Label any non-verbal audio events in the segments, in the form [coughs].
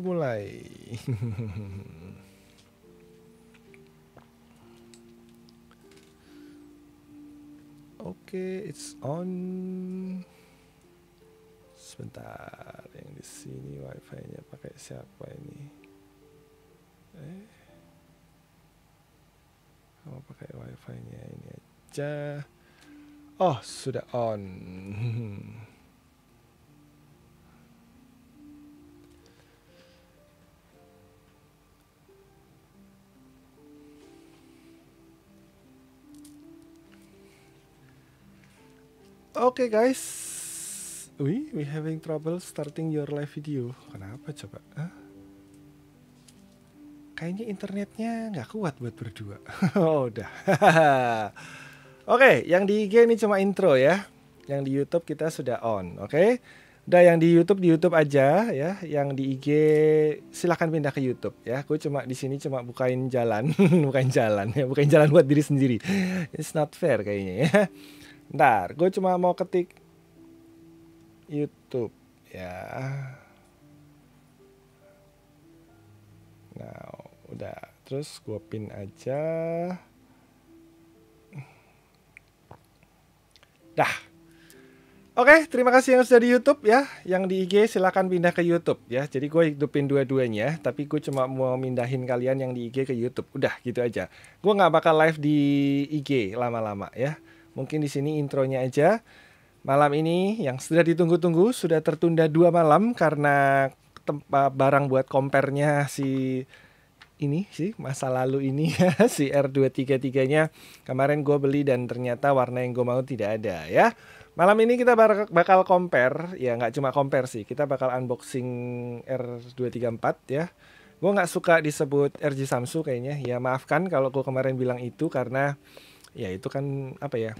mulai. Oke, okay, it's on. Sebentar, yang di sini wifi-nya pakai siapa ini? Eh, kamu pakai wifi-nya ini aja. Oh, sudah on. [laughs] Oke okay, guys, we we having trouble starting your live video. Kenapa coba? Huh? Kayaknya internetnya nggak kuat buat berdua. [laughs] oh, udah. [laughs] oke, okay, yang di IG ini cuma intro ya. Yang di YouTube kita sudah on, oke? Okay? Udah yang di YouTube di YouTube aja ya, yang di IG silahkan pindah ke YouTube ya. Aku cuma di sini cuma bukain jalan, [laughs] bukain jalan ya, bukain jalan buat diri sendiri. It's not fair kayaknya ya. Ntar, gue cuma mau ketik YouTube ya. Nah, udah. Terus gue pin aja. Dah. Oke, terima kasih yang sudah di YouTube ya. Yang di IG silahkan pindah ke YouTube ya. Jadi gue hidupin dua-duanya, tapi gue cuma mau mindahin kalian yang di IG ke YouTube. Udah gitu aja. Gue nggak bakal live di IG lama-lama ya. Mungkin di sini intronya aja. Malam ini yang sudah ditunggu-tunggu sudah tertunda dua malam karena tempat eh, barang buat kompernya si ini sih masa lalu ini ya [laughs] si R233-nya kemarin gue beli dan ternyata warna yang gue mau tidak ada ya malam ini kita bakal compare ya nggak cuma compare sih kita bakal unboxing R234 ya gue nggak suka disebut RG samsung kayaknya ya maafkan kalau gue kemarin bilang itu karena ya itu kan apa ya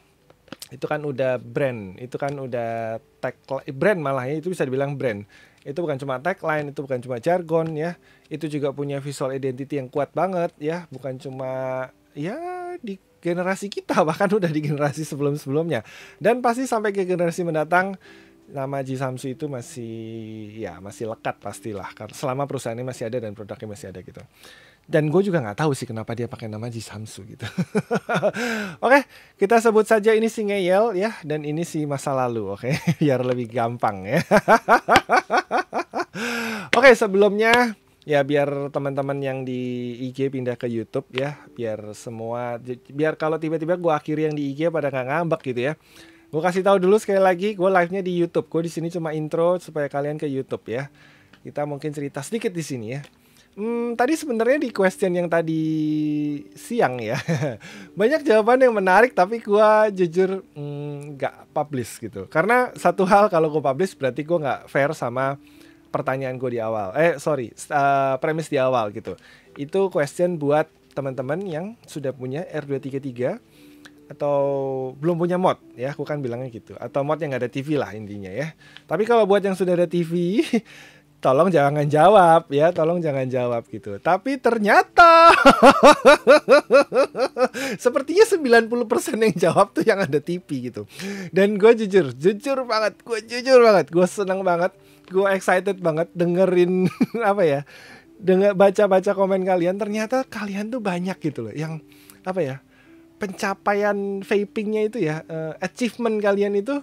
itu kan udah brand, itu kan udah tag eh, brand malah ya itu bisa dibilang brand. Itu bukan cuma tagline, itu bukan cuma jargon ya. Itu juga punya visual identity yang kuat banget ya, bukan cuma ya di generasi kita [laughs] bahkan udah di generasi sebelum-sebelumnya. Dan pasti sampai ke generasi mendatang nama Ji Samsu itu masih ya masih lekat pastilah karena selama ini masih ada dan produknya masih ada gitu. Dan gue juga nggak tahu sih kenapa dia pakai nama Ji Samsu gitu. [laughs] oke, okay, kita sebut saja ini si Ngeyel ya, dan ini si masa lalu, oke, okay? [laughs] biar lebih gampang ya. [laughs] oke, okay, sebelumnya ya biar teman-teman yang di IG pindah ke YouTube ya, biar semua, biar kalau tiba-tiba gue akhiri yang di IG pada nggak ngambek gitu ya. Gue kasih tahu dulu sekali lagi, gue live-nya di YouTube. Gue di sini cuma intro supaya kalian ke YouTube ya. Kita mungkin cerita sedikit di sini ya. Hmm, tadi sebenarnya di question yang tadi siang ya [laughs] banyak jawaban yang menarik tapi gue jujur hmm, nggak hmm, publish gitu karena satu hal kalau gue publish berarti gue nggak fair sama pertanyaan gue di awal eh sorry uh, premis di awal gitu itu question buat teman-teman yang sudah punya R233 atau belum punya mod ya aku kan bilangnya gitu atau mod yang gak ada TV lah intinya ya tapi kalau buat yang sudah ada TV [laughs] tolong jangan jawab ya, tolong jangan jawab gitu. Tapi ternyata [laughs] sepertinya 90% yang jawab tuh yang ada TV gitu. Dan gue jujur, jujur banget, gue jujur banget, gue seneng banget, gue excited banget dengerin [laughs] apa ya, dengar baca-baca komen kalian. Ternyata kalian tuh banyak gitu loh, yang apa ya, pencapaian vapingnya itu ya, uh, achievement kalian itu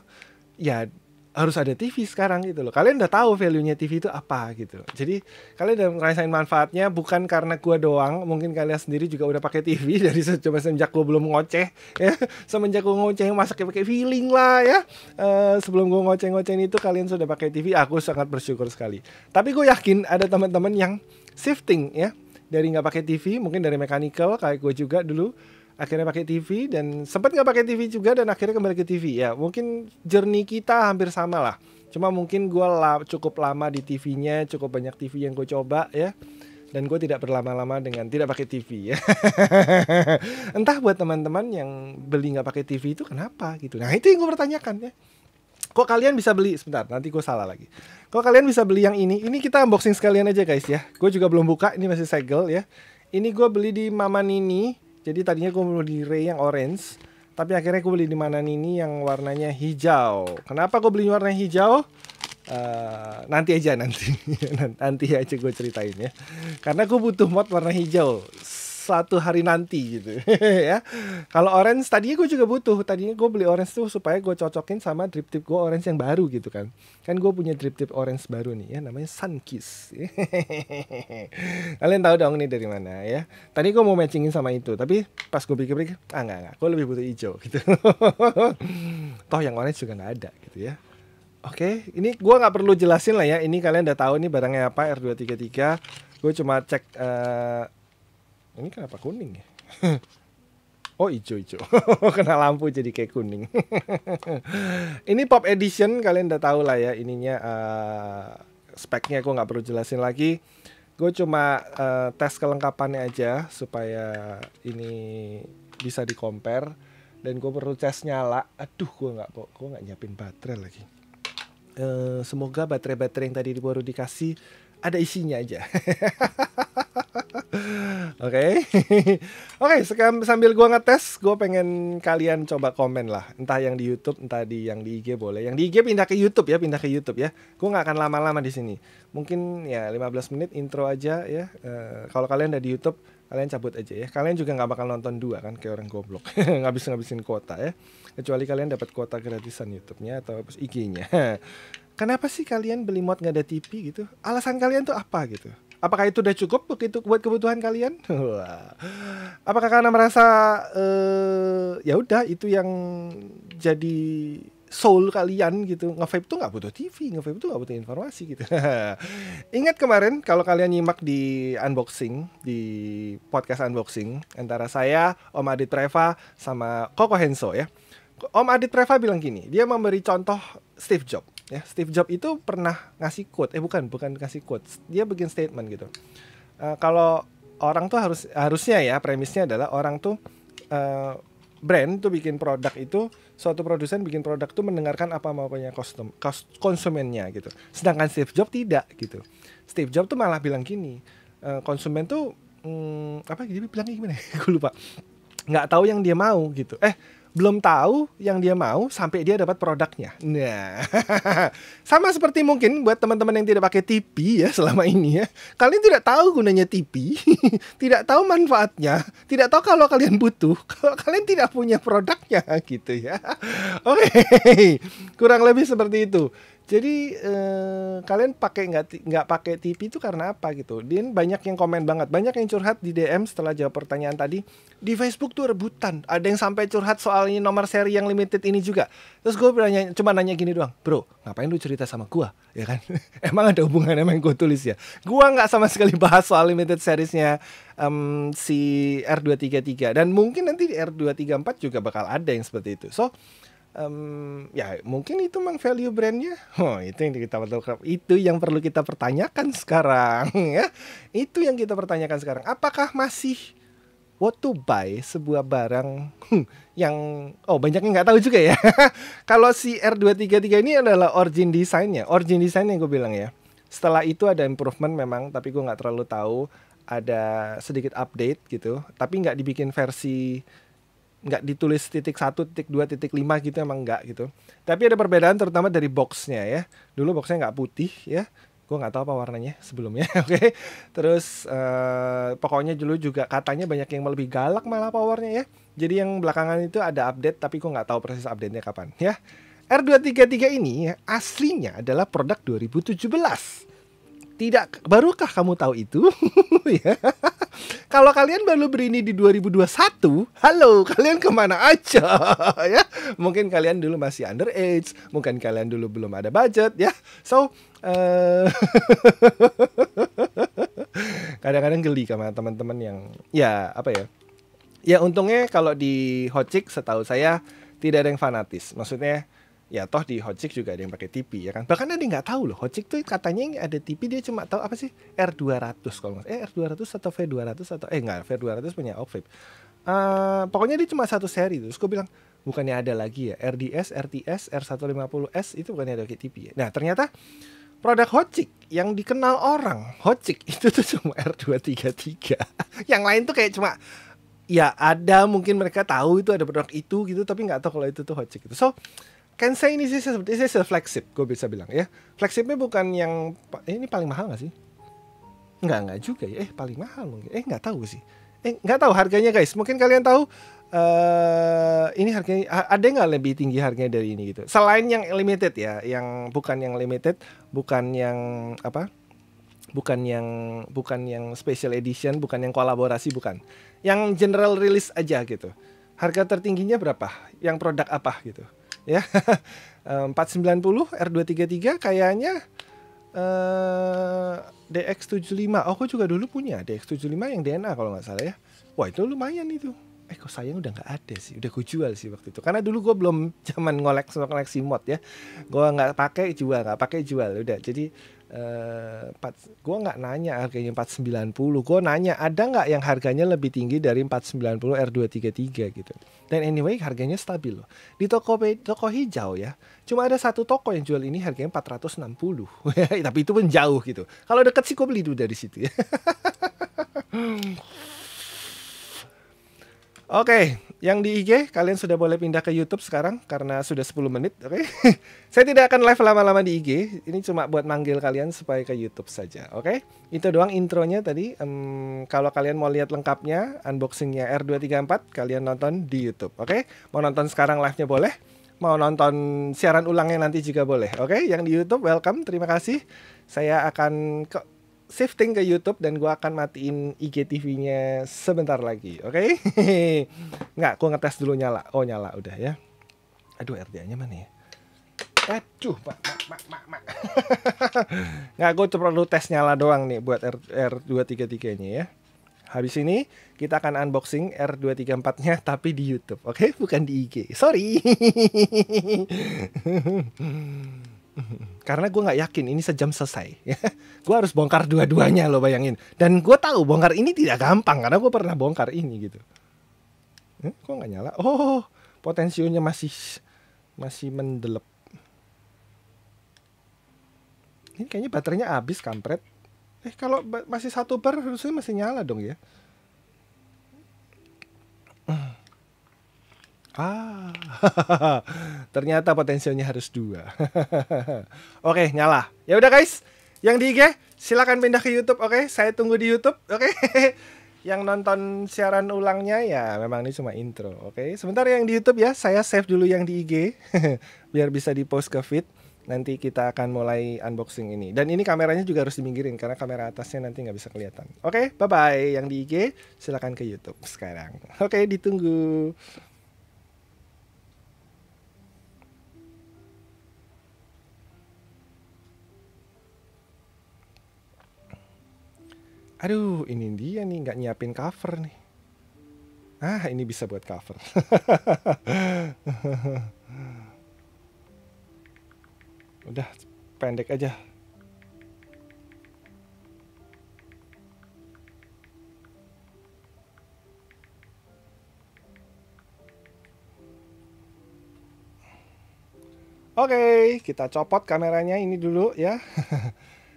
ya harus ada TV sekarang gitu loh. Kalian udah tahu value-nya TV itu apa gitu. Loh. Jadi kalian udah ngerasain manfaatnya bukan karena gua doang, mungkin kalian sendiri juga udah pakai TV [laughs] dari coba semenjak gua belum ngoceh ya. Semenjak gua ngoceh masak pakai feeling lah ya. Uh, sebelum gua ngoceh-ngoceh itu kalian sudah pakai TV, aku sangat bersyukur sekali. Tapi gue yakin ada teman-teman yang shifting ya dari nggak pakai TV, mungkin dari mechanical kayak gue juga dulu akhirnya pakai TV dan sempat nggak pakai TV juga dan akhirnya kembali ke TV ya mungkin jernih kita hampir sama lah cuma mungkin gue la cukup lama di TV-nya cukup banyak TV yang gue coba ya dan gue tidak berlama-lama dengan tidak pakai TV ya [laughs] entah buat teman-teman yang beli nggak pakai TV itu kenapa gitu nah itu yang gue pertanyakan ya kok kalian bisa beli sebentar nanti gue salah lagi kok kalian bisa beli yang ini ini kita unboxing sekalian aja guys ya gue juga belum buka ini masih segel ya ini gue beli di Mama Nini jadi tadinya gue beli di Ray yang orange, tapi akhirnya gue beli di mana ini yang warnanya hijau. Kenapa gue beli warna hijau? Uh, nanti aja nanti [laughs] nanti aja gue ceritain ya karena gue butuh mod warna hijau suatu hari nanti gitu [laughs] ya. Kalau orange tadinya gue juga butuh, tadinya gue beli orange tuh supaya gue cocokin sama drip tip gue orange yang baru gitu kan. Kan gue punya drip tip orange baru nih ya namanya Sun Kiss. [laughs] Kalian tahu dong ini dari mana ya. Tadi gue mau matchingin sama itu, tapi pas gue pikir-pikir, ah nggak nggak. gue lebih butuh hijau gitu. [laughs] Toh yang orange juga nggak ada gitu ya. Oke, okay, ini gue nggak perlu jelasin lah ya. Ini kalian udah tahu nih barangnya apa R233. Gue cuma cek uh, ini kenapa kuning ya? [laughs] oh ijo-ijo. [laughs] Kena lampu jadi kayak kuning. [laughs] ini pop edition kalian udah tahu lah ya ininya uh, speknya aku nggak perlu jelasin lagi. Gue cuma uh, tes kelengkapannya aja supaya ini bisa di compare dan gue perlu tes nyala. Aduh, gue nggak gue nggak nyiapin baterai lagi. Uh, semoga baterai-baterai yang tadi baru dikasih ada isinya aja. [laughs] Oke. [laughs] Oke, okay, sambil gua ngetes, gua pengen kalian coba komen lah. Entah yang di YouTube, entah di yang di IG boleh. Yang di IG pindah ke YouTube ya, pindah ke YouTube ya. Gua nggak akan lama-lama di sini. Mungkin ya 15 menit intro aja ya. Uh, kalau kalian ada di YouTube, kalian cabut aja ya. Kalian juga nggak bakal nonton dua kan kayak orang goblok. [laughs] Ngabis-ngabisin kuota ya. Kecuali kalian dapat kuota gratisan YouTube-nya atau IG-nya kenapa sih kalian beli mod nggak ada TV gitu? Alasan kalian tuh apa gitu? Apakah itu udah cukup begitu buat kebutuhan kalian? [laughs] Apakah karena merasa uh, ya udah itu yang jadi soul kalian gitu ngevape tuh nggak butuh TV ngevape tuh nggak butuh informasi gitu [laughs] ingat kemarin kalau kalian nyimak di unboxing di podcast unboxing antara saya Om Adit Reva sama Koko Henso ya Om Adit Reva bilang gini dia memberi contoh Steve Jobs ya Steve Jobs itu pernah ngasih quote eh bukan bukan ngasih quote dia bikin statement gitu uh, kalau orang tuh harus harusnya ya premisnya adalah orang tuh uh, brand tuh bikin produk itu suatu produsen bikin produk tuh mendengarkan apa maunya kostum konsumennya gitu sedangkan Steve Jobs tidak gitu Steve Jobs tuh malah bilang gini uh, konsumen tuh hmm, apa dia bilang gimana ya? gue [laughs] lupa nggak tahu yang dia mau gitu eh belum tahu yang dia mau sampai dia dapat produknya. Nah, [laughs] sama seperti mungkin buat teman-teman yang tidak pakai TV ya selama ini ya. Kalian tidak tahu gunanya TV, [laughs] tidak tahu manfaatnya, tidak tahu kalau kalian butuh, [laughs] kalau kalian tidak punya produknya gitu ya. Oke, okay. kurang lebih seperti itu. Jadi eh, kalian pakai nggak nggak pakai TV itu karena apa gitu? Din banyak yang komen banget, banyak yang curhat di DM setelah jawab pertanyaan tadi. Di Facebook tuh rebutan, ada yang sampai curhat soal misalnya nomor seri yang limited ini juga. Terus gue nanya, cuma nanya gini doang, bro, ngapain lu cerita sama gue? Ya kan? [laughs] emang ada hubungan emang gue tulis ya? Gue nggak sama sekali [laughs] bahas soal limited seriesnya um, si R233 dan mungkin nanti di R234 juga bakal ada yang seperti itu. So um, ya mungkin itu memang value brandnya oh itu yang kita perlu itu yang perlu kita pertanyakan sekarang [laughs] ya itu yang kita pertanyakan sekarang apakah masih what to buy sebuah barang hmm yang oh banyak yang nggak tahu juga ya. [laughs] Kalau si R233 ini adalah origin desainnya, origin desain yang gue bilang ya. Setelah itu ada improvement memang, tapi gue nggak terlalu tahu ada sedikit update gitu, tapi nggak dibikin versi nggak ditulis titik satu titik dua titik lima gitu emang nggak gitu tapi ada perbedaan terutama dari boxnya ya dulu boxnya nggak putih ya gue nggak tahu apa warnanya sebelumnya [laughs] oke okay? terus uh, pokoknya dulu juga katanya banyak yang lebih galak malah powernya ya jadi yang belakangan itu ada update tapi gue nggak tahu proses update-nya kapan ya. R233 ini ya, aslinya adalah produk 2017. Tidak, barukah kamu tahu itu? [laughs] Ya. Kalau kalian baru beli ini di 2021, halo, kalian kemana aja? [laughs] ya, mungkin kalian dulu masih under age, mungkin kalian dulu belum ada budget, ya. So, kadang eh, [laughs] kadang-kadang geli sama teman-teman yang, ya apa ya, ya untungnya kalau di Hocik setahu saya tidak ada yang fanatis. Maksudnya ya toh di Hocik juga ada yang pakai TV ya kan. Bahkan ada yang nggak tahu loh. Hocik tuh katanya ada TV dia cuma tahu apa sih R200 kalau nggak eh R200 atau V200 atau eh nggak V200 punya Outfit. Uh, pokoknya dia cuma satu seri terus gue bilang bukannya ada lagi ya RDS, RTS, R150S itu bukannya ada pakai TV ya. Nah ternyata produk Hocik yang dikenal orang Hocik [laughs] itu tuh cuma R233 yang lain tuh kayak cuma ya ada mungkin mereka tahu itu ada produk itu gitu tapi nggak tahu kalau itu tuh hot chick gitu. So can say ini sih seperti ini flagship gue bisa bilang ya. Flagshipnya bukan yang eh, ini paling mahal nggak sih? Nggak nggak juga ya. Eh paling mahal mungkin. Eh nggak tahu sih. Eh nggak tahu harganya guys. Mungkin kalian tahu uh, ini harganya ada nggak lebih tinggi harganya dari ini gitu. Selain yang limited ya, yang bukan yang limited, bukan yang apa? Bukan yang bukan yang special edition, bukan yang kolaborasi bukan yang general release aja gitu. Harga tertingginya berapa? Yang produk apa gitu? Ya. 490 [laughs] eh, R233 kayaknya uh, DX75. Oh, aku juga dulu punya DX75 yang DNA kalau nggak salah ya. Wah, itu lumayan itu. Eh kok sayang udah nggak ada sih, udah gue jual sih waktu itu. Karena dulu gue belum [laughs] zaman ngolek ngoleksi mod ya. Gue nggak pakai jual, nggak pakai jual udah. Jadi Eh, empat uh, gue nggak nanya harganya empat sembilan puluh, gue nanya ada nggak yang harganya lebih tinggi dari empat sembilan puluh r dua tiga tiga gitu dan anyway harganya stabil loh di toko toko hijau ya cuma ada satu toko yang jual ini harganya empat ratus enam puluh. [laughs] tapi itu pun jauh gitu kalau deket sih gue beli dulu dari situ ya [laughs] Oke, yang di IG kalian sudah boleh pindah ke YouTube sekarang karena sudah 10 menit, oke? [laughs] Saya tidak akan live lama-lama di IG, ini cuma buat manggil kalian supaya ke YouTube saja, oke? Itu doang intronya tadi. Um, kalau kalian mau lihat lengkapnya unboxingnya R234, kalian nonton di YouTube, oke? Mau nonton sekarang live-nya boleh, mau nonton siaran ulangnya nanti juga boleh, oke? Yang di YouTube welcome, terima kasih. Saya akan ke shifting ke YouTube dan gua akan matiin IGTV-nya sebentar lagi, oke? Okay? [laughs] Nggak, gue ngetes dulu nyala. Oh nyala, udah ya. Aduh RDA-nya mana ya? Aduh, mak, mak, mak, mak, [laughs] Nggak, gue perlu tes nyala doang nih buat R, R233-nya ya. Habis ini kita akan unboxing R234-nya tapi di YouTube, oke? Okay? Bukan di IG. Sorry. [laughs] Karena gue nggak yakin ini sejam selesai. [laughs] Ya. gue harus bongkar dua-duanya lo bayangin. Dan gue tahu bongkar ini tidak gampang karena gue pernah bongkar ini gitu. eh, kok nggak nyala? Oh, potensinya masih masih mendelep. Ini kayaknya baterainya habis kampret. Eh kalau masih satu per harusnya masih nyala dong ya. Ah, [laughs] ternyata potensialnya harus dua. [laughs] oke, nyala. Ya udah guys, yang di IG silakan pindah ke YouTube. Oke, saya tunggu di YouTube. Oke, [laughs] yang nonton siaran ulangnya ya memang ini cuma intro. Oke, sebentar yang di YouTube ya, saya save dulu yang di IG biar bisa di post ke feed. Nanti kita akan mulai unboxing ini. Dan ini kameranya juga harus diminggirin karena kamera atasnya nanti nggak bisa kelihatan. Oke, bye bye. Yang di IG silakan ke YouTube sekarang. Oke, ditunggu. Aduh, ini dia nih nggak nyiapin cover nih. Ah, ini bisa buat cover. [laughs] Udah, pendek aja. Oke, okay, kita copot kameranya ini dulu ya. [laughs]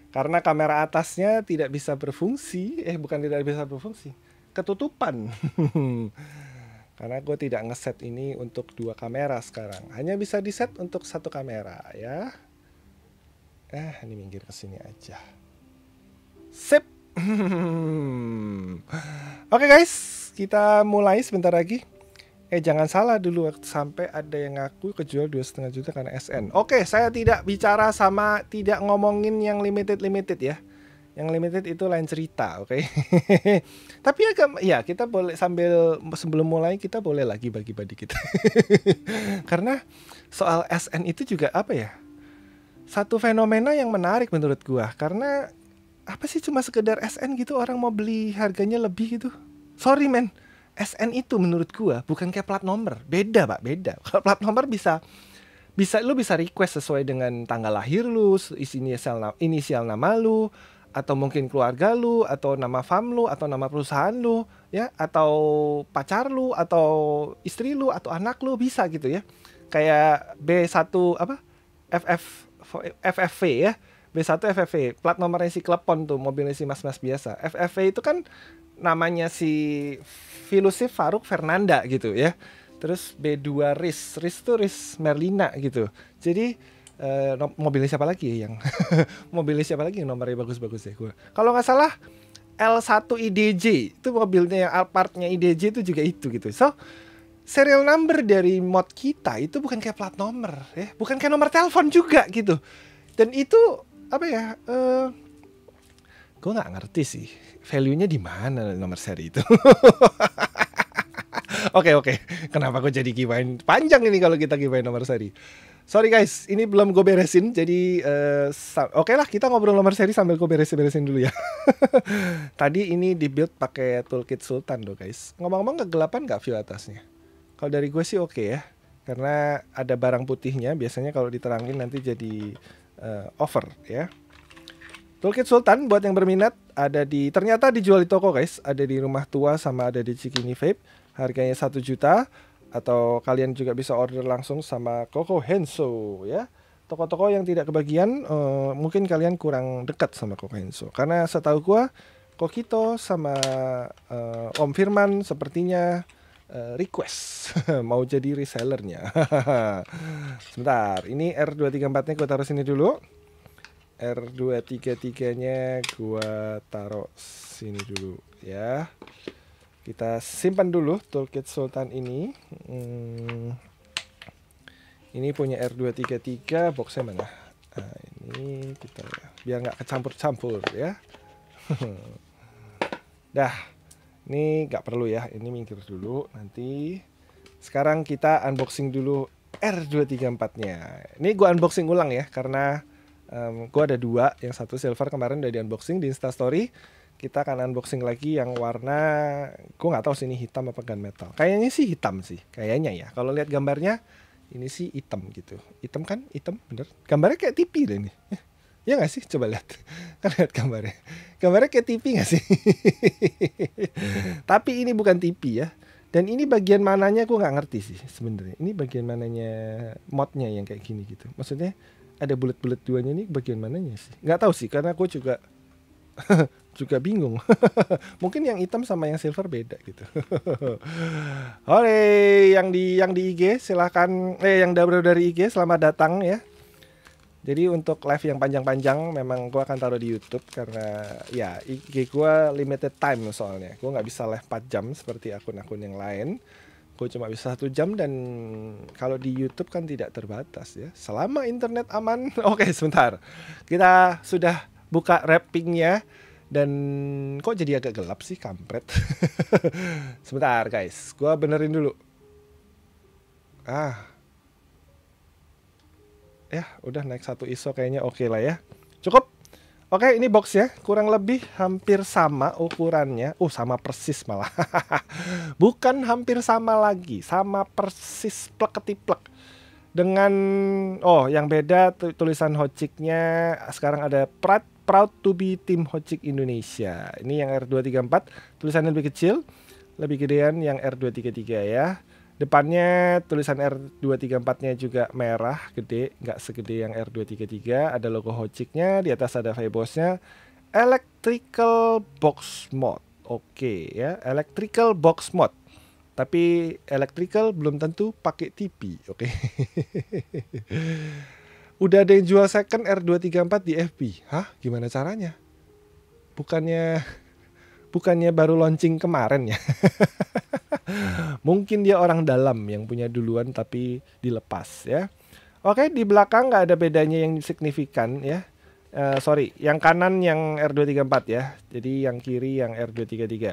karena kamera atasnya tidak bisa berfungsi eh bukan tidak bisa berfungsi ketutupan [laughs] karena gue tidak ngeset ini untuk dua kamera sekarang hanya bisa diset untuk satu kamera ya eh ini minggir ke sini aja sip [laughs] oke okay guys kita mulai sebentar lagi Eh jangan salah dulu sampai ada yang ngaku kejual dua setengah juta karena SN. Oke, saya tidak bicara sama tidak ngomongin yang limited limited ya. Yang limited itu lain cerita, oke. Okay? [laughs] Tapi agak ya, ya kita boleh sambil sebelum mulai kita boleh lagi bagi-bagi kita. [laughs] karena soal SN itu juga apa ya? Satu fenomena yang menarik menurut gua karena apa sih cuma sekedar SN gitu orang mau beli harganya lebih gitu. Sorry men SN itu menurut gua bukan kayak plat nomor. Beda, Pak, beda. [laughs] Kalau plat nomor bisa bisa lu bisa request sesuai dengan tanggal lahir lu, isinya inisial inisial nama lu, atau mungkin keluarga lu, atau nama fam lu, atau nama perusahaan lu, ya, atau pacar lu, atau istri lu, atau anak lu bisa gitu ya. Kayak B1 apa? FF FFV ya. B1 FFV, plat nomornya si klepon tuh, mobilnya si mas-mas biasa. FFV itu kan namanya si filosof Faruk Fernanda gitu ya. Terus B2 Riz, Riz tuh Riz Merlina gitu. Jadi Uh, mobilnya siapa lagi yang [laughs] mobilnya siapa lagi yang nomornya bagus-bagus ya gue kalau nggak salah L1 IDJ itu mobilnya yang Alphardnya IDJ itu juga itu gitu so serial number dari mod kita itu bukan kayak plat nomor ya bukan kayak nomor telepon juga gitu dan itu apa ya uh, gue nggak ngerti sih value-nya di mana nomor seri itu. [laughs] Oke oke, okay, okay. kenapa gue jadi giveaway panjang ini kalau kita giveaway nomor seri? Sorry guys, ini belum gue beresin, jadi uh, oke okay lah kita ngobrol nomor seri sambil gue beresin-beresin dulu ya. [laughs] Tadi ini dibuild pakai toolkit Sultan do guys. Ngomong-ngomong kegelapan nggak view atasnya? Kalau dari gue sih oke okay ya, karena ada barang putihnya. Biasanya kalau diterangin nanti jadi uh, over ya. Toolkit Sultan buat yang berminat ada di ternyata dijual di toko guys, ada di rumah tua sama ada di Cikini Vape. Harganya satu juta atau kalian juga bisa order langsung sama Koko Henso ya. Toko-toko yang tidak kebagian uh, mungkin kalian kurang dekat sama Koko Henso karena setahu gua Kokito sama uh, Om Firman sepertinya uh, request [laughs] mau jadi resellernya. [laughs] Sebentar, ini R234-nya gue taruh sini dulu. R233-nya gua taruh sini dulu ya. Kita simpan dulu toolkit Sultan ini. Hmm. Ini punya R233, boxnya mana? Nah, ini kita ya, biar nggak kecampur-campur ya. [laughs] Dah, ini nggak perlu ya. Ini minggir dulu nanti. Sekarang kita unboxing dulu R234-nya. Ini gua unboxing ulang ya karena um, gue ada dua yang satu silver kemarin udah di unboxing di instastory kita akan unboxing lagi yang warna gue nggak tahu sih ini hitam apa metal. kayaknya sih hitam sih kayaknya ya kalau lihat gambarnya ini sih hitam gitu hitam kan hitam bener gambarnya kayak tipi deh ini [laughs] ya nggak sih coba lihat [laughs] kan lihat gambarnya gambarnya kayak tipi nggak sih [laughs] tapi ini bukan tipi ya dan ini bagian mananya gue nggak ngerti sih sebenarnya ini bagian mananya modnya yang kayak gini gitu maksudnya ada bulat-bulat duanya nih bagian mananya sih? Nggak tahu sih karena aku juga [laughs] juga bingung. [laughs] Mungkin yang hitam sama yang silver beda gitu. [laughs] Oke, yang di yang di IG silahkan eh yang baru dari IG selamat datang ya. Jadi untuk live yang panjang-panjang memang gua akan taruh di YouTube karena ya IG gua limited time soalnya. Gua nggak bisa live 4 jam seperti akun-akun yang lain gue cuma bisa satu jam dan kalau di YouTube kan tidak terbatas ya selama internet aman [laughs] oke okay, sebentar kita sudah buka wrappingnya dan kok jadi agak gelap sih kampret [laughs] sebentar guys gue benerin dulu ah ya udah naik satu ISO kayaknya oke okay lah ya cukup Oke, ini box ya. Kurang lebih hampir sama ukurannya. Oh, sama persis malah. [laughs] Bukan hampir sama lagi, sama persis plek ketiplek. Dengan oh, yang beda tulisan Hociknya sekarang ada proud proud to be team Hocik Indonesia. Ini yang R234, tulisannya lebih kecil, lebih gedean yang R233 ya. Depannya tulisan R234-nya juga merah, gede, nggak segede yang R233. Ada logo Hojiknya, di atas ada Faybosnya. Electrical Box Mod, Oke okay, ya, Electrical Box Mod. Tapi electrical belum tentu pakai TV, oke. Okay? [laughs] Udah ada yang jual second R234 di FB. Hah? Gimana caranya? Bukannya bukannya baru launching kemarin ya. Hmm. Mungkin dia orang dalam yang punya duluan tapi dilepas ya. Oke, di belakang nggak ada bedanya yang signifikan ya. Uh, sorry, yang kanan yang R234 ya. Jadi yang kiri yang R233.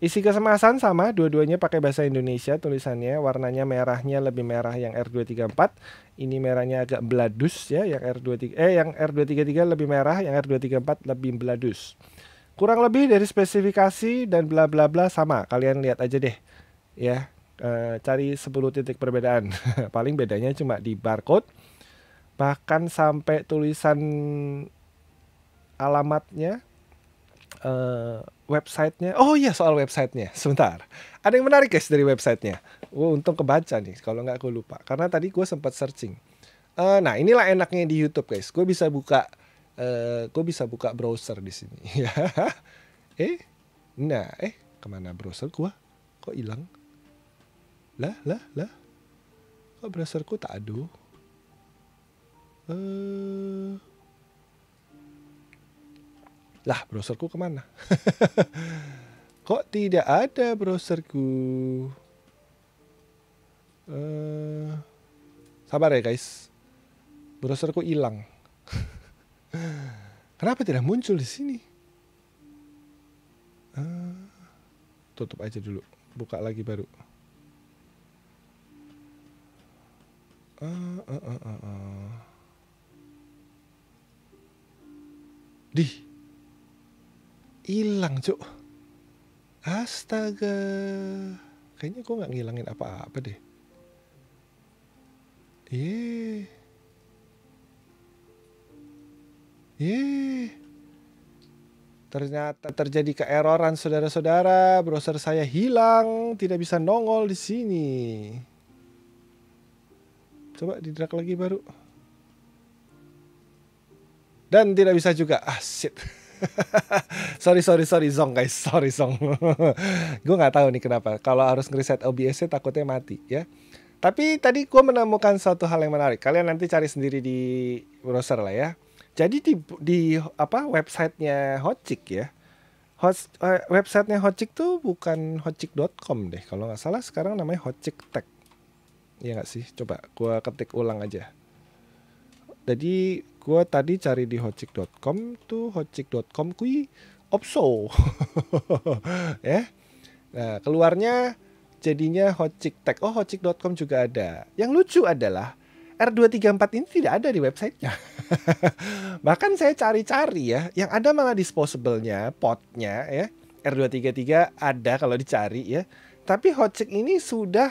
Isi kesemasan sama, dua-duanya pakai bahasa Indonesia tulisannya. Warnanya merahnya lebih merah yang R234. Ini merahnya agak bladus ya, yang R23 eh yang R233 lebih merah, yang R234 lebih bladus kurang lebih dari spesifikasi dan bla bla bla sama kalian lihat aja deh ya e, cari 10 titik perbedaan [laughs] paling bedanya cuma di barcode bahkan sampai tulisan alamatnya e, websitenya oh iya soal websitenya sebentar ada yang menarik guys dari websitenya oh, untung kebaca nih kalau nggak gue lupa karena tadi gue sempat searching e, nah inilah enaknya di YouTube guys gue bisa buka Eh, Kau bisa buka browser di sini [laughs] ya. eh nah eh kemana browser gue kok hilang lah lah lah kok browserku tak aduh eh. uh, lah browserku kemana [laughs] kok tidak ada browserku uh, sabar ya guys browserku hilang Kenapa tidak muncul di sini? Uh, tutup aja dulu, buka lagi baru. Uh, ah, uh, ah, uh, uh, uh. Di, hilang cuk. Astaga, kayaknya gue nggak ngilangin apa-apa deh. Yeah. Yeay. Ternyata terjadi keeroran saudara-saudara, browser saya hilang, tidak bisa nongol di sini. Coba di drag lagi baru. Dan tidak bisa juga. Ah shit. [laughs] sorry sorry sorry Zong guys, sorry Zong. [laughs] gue nggak tahu nih kenapa. Kalau harus ngereset obs takutnya mati ya. Tapi tadi gue menemukan satu hal yang menarik. Kalian nanti cari sendiri di browser lah ya. Jadi di, di apa websitenya Hotchik ya. Host, uh, eh, websitenya Hotchik tuh bukan hotchick.com deh. Kalau nggak salah sekarang namanya Hotchik Tech. Iya nggak sih? Coba gue ketik ulang aja. Jadi gue tadi cari di hotchick.com tuh hotchick.com kui opso. [laughs] ya. Nah, keluarnya jadinya hotchik tech. Oh, Hotchick.com juga ada. Yang lucu adalah R234 ini tidak ada di websitenya. Ya. [laughs] Bahkan saya cari-cari ya, yang ada malah disposable-nya, potnya ya. R233 ada kalau dicari ya. Tapi Hotchick ini sudah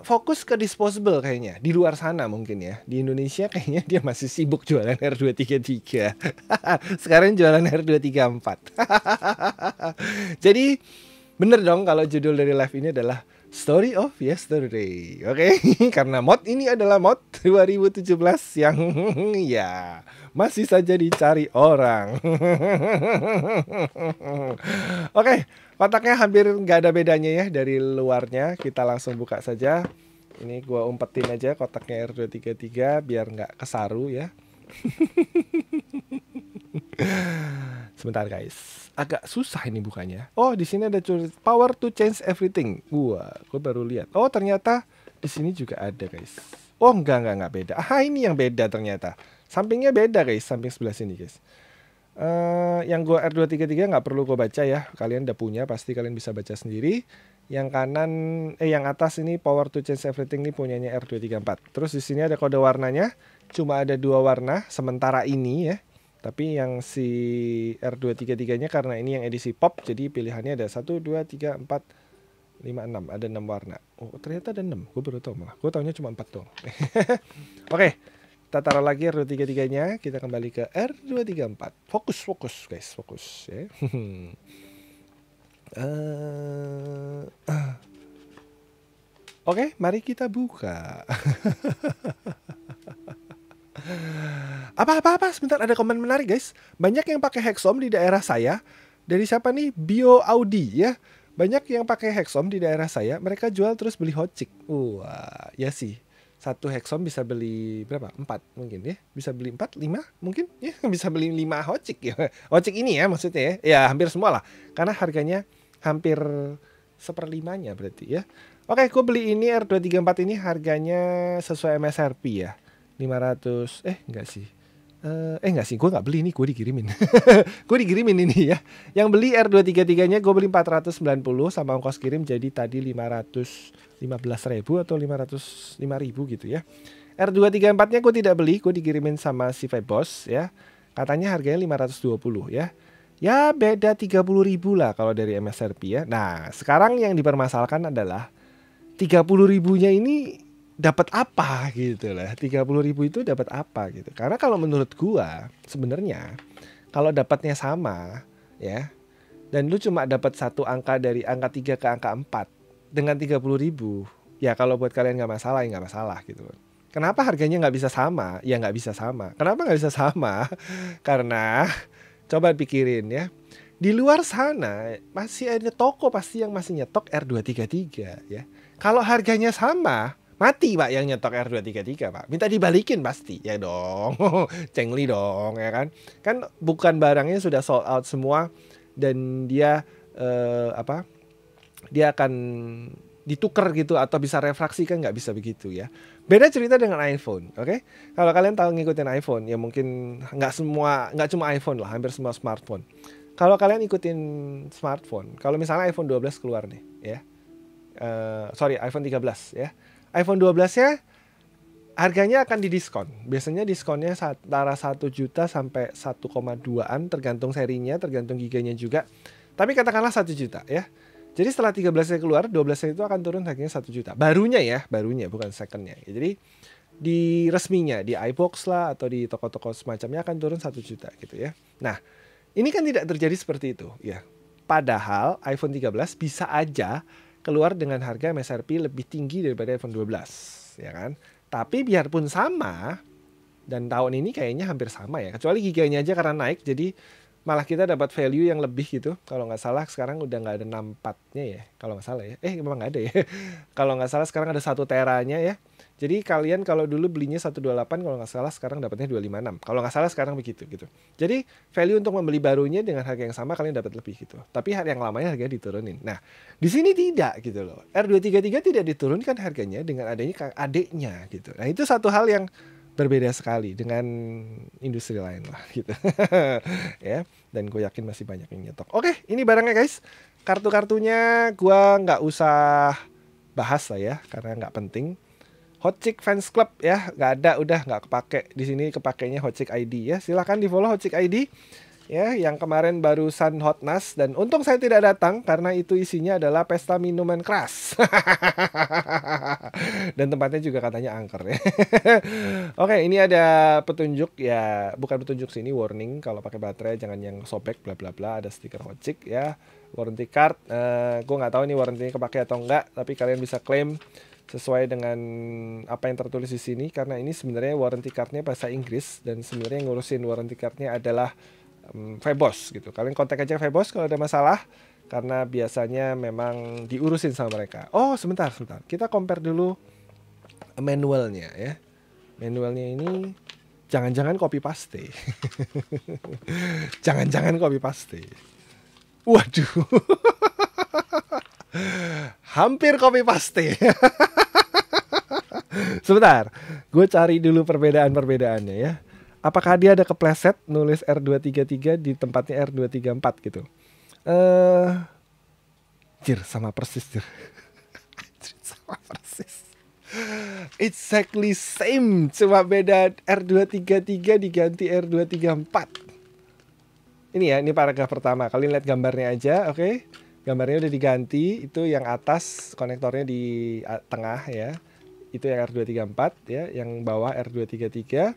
fokus ke disposable kayaknya. Di luar sana mungkin ya. Di Indonesia kayaknya dia masih sibuk jualan R233. [laughs] Sekarang jualan R234. [laughs] Jadi bener dong kalau judul dari live ini adalah Story of Yesterday. Oke, okay? karena mod ini adalah mod 2017 yang [laughs] ya masih saja dicari orang. [laughs] Oke, kotaknya hampir nggak ada bedanya ya dari luarnya. Kita langsung buka saja. Ini gua umpetin aja kotaknya R233 biar nggak kesaru ya. [laughs] Sebentar guys, agak susah ini bukanya. Oh, di sini ada power to change everything. Gua, gua baru lihat. Oh, ternyata di sini juga ada guys. Oh enggak enggak enggak beda. Ah ini yang beda ternyata. Sampingnya beda guys, samping sebelah sini guys. Uh, yang gua R233 nggak perlu gua baca ya. Kalian udah punya, pasti kalian bisa baca sendiri. Yang kanan eh yang atas ini power to change everything ini punyanya R234. Terus di sini ada kode warnanya. Cuma ada dua warna sementara ini ya. Tapi yang si R233-nya karena ini yang edisi pop jadi pilihannya ada 1 2 3 4 lima enam ada enam warna oh ternyata ada enam gue baru tau malah gue taunya cuma empat doang [laughs] oke okay. kita taruh lagi R233 nya kita kembali ke R234 fokus fokus guys fokus ya uh. [laughs] [clears throat] Oke, okay, mari kita buka. Apa-apa-apa, [laughs] sebentar ada komen menarik guys. Banyak yang pakai Hexom di daerah saya. Dari siapa nih? Bio Audi ya. Banyak yang pakai hexom di daerah saya, mereka jual terus beli hocik. Wah, ya sih. Satu hexom bisa beli berapa? Empat mungkin ya. Bisa beli empat, lima mungkin. Ya, [laughs] bisa beli lima hocik ya. Hocik ini ya maksudnya ya. Ya, hampir semua lah. Karena harganya hampir seperlimanya berarti ya. Oke, gue beli ini R234 ini harganya sesuai MSRP ya. 500, eh enggak sih. Eh, eh enggak sih, gue nggak beli ini gue dikirimin. [laughs] gue dikirimin ini ya. Yang beli R233-nya gue beli 490 sama ongkos kirim jadi tadi 515 ribu atau 505 ribu gitu ya. R234-nya gue tidak beli, gue dikirimin sama si Febos ya. Katanya harganya 520 ya. Ya beda 30 ribu lah kalau dari MSRP ya. Nah sekarang yang dipermasalkan adalah 30 ribunya ini dapat apa gitu lah. 30 ribu itu dapat apa gitu. Karena kalau menurut gua sebenarnya kalau dapatnya sama ya dan lu cuma dapat satu angka dari angka 3 ke angka 4 dengan 30 ribu ya kalau buat kalian nggak masalah ya nggak masalah gitu Kenapa harganya nggak bisa sama? Ya nggak bisa sama. Kenapa nggak bisa sama? [laughs] Karena coba pikirin ya. Di luar sana masih ada toko pasti yang masih nyetok R233 ya. Kalau harganya sama, Mati pak yang nyetok R233 pak. Minta dibalikin pasti. Ya dong. [laughs] Cengli dong ya kan. Kan bukan barangnya sudah sold out semua. Dan dia eh, apa dia akan ditukar gitu atau bisa refraksi kan nggak bisa begitu ya. Beda cerita dengan iPhone, oke? Okay? Kalau kalian tahu ngikutin iPhone, ya mungkin nggak semua, nggak cuma iPhone lah, hampir semua smartphone. Kalau kalian ikutin smartphone, kalau misalnya iPhone 12 keluar nih, ya, uh, sorry iPhone 13 ya, iPhone 12-nya harganya akan didiskon. Biasanya diskonnya antara 1 juta sampai 1,2-an tergantung serinya, tergantung giganya juga. Tapi katakanlah 1 juta ya. Jadi setelah 13-nya keluar, 12-nya itu akan turun harganya 1 juta. Barunya ya, barunya bukan secondnya. Jadi di resminya, di iBox lah atau di toko-toko semacamnya akan turun 1 juta gitu ya. Nah, ini kan tidak terjadi seperti itu ya. Padahal iPhone 13 bisa aja keluar dengan harga MSRP lebih tinggi daripada iPhone 12, ya kan? Tapi biarpun sama dan tahun ini kayaknya hampir sama ya, kecuali giganya aja karena naik jadi malah kita dapat value yang lebih gitu. Kalau nggak salah sekarang udah nggak ada 64-nya ya, kalau nggak salah ya. Eh memang nggak ada ya. [laughs] kalau nggak salah sekarang ada satu teranya ya. Jadi kalian kalau dulu belinya 128 kalau nggak salah sekarang dapatnya 256. Kalau nggak salah sekarang begitu gitu. Jadi value untuk membeli barunya dengan harga yang sama kalian dapat lebih gitu. Tapi yang lamanya harganya diturunin. Nah, di sini tidak gitu loh. R233 tidak diturunkan harganya dengan adanya adiknya gitu. Nah, itu satu hal yang berbeda sekali dengan industri lain lah gitu. [laughs] ya, dan gue yakin masih banyak yang nyetok. Oke, ini barangnya guys. Kartu-kartunya gua nggak usah bahas lah ya karena nggak penting Hot Chick Fans Club ya nggak ada udah nggak kepake di sini kepakainya Chick ID ya silahkan di follow Hot Chick ID ya. ya yang kemarin barusan Hot Nas dan untung saya tidak datang karena itu isinya adalah pesta minuman keras [laughs] dan tempatnya juga katanya angker ya [laughs] oke ini ada petunjuk ya bukan petunjuk sini warning kalau pakai baterai jangan yang sobek bla bla bla ada stiker Hot Chick ya warranty card uh, eh, gue nggak tahu nih warranty kepake atau enggak tapi kalian bisa klaim sesuai dengan apa yang tertulis di sini karena ini sebenarnya warranty cardnya bahasa Inggris dan sebenarnya yang ngurusin warranty cardnya adalah um, Febos gitu. Kalian kontak aja Febos kalau ada masalah karena biasanya memang diurusin sama mereka. Oh sebentar sebentar kita compare dulu manualnya ya. Manualnya ini jangan-jangan copy paste. [laughs] jangan-jangan copy paste. Waduh. [laughs] Hampir copy paste. [laughs] Sebentar, gue cari dulu perbedaan-perbedaannya ya. Apakah dia ada kepleset nulis R233 di tempatnya R234 gitu? Eh, uh, jir sama persis jir. [laughs] jir sama persis. Exactly same, cuma beda R233 diganti R234. Ini ya, ini paragraf pertama. Kalian lihat gambarnya aja, oke? Okay? gambarnya udah diganti itu yang atas konektornya di tengah ya itu yang R234 ya yang bawah R233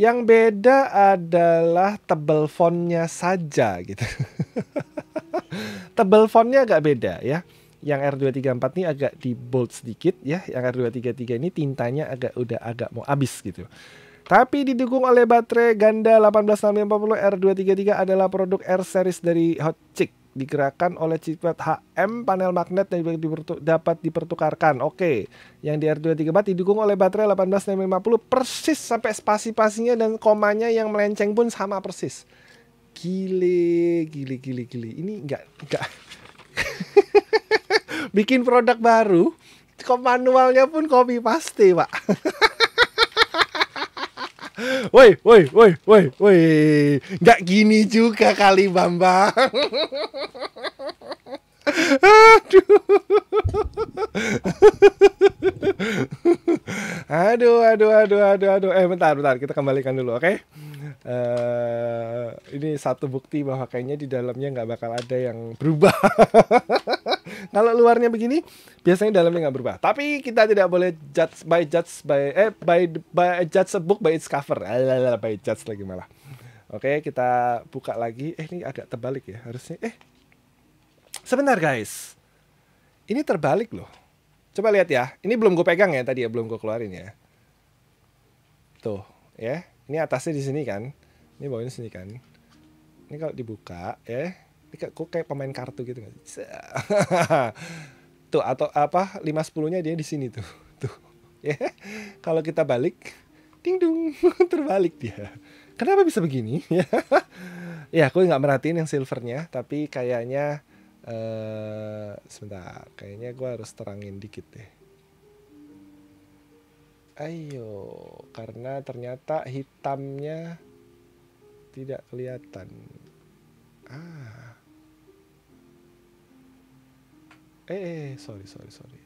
yang beda adalah tebel fontnya saja gitu [laughs] tebel fontnya agak beda ya yang R234 ini agak di bold sedikit ya yang R233 ini tintanya agak udah agak mau habis gitu tapi didukung oleh baterai ganda 18640 R233 adalah produk R series dari Hot Chick digerakkan oleh chipset HM panel magnet yang dapat dipertukarkan. Oke, yang di R23 didukung oleh baterai 18650 persis sampai spasi-spasinya dan komanya yang melenceng pun sama persis. Gile, gile, gile, gile. Ini enggak enggak [laughs] bikin produk baru, manualnya pun copy paste, Pak. [laughs] Woi, woi, woi, woi, woi. Enggak gini juga kali Bambang. Aduh. aduh, aduh, aduh, aduh, aduh. Eh, bentar, bentar. Kita kembalikan dulu, oke? Okay? uh, ini satu bukti bahwa kayaknya di dalamnya nggak bakal ada yang berubah. [laughs] Kalau luarnya begini, biasanya dalamnya nggak berubah. Tapi kita tidak boleh judge by judge by eh by by judge book by its cover. Alalala, ah, by judge lagi malah. Oke, kita buka lagi. Eh, ini agak terbalik ya. Harusnya eh sebentar guys. Ini terbalik loh. Coba lihat ya. Ini belum gue pegang ya tadi ya, belum gue keluarin ya. Tuh, ya ini atasnya di sini kan ini bawahnya sini kan ini kalau dibuka ya ini kok kayak pemain kartu gitu kan [laughs] tuh atau apa Lima sepuluhnya dia di sini tuh [laughs] tuh ya kalau kita balik ding dong [laughs] terbalik dia kenapa bisa begini ya aku nggak merhatiin yang silvernya tapi kayaknya eh uh, sebentar kayaknya gua harus terangin dikit deh Ayo, karena ternyata hitamnya tidak kelihatan. Ah. Eh, eh, sorry, sorry, sorry.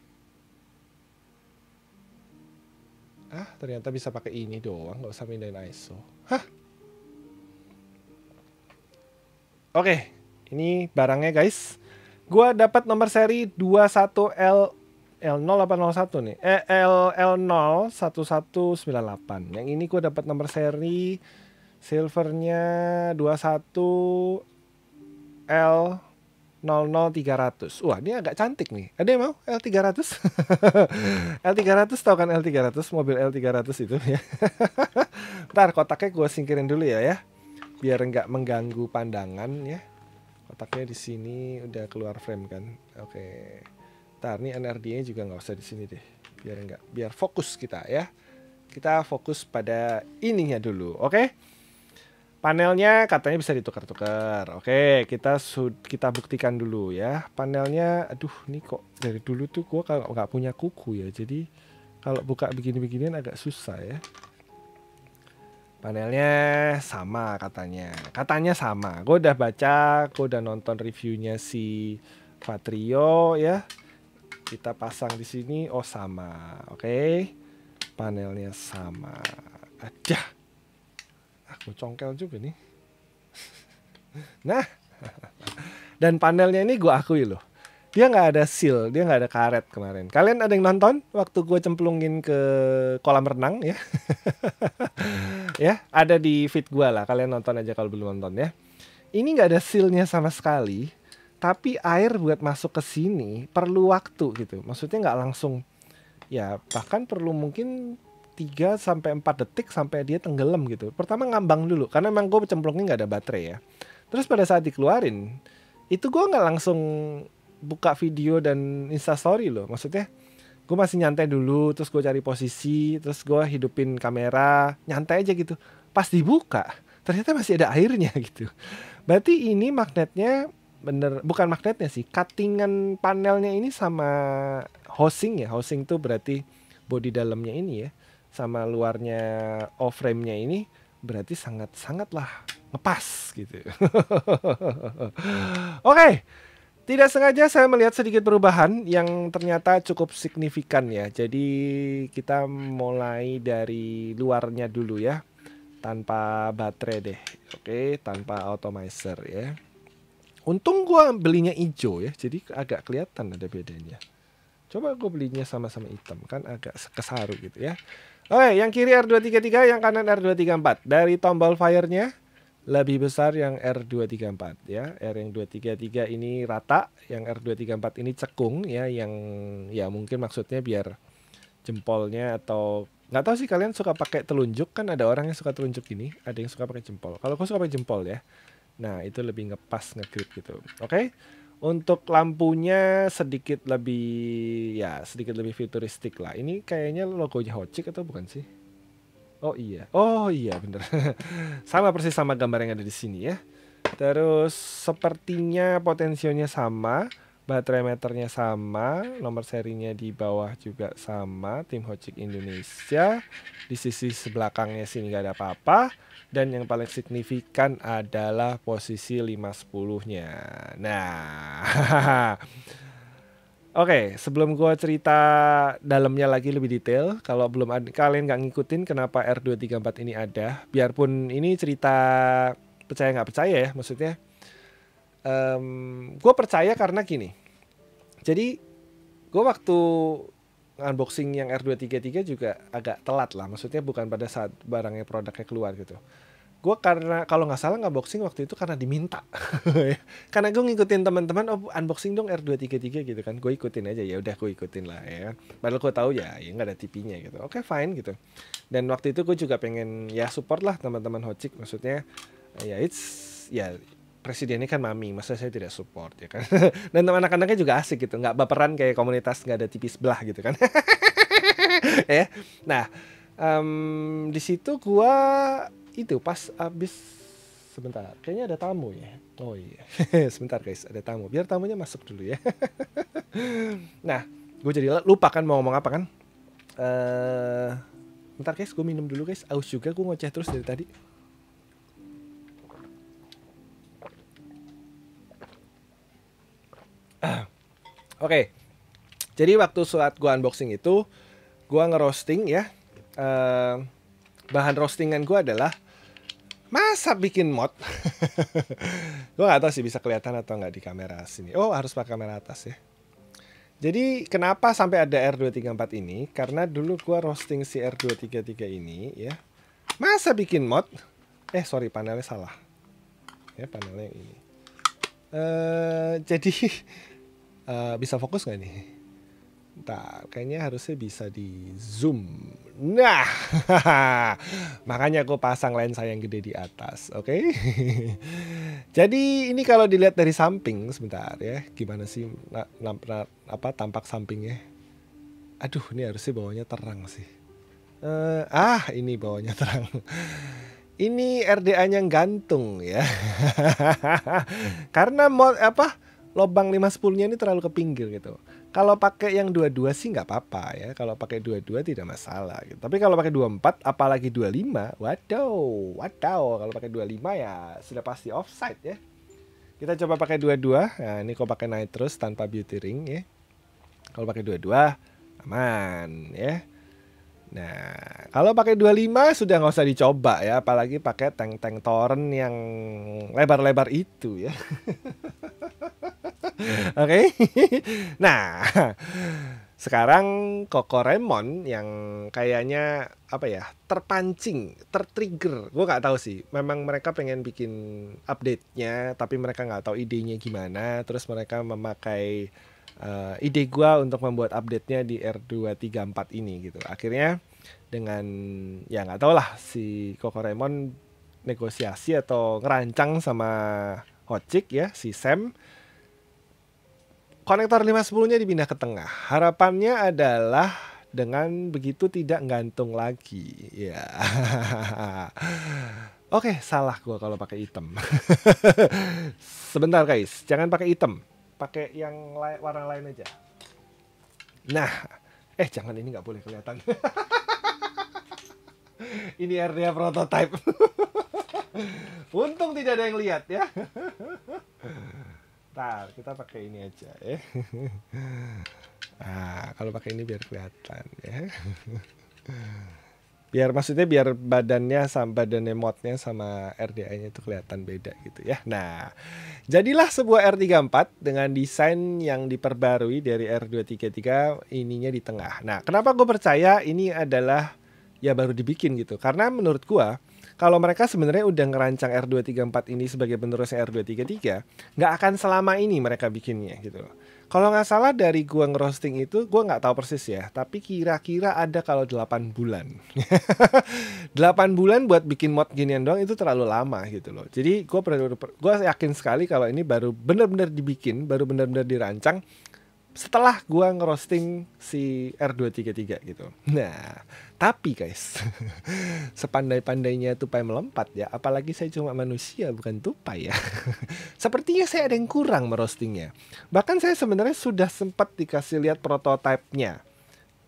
Ah, ternyata bisa pakai ini doang, nggak usah mindahin ISO. Hah? Oke, ini barangnya guys. Gua dapat nomor seri 21L L0801 nih. Eh, L L01198. Yang ini gua dapat nomor seri silvernya 21 L 00300. Wah, ini agak cantik nih. Ada yang mau L300? L300 [laughs] tau kan L300, mobil L300 itu ya. [laughs] Ntar kotaknya gua singkirin dulu ya ya. Biar nggak mengganggu pandangan ya. Kotaknya di sini udah keluar frame kan. Oke. Okay. Ntar nih NRD-nya juga nggak usah di sini deh. Biar nggak, biar fokus kita ya. Kita fokus pada ininya dulu, oke? Okay? Panelnya katanya bisa ditukar-tukar. Oke, okay, kita kita buktikan dulu ya. Panelnya, aduh, ini kok dari dulu tuh gua kalau nggak punya kuku ya. Jadi kalau buka begini-beginian agak susah ya. Panelnya sama katanya. Katanya sama. gua udah baca, gua udah nonton reviewnya si Patrio ya. Kita pasang di sini. Oh, sama. Oke. Okay. Panelnya sama. Aja. Aku ah, congkel juga nih. [laughs] nah. Dan panelnya ini gue akui loh. Dia nggak ada seal, dia nggak ada karet kemarin. Kalian ada yang nonton waktu gue cemplungin ke kolam renang ya? [laughs] ya, ada di feed gue lah. Kalian nonton aja kalau belum nonton ya. Ini nggak ada sealnya sama sekali tapi air buat masuk ke sini perlu waktu gitu maksudnya nggak langsung ya bahkan perlu mungkin 3 sampai 4 detik sampai dia tenggelam gitu pertama ngambang dulu karena emang gue cemplungnya nggak ada baterai ya terus pada saat dikeluarin itu gue nggak langsung buka video dan instastory loh maksudnya gue masih nyantai dulu terus gue cari posisi terus gue hidupin kamera nyantai aja gitu pas dibuka ternyata masih ada airnya [laughs] gitu berarti ini magnetnya bener bukan magnetnya sih cuttingan panelnya ini sama housing ya housing tuh berarti body dalamnya ini ya sama luarnya off frame-nya ini berarti sangat sangatlah ngepas gitu. [laughs] Oke. okay. Tidak sengaja saya melihat sedikit perubahan yang ternyata cukup signifikan ya. Jadi kita mulai dari luarnya dulu ya. Tanpa baterai deh. Oke, okay, tanpa automizer ya. Untung gue belinya hijau ya, jadi agak kelihatan ada bedanya. Coba gue belinya sama-sama hitam kan agak kesaru gitu ya. Oke, yang kiri R233, yang kanan R234. Dari tombol firenya lebih besar yang R234 ya. R yang 233 ini rata, yang R234 ini cekung ya yang ya mungkin maksudnya biar jempolnya atau nggak tahu sih kalian suka pakai telunjuk kan ada orang yang suka telunjuk gini, ada yang suka pakai jempol. Kalau gue suka pakai jempol ya. Nah, itu lebih ngepas, ngegrip gitu. Oke. Okay? Untuk lampunya sedikit lebih ya, sedikit lebih futuristik lah. Ini kayaknya logonya Hocik atau bukan sih? Oh iya. Oh iya, bener. [laughs] sama persis sama gambar yang ada di sini ya. Terus sepertinya potensinya sama, baterai meternya sama, nomor serinya di bawah juga sama, tim Hocik Indonesia. Di sisi sebelakangnya sini nggak ada apa-apa dan yang paling signifikan adalah posisi 510-nya. Nah, [laughs] Oke, okay, sebelum gue cerita dalamnya lagi lebih detail, kalau belum ada, kalian nggak ngikutin kenapa R234 ini ada, biarpun ini cerita percaya nggak percaya ya, maksudnya um, gue percaya karena gini. Jadi gue waktu unboxing yang R233 juga agak telat lah. Maksudnya bukan pada saat barangnya produknya keluar gitu. Gue karena kalau nggak salah unboxing waktu itu karena diminta. [laughs] karena gue ngikutin teman-teman, oh unboxing dong R233 gitu kan. Gue ikutin aja ya udah gue ikutin lah ya. Padahal gue tahu ya ya nggak ada tipinya gitu. Oke okay, fine gitu. Dan waktu itu gue juga pengen ya support lah teman-teman Hocik. Maksudnya ya it's ya presidennya kan mami, masa saya tidak support ya kan. [laughs] Dan anak-anaknya juga asik gitu, nggak baperan kayak komunitas nggak ada tipis belah gitu kan. [laughs] ya, nah um, di situ gua itu pas abis sebentar, kayaknya ada tamu ya. Oh iya, [laughs] sebentar guys, ada tamu. Biar tamunya masuk dulu ya. nah, gua jadi lupa kan mau ngomong apa kan. Uh, eh, bentar guys, gua minum dulu guys. Aus juga gua ngoceh terus dari tadi. Oke. Jadi waktu saat gua unboxing itu gua ngerosting ya. Uh, bahan roastingan gua adalah masa bikin mod. [laughs] gua gak tahu sih bisa kelihatan atau nggak di kamera sini. Oh, harus pakai kamera atas ya. Jadi kenapa sampai ada R234 ini? Karena dulu gua roasting si R233 ini ya. Masa bikin mod? Eh sorry panelnya salah. Ya panelnya yang ini. Uh, jadi [laughs] Eh, bisa fokus nggak nih? Bentar, kayaknya harusnya bisa di zoom. Nah, [laughs] makanya aku pasang lensa yang gede di atas, oke? Okay? [laughs] Jadi ini kalau dilihat dari samping sebentar ya, gimana sih na, na, na, apa tampak sampingnya? Aduh, ini harusnya bawahnya terang sih. Uh, ah, ini bawahnya [laughs] terang. ini RDA-nya gantung ya. Karena mod apa? lobang 5-10-nya ini terlalu ke pinggir gitu. Kalau pakai yang 22 sih nggak apa-apa ya. Kalau pakai 22 tidak masalah gitu. Tapi kalau pakai 24 apalagi 25, waduh, waduh. Kalau pakai 25 ya sudah pasti offside ya. Kita coba pakai 22. Nah, ini kok pakai nitrous tanpa beauty ring ya. Kalau pakai 22 aman ya. Nah, kalau pakai 25 sudah nggak usah dicoba ya, apalagi pakai tank-tank torrent yang lebar-lebar itu ya. [laughs] Oke. nah, sekarang Koko Remon yang kayaknya apa ya, terpancing, tertrigger. Gue nggak tahu sih. Memang mereka pengen bikin update-nya, tapi mereka nggak tahu idenya gimana. Terus mereka memakai uh, ide gue untuk membuat update-nya di R234 ini gitu. Akhirnya dengan ya nggak tau lah si koko Kokoremon negosiasi atau ngerancang sama Hocik ya si Sam konektor 510-nya dipindah ke tengah. Harapannya adalah dengan begitu tidak gantung lagi. Ya. [laughs] Oke, okay, salah gua kalau pakai item. [laughs] Sebentar guys, jangan pakai item pakai yang warna lain aja nah eh jangan ini nggak boleh kelihatan [laughs] ini area prototype [laughs] untung tidak ada yang lihat ya [laughs] Tar, kita pakai ini aja ya. Nah, kalau pakai ini biar kelihatan ya biar maksudnya biar badannya sama badannya modnya sama RDI-nya itu kelihatan beda gitu ya. Nah, jadilah sebuah R34 dengan desain yang diperbarui dari R233 ininya di tengah. Nah, kenapa gue percaya ini adalah ya baru dibikin gitu? Karena menurut gue kalau mereka sebenarnya udah ngerancang R234 ini sebagai penerusnya R233, nggak akan selama ini mereka bikinnya gitu loh. Kalau nggak salah dari gua ngerosting itu gua nggak tahu persis ya, tapi kira-kira ada kalau 8 bulan. 8 [laughs] bulan buat bikin mod ginian doang itu terlalu lama gitu loh. Jadi gua perlu, gua yakin sekali kalau ini baru bener-bener dibikin, baru bener-bener dirancang setelah gua ngerosting si R233 gitu. Nah, tapi guys, [laughs] sepandai-pandainya tupai melompat ya, apalagi saya cuma manusia bukan tupai ya. [laughs] Sepertinya saya ada yang kurang merostingnya. Bahkan saya sebenarnya sudah sempat dikasih lihat prototipenya.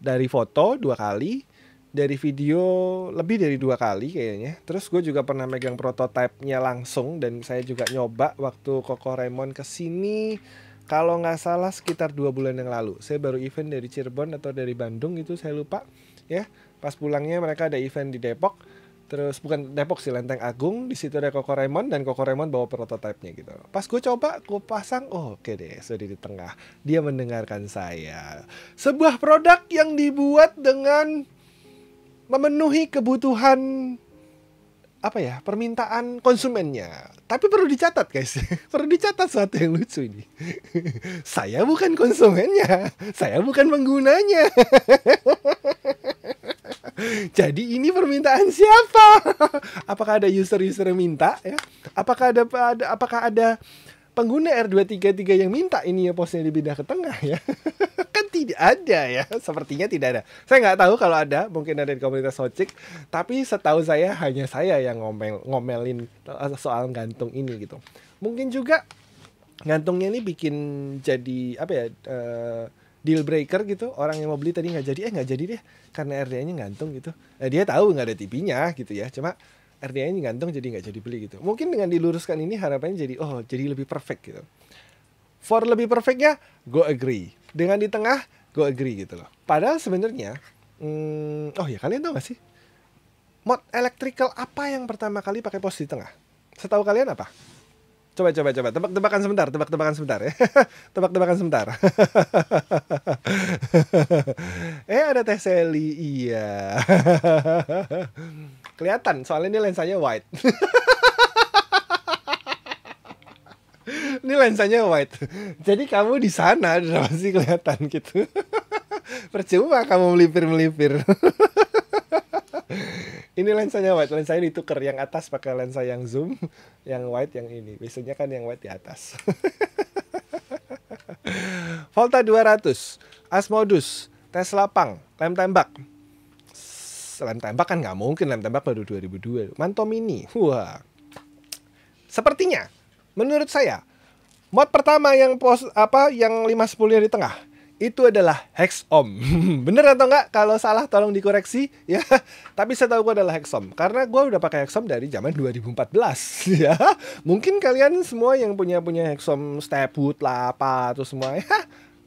Dari foto dua kali, dari video lebih dari dua kali kayaknya. Terus gue juga pernah megang prototipenya langsung dan saya juga nyoba waktu Koko Raymond kesini kalau nggak salah sekitar dua bulan yang lalu. Saya baru event dari Cirebon atau dari Bandung itu saya lupa ya Pas pulangnya mereka ada event di Depok. Terus bukan Depok sih Lenteng Agung, di situ ada Koko Raymond dan Koko Raymond bawa prototipenya gitu. Pas gue coba, gue pasang, oh, oke okay deh, sudah di tengah. Dia mendengarkan saya. Sebuah produk yang dibuat dengan memenuhi kebutuhan apa ya permintaan konsumennya tapi perlu dicatat guys [laughs] perlu dicatat suatu yang lucu ini [laughs] saya bukan konsumennya saya bukan penggunanya [laughs] [laughs] Jadi ini permintaan siapa? [laughs] apakah ada user-user yang minta ya? Apakah ada, ada apakah ada pengguna R233 yang minta ini ya posnya dipindah ke tengah ya? [laughs] kan tidak ada ya, sepertinya tidak ada. Saya nggak tahu kalau ada, mungkin ada di komunitas Socik, tapi setahu saya hanya saya yang ngomel ngomelin soal gantung ini gitu. Mungkin juga gantungnya ini bikin jadi apa ya? Uh, deal breaker gitu orang yang mau beli tadi nggak jadi eh nggak jadi deh karena RDA-nya ngantung gitu eh, dia tahu nggak ada TV-nya gitu ya cuma RDA-nya ngantung jadi nggak jadi beli gitu mungkin dengan diluruskan ini harapannya jadi oh jadi lebih perfect gitu for lebih perfect ya go agree dengan di tengah go agree gitu loh padahal sebenarnya hmm, oh ya kalian tahu gak sih mod electrical apa yang pertama kali pakai pos di tengah setahu kalian apa Coba coba coba tebak-tebakan sebentar, tebak-tebakan sebentar ya. [laughs] tebak-tebakan sebentar. [laughs] eh ada Teh Seli. Iya. [laughs] Kelihatan soalnya ini lensanya white ini lensanya white Jadi kamu di sana udah pasti kelihatan gitu. Percuma kamu melipir-melipir ini lensanya wide lensanya ditukar yang atas pakai lensa yang zoom yang white yang ini biasanya kan yang white di atas [laughs] Volta 200 Asmodus Tesla Pang lem tembak lem tembak kan nggak mungkin lem tembak baru 2002 Mantomini wah sepertinya menurut saya mod pertama yang pos apa yang 510 nya di tengah itu adalah hex om. [laughs] Bener atau enggak? Kalau salah tolong dikoreksi ya. [laughs] Tapi saya tahu gue adalah hex om karena gue udah pakai hex om dari zaman 2014 [laughs] ya. Mungkin kalian semua yang punya punya hex hexom stepwood lah apa atau semua ya.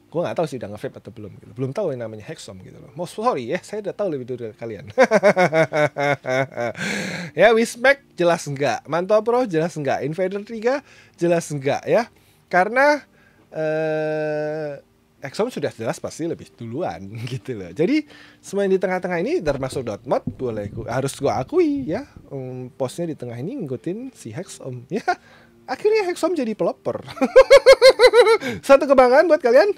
Gue nggak tahu sih udah ngevape atau belum gitu. Belum tahu yang namanya hex om gitu loh. Mau sorry ya, saya udah tahu lebih dulu dari kalian. ya Wismac jelas enggak, Mantau Pro jelas enggak, Invader 3 jelas enggak ya. Karena eh uh, Exxon sudah jelas pasti lebih duluan [laughs] gitu loh. Jadi semua yang di tengah-tengah ini termasuk Dotmod boleh harus gua akui ya um, posnya di tengah ini ngikutin si Hexom ya [laughs] akhirnya Hexom jadi pelopor. [laughs] Satu kebanggaan buat kalian.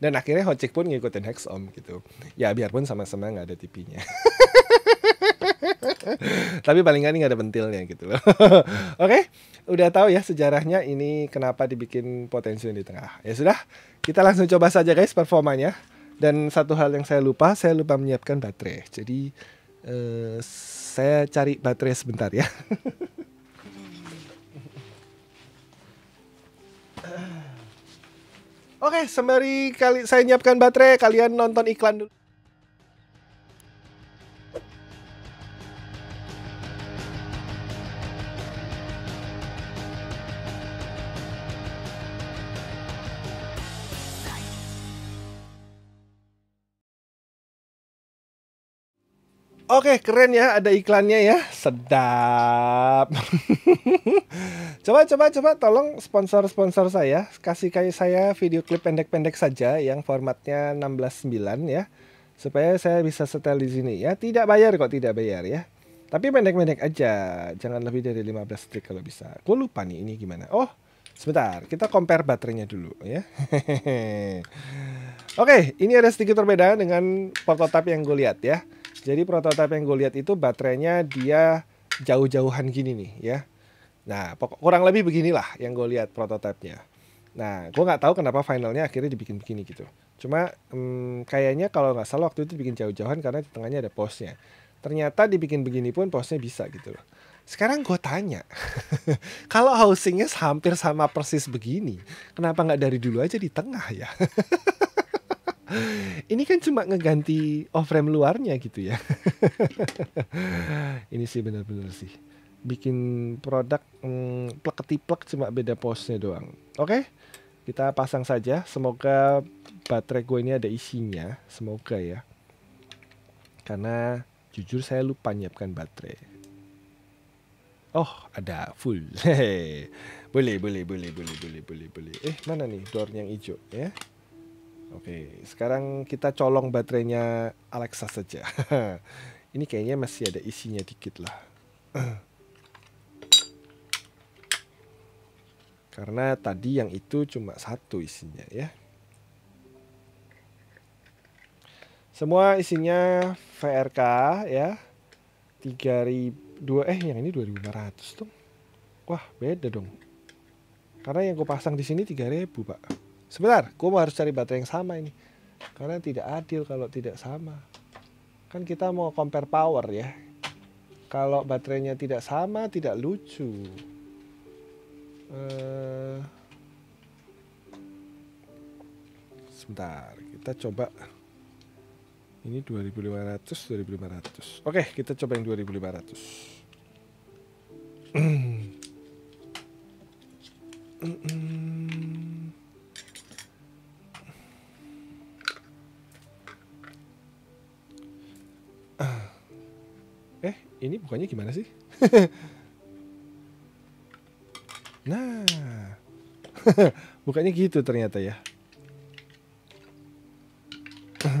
Dan akhirnya Hocik pun ngikutin Hexom gitu. Ya biarpun sama-sama nggak ada tipinya. Tapi paling nggak ini nggak ada pentilnya gitu loh. Oke, okay? udah tahu ya sejarahnya ini kenapa dibikin potensi di tengah. Ya sudah, kita langsung coba saja guys performanya. Dan satu hal yang saya lupa, saya lupa menyiapkan baterai. Jadi eh, saya cari baterai sebentar ya. [laughs] Oke, sembari kali saya nyiapkan baterai, kalian nonton iklan dulu. Oke, keren ya ada iklannya ya. Sedap. [laughs] coba coba coba tolong sponsor-sponsor saya kasih kayak saya video klip pendek-pendek saja yang formatnya 16:9 ya. Supaya saya bisa setel di sini ya. Tidak bayar kok, tidak bayar ya. Tapi pendek-pendek aja, jangan lebih dari 15 detik kalau bisa. Gue lupa nih ini gimana. Oh, sebentar, kita compare baterainya dulu ya. [laughs] Oke, ini ada sedikit perbedaan dengan prototipe yang gue lihat ya. Jadi prototipe yang gue lihat itu baterainya dia jauh-jauhan gini nih ya. Nah pokok kurang lebih beginilah yang gue lihat prototipenya. Nah gue nggak tahu kenapa finalnya akhirnya dibikin begini gitu. Cuma hmm, kayaknya kalau nggak salah waktu itu bikin jauh-jauhan karena di tengahnya ada posnya. Ternyata dibikin begini pun posnya bisa gitu loh. Sekarang gue tanya, [laughs] kalau housingnya hampir sama persis begini, kenapa nggak dari dulu aja di tengah ya? [laughs] [laughs] ini kan cuma ngeganti off frame luarnya gitu ya. [laughs] ini sih benar-benar sih bikin produk mm, plek cuma beda posnya doang. Oke. Okay? Kita pasang saja. Semoga baterai gue ini ada isinya. Semoga ya. Karena jujur saya lupa nyiapkan baterai. Oh, ada full. hehehe. [laughs] boleh, boleh, boleh, boleh, boleh, boleh, boleh. Eh, mana nih door yang hijau ya? Oke, sekarang kita colong baterainya Alexa saja. [laughs] Ini kayaknya masih ada isinya dikit lah. [clears throat] Karena tadi yang itu cuma satu isinya ya. Semua isinya VRK ya. 3000 eh yang ini 2500 tuh. Wah, beda dong. Karena yang gue pasang di sini 3000, Pak sebentar gue harus cari baterai yang sama ini karena tidak adil kalau tidak sama kan kita mau compare power ya kalau baterainya tidak sama tidak lucu uh, sebentar kita coba ini 2500 2500 oke kita coba yang 2500 [clears throat] mm ini bukannya gimana sih? [laughs] nah, [laughs] bukannya gitu ternyata ya. [laughs]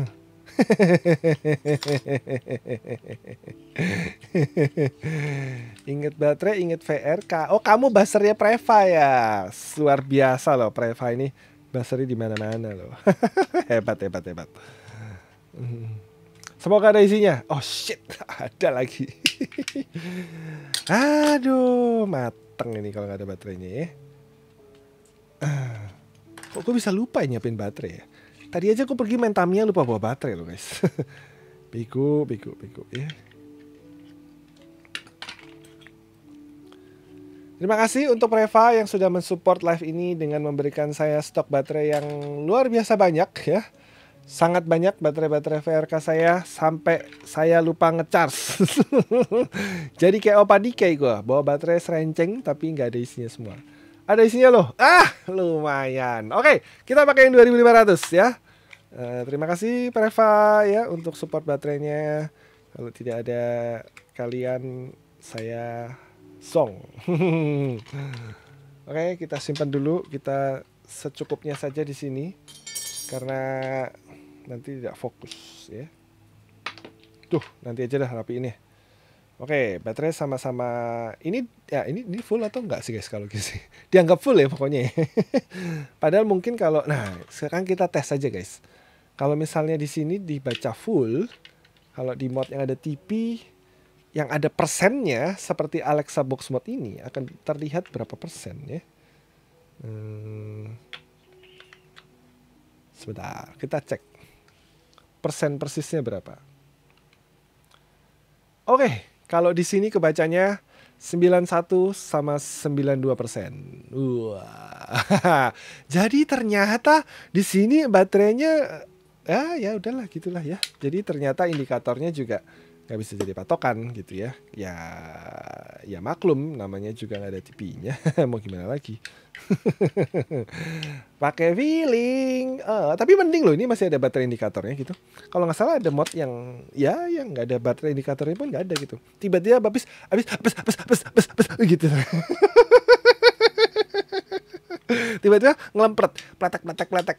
ingat baterai, ingat VRK. Oh, kamu basernya Preva ya. Luar biasa loh Preva ini. Basernya di mana-mana loh. hebat, hebat, hebat. Hmm. Semoga ada isinya. Oh shit, [laughs] ada lagi. [laughs] Aduh, mateng ini kalau nggak ada baterainya ya. Ah, kok gue bisa lupa nyiapin baterai ya? Tadi aja gue pergi main Tamiya lupa bawa baterai loh guys. [laughs] Biku, biku, biku ya. Terima kasih untuk Reva yang sudah mensupport live ini dengan memberikan saya stok baterai yang luar biasa banyak ya sangat banyak baterai-baterai VRK saya sampai saya lupa ngecharge. [laughs] Jadi kayak opa kayak gue, bawa baterai serenceng tapi nggak ada isinya semua. Ada isinya loh. Ah, lumayan. Oke, kita pakai yang 2500 ya. Uh, terima kasih Preva ya untuk support baterainya. Kalau tidak ada kalian saya song. [laughs] Oke, kita simpan dulu. Kita secukupnya saja di sini karena nanti tidak fokus ya tuh nanti aja dah rapi ini ya. Oke, baterai sama-sama ini ya ini ini full atau enggak sih guys kalau gitu sih. [laughs] Dianggap full ya pokoknya. Ya. [laughs] Padahal mungkin kalau nah, sekarang kita tes aja guys. Kalau misalnya di sini dibaca full, kalau di mod yang ada TV yang ada persennya seperti Alexa Box mod ini akan terlihat berapa persen ya. Hmm. Sebentar, kita cek persen persisnya berapa. Oke, kalau di sini kebacanya 91 sama 92 persen. [laughs] Jadi ternyata di sini baterainya ya ya udahlah gitulah ya. Jadi ternyata indikatornya juga nggak bisa jadi patokan gitu ya ya ya maklum namanya juga nggak ada tipinya [laughs] mau gimana lagi [laughs] pakai feeling uh, tapi mending loh ini masih ada baterai indikatornya gitu kalau nggak salah ada mod yang ya yang nggak ada baterai indikatornya pun nggak ada gitu tiba-tiba habis habis habis habis habis habis gitu [laughs] tiba-tiba ngelempret pletek pletek pletek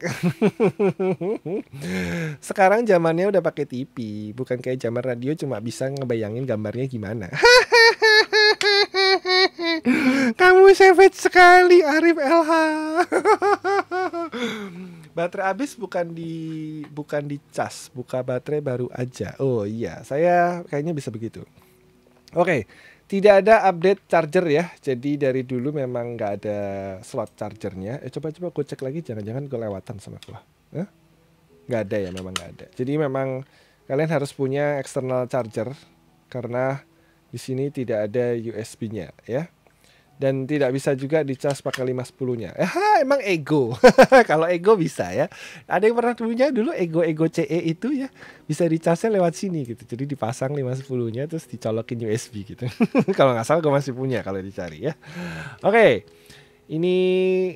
sekarang zamannya udah pakai TV bukan kayak zaman radio cuma bisa ngebayangin gambarnya gimana kamu savage sekali Arif LH baterai habis bukan di bukan di cas buka baterai baru aja oh iya saya kayaknya bisa begitu oke okay tidak ada update charger ya jadi dari dulu memang nggak ada slot chargernya eh coba coba gue cek lagi jangan-jangan gue lewatan sama gue eh? nggak ada ya memang nggak ada jadi memang kalian harus punya external charger karena di sini tidak ada USB-nya ya dan tidak bisa juga dicas pakai lima sepuluhnya. Eh, emang ego. [laughs] Kalau ego bisa ya. Ada yang pernah punya dulu ego-ego CE itu ya bisa dicasnya lewat sini gitu. Jadi dipasang lima sepuluhnya terus dicolokin USB gitu. [laughs] Kalau nggak salah gue masih punya kalau dicari ya. Oke. Okay. Ini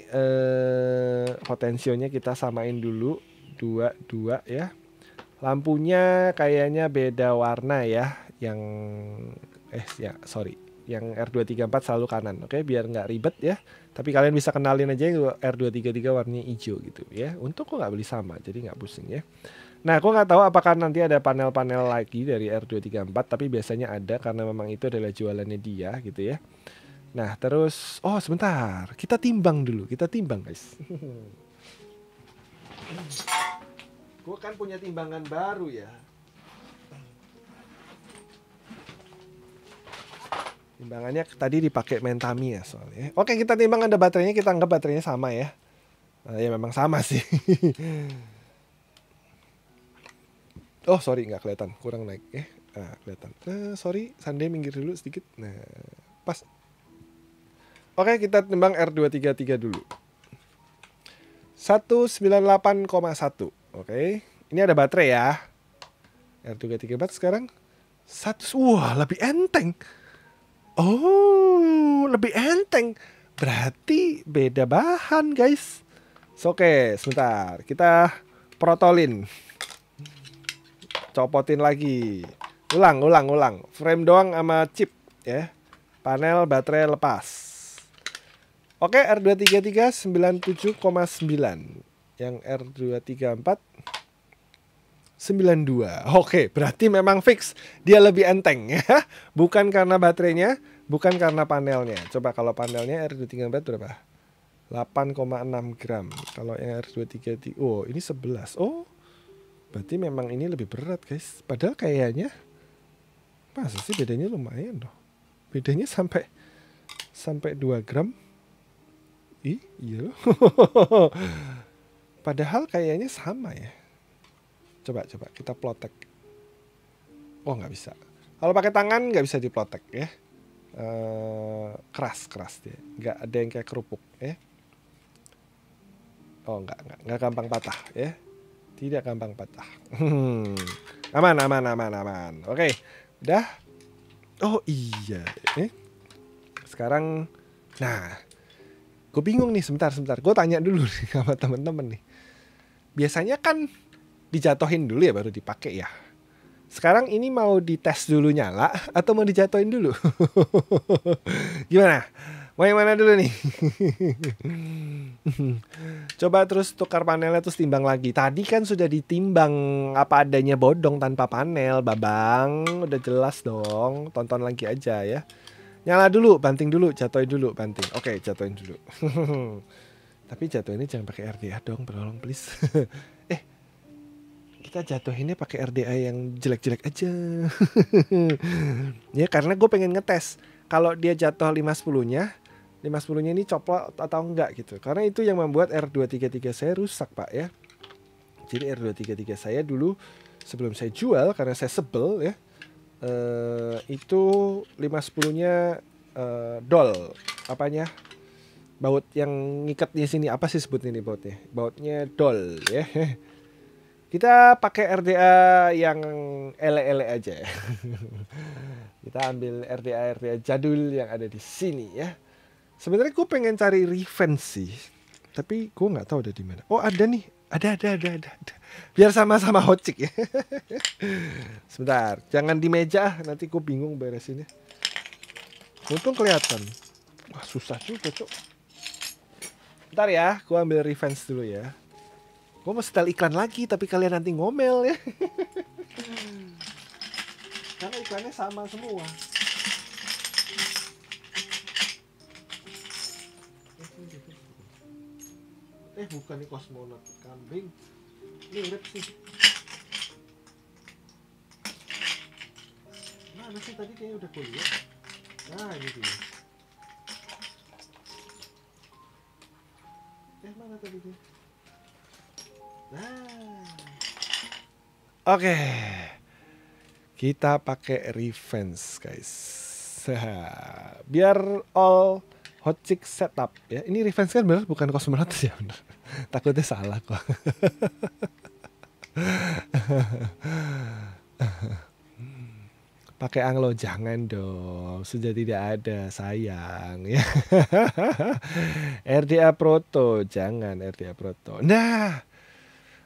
eh, potensionya kita samain dulu dua dua ya. Lampunya kayaknya beda warna ya yang eh ya sorry yang R234 selalu kanan oke okay? biar nggak ribet ya tapi kalian bisa kenalin aja yang R233 warnanya hijau gitu ya untuk kok nggak beli sama jadi nggak pusing ya Nah, aku nggak tahu apakah nanti ada panel-panel lagi dari R234, tapi biasanya ada karena memang itu adalah jualannya dia gitu ya. Nah, terus, oh sebentar, kita timbang dulu, kita timbang guys. [laughs] Gue kan punya timbangan baru ya. Timbangannya tadi dipakai Mentami ya soalnya. Oke kita timbang ada baterainya kita anggap baterainya sama ya. Nah, ya memang sama sih. [laughs] oh sorry nggak kelihatan kurang naik eh Nah, kelihatan. Eh, sorry Sunday minggir dulu sedikit. Nah pas. Oke kita timbang R233 dulu. 198,1 Oke Ini ada baterai ya r 233 sekarang satu. Wah lebih enteng Oh, lebih enteng. Berarti beda bahan, guys. So, Oke, okay, sebentar. Kita protolin. Copotin lagi. Ulang, ulang, ulang. Frame doang sama chip, ya. Panel baterai lepas. Oke, okay, R233 97,9. Yang R234 92. Oke, berarti memang fix dia lebih enteng ya. [laughs] Bukan karena baterainya, bukan karena panelnya. Coba kalau panelnya R234 berapa? 8,6 gram. Kalau yang R233, oh ini 11. Oh, berarti memang ini lebih berat guys. Padahal kayaknya, masa sih bedanya lumayan loh. Bedanya sampai sampai 2 gram. Ih, iya loh. [laughs] Padahal kayaknya sama ya Coba coba kita plotek. Oh nggak bisa. Kalau pakai tangan nggak bisa diplotek ya. Eh, keras keras dia. Nggak ada yang kayak kerupuk ya. Oh nggak nggak nggak gampang patah ya. Tidak gampang patah. Hmm. Aman aman aman aman. Oke. Okay. Udah. Oh iya. Eh. Sekarang nah gue bingung nih sebentar sebentar gue tanya dulu [laughs] nih sama temen-temen nih biasanya kan dijatohin dulu ya baru dipakai ya. Sekarang ini mau dites dulu nyala atau mau dijatohin dulu? [laughs] Gimana? Mau yang mana dulu nih? [laughs] Coba terus tukar panelnya terus timbang lagi. Tadi kan sudah ditimbang apa adanya bodong tanpa panel, Babang. Udah jelas dong. Tonton lagi aja ya. Nyala dulu, banting dulu, jatuhin dulu, banting. Oke, okay, dulu. [laughs] Tapi ini jangan pakai RDA dong, tolong please kita jatuhinnya pakai RDA yang jelek-jelek aja. [laughs] ya karena gue pengen ngetes kalau dia jatuh 510-nya, 510-nya ini coplok atau enggak gitu. Karena itu yang membuat R233 saya rusak, Pak ya. Jadi R233 saya dulu sebelum saya jual karena saya sebel ya. Uh, itu 510-nya uh, eh, dol apanya? Baut yang ngikatnya sini apa sih sebutnya ini bautnya? Bautnya dol ya. [laughs] Kita pakai RDA yang ele-ele aja ya. [laughs] Kita ambil RDA-RDA jadul yang ada di sini ya. Sebenarnya gue pengen cari revenge sih. Tapi gue nggak tahu ada di mana. Oh ada nih. Ada, ada, ada, ada. Biar sama-sama hocik ya. [laughs] Sebentar. Jangan di meja. Ah, nanti gue bingung beresinnya. Untung kelihatan. Wah susah juga cok. Bentar ya. Gue ambil revenge dulu ya. Gue mau setel iklan lagi tapi kalian nanti ngomel ya. Hmm. Karena iklannya sama semua. Eh bukan nih kosmonot kambing. Ini urip sih. Nah sih tadi kayaknya udah kuliah. Nah ini dia. Eh mana tadi dia? Nah. Oke. Kita pakai revenge, guys. [laughs] Biar all hot chick setup ya. Ini revenge kan benar bukan kosmonaut [laughs] ya benar. Takutnya salah kok. [laughs] pakai anglo jangan dong sudah tidak ada sayang ya RDA Proto jangan RDA Proto nah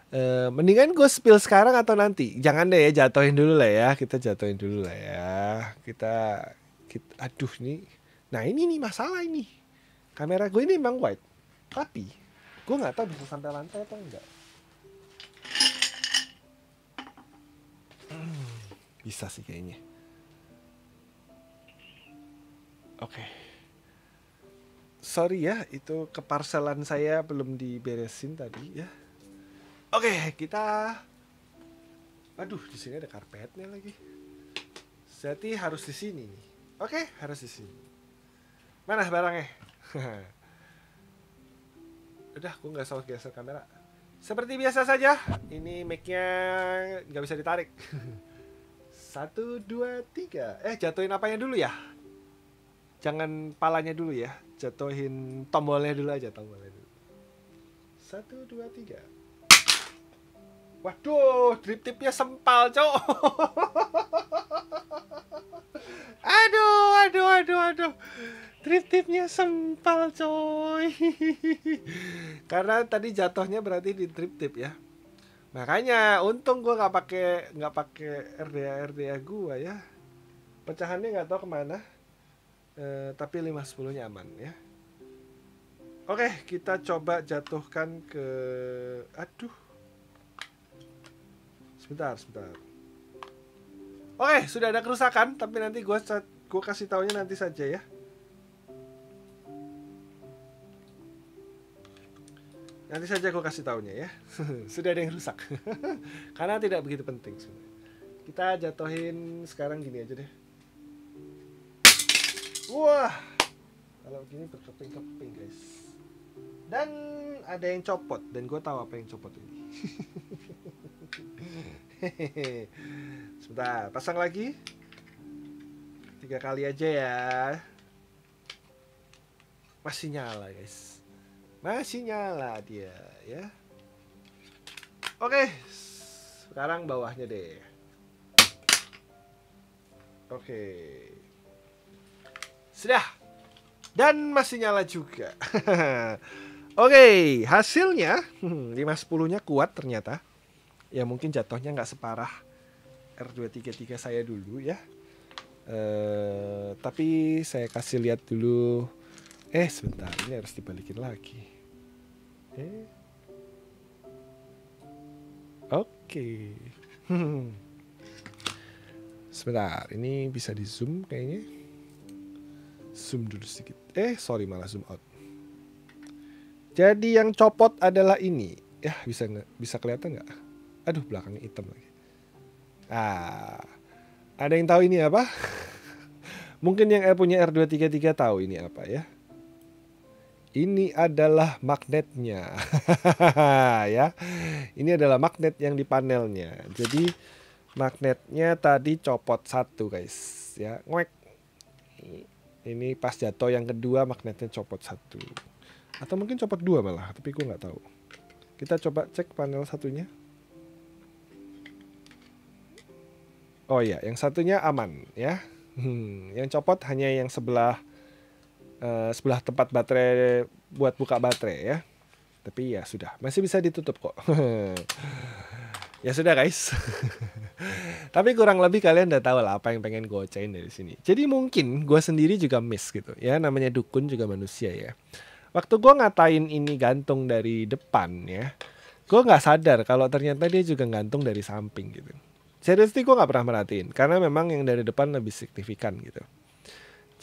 Uh, mendingan gue spill sekarang atau nanti? Jangan deh ya, jatuhin dulu lah ya. Kita jatuhin dulu lah ya. Kita, kita aduh nih. Nah ini nih masalah ini. Kamera gue ini emang white Tapi gue nggak tahu bisa sampai lantai atau enggak. Hmm, bisa sih kayaknya. Oke. Okay. Sorry ya, itu keparselan saya belum diberesin tadi ya. Oke, okay, kita Aduh, di sini ada karpetnya lagi. Jadi harus di sini nih. Oke, okay, harus di sini. Mana barangnya? [laughs] Udah, aku nggak salah geser kamera. Seperti biasa saja, ini mic-nya nggak bisa ditarik. [laughs] Satu, dua, tiga. Eh, jatuhin apanya dulu ya? Jangan palanya dulu ya. Jatuhin tombolnya dulu aja, tombolnya dulu. Satu, dua, tiga. Waduh, drip tipnya sempal, cok. [laughs] aduh, aduh, aduh, aduh. Drip tipnya sempal, coy. [laughs] Karena tadi jatuhnya berarti di drip tip ya. Makanya untung gua nggak pakai nggak pakai RDA RDA gua ya. Pecahannya nggak tahu kemana. E, tapi 510 nya aman ya. Oke, kita coba jatuhkan ke aduh Sebentar, sebentar. Oke, sudah ada kerusakan, tapi nanti gue gue kasih taunya nanti saja ya. Nanti saja gue kasih taunya ya. [laughs] Sudah ada yang rusak. [laughs] Karena tidak begitu penting sebenarnya. Kita jatuhin sekarang gini aja deh. Wah. Kalau gini berkeping-keping, guys. Dan ada yang copot dan gue tahu apa yang copot ini. [laughs] Hehehe. [laughs] Sebentar, pasang lagi. Tiga kali aja ya. Masih nyala, guys. Masih nyala dia, ya. Oke, sekarang bawahnya deh. Oke. Sudah. Dan masih nyala juga. [laughs] Oke, hasilnya 10 [laughs] nya kuat ternyata ya mungkin jatuhnya nggak separah R233 saya dulu ya. Uh, tapi saya kasih lihat dulu. Eh sebentar, ini harus dibalikin lagi. Eh. Oke. Okay. [laughs] sebentar, ini bisa di zoom kayaknya. Zoom dulu sedikit. Eh sorry malah zoom out. Jadi yang copot adalah ini. Ya bisa bisa kelihatan nggak? Aduh belakangnya hitam lagi. Ah, ada yang tahu ini apa? [laughs] Mungkin yang punya R233 tahu ini apa ya. Ini adalah magnetnya. [laughs] ya. Ini adalah magnet yang di panelnya. Jadi magnetnya tadi copot satu, guys. Ya, ngwek. Ini pas jatuh yang kedua magnetnya copot satu. Atau mungkin copot dua malah, tapi gue nggak tahu. Kita coba cek panel satunya. Oh iya, yang satunya aman ya. Hmm, yang copot hanya yang sebelah uh, sebelah tempat baterai buat buka baterai ya. Tapi ya sudah, masih bisa ditutup kok. [laughs] ya sudah guys. [laughs] Tapi kurang lebih kalian udah tahu lah apa yang pengen gue ocehin dari sini. Jadi mungkin gue sendiri juga miss gitu ya. Namanya dukun juga manusia ya. Waktu gue ngatain ini gantung dari depan ya. Gue gak sadar kalau ternyata dia juga gantung dari samping gitu seriously gue nggak pernah merhatiin karena memang yang dari depan lebih signifikan gitu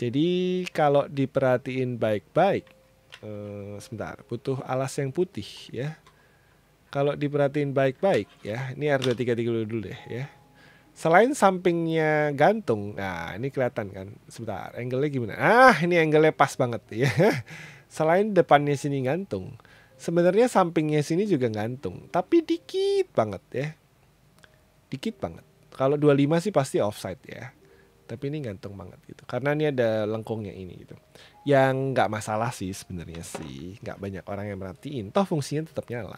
jadi kalau diperhatiin baik-baik eh, sebentar butuh alas yang putih ya kalau diperhatiin baik-baik ya ini r tiga dulu, dulu deh ya selain sampingnya gantung nah ini kelihatan kan sebentar angle-nya gimana ah ini angle-nya pas banget ya [laughs] selain depannya sini gantung sebenarnya sampingnya sini juga gantung tapi dikit banget ya dikit banget. Kalau 25 sih pasti offside ya. Tapi ini ngantung banget gitu. Karena ini ada lengkungnya ini gitu. Yang nggak masalah sih sebenarnya sih. Nggak banyak orang yang merhatiin. Toh fungsinya tetap nyala.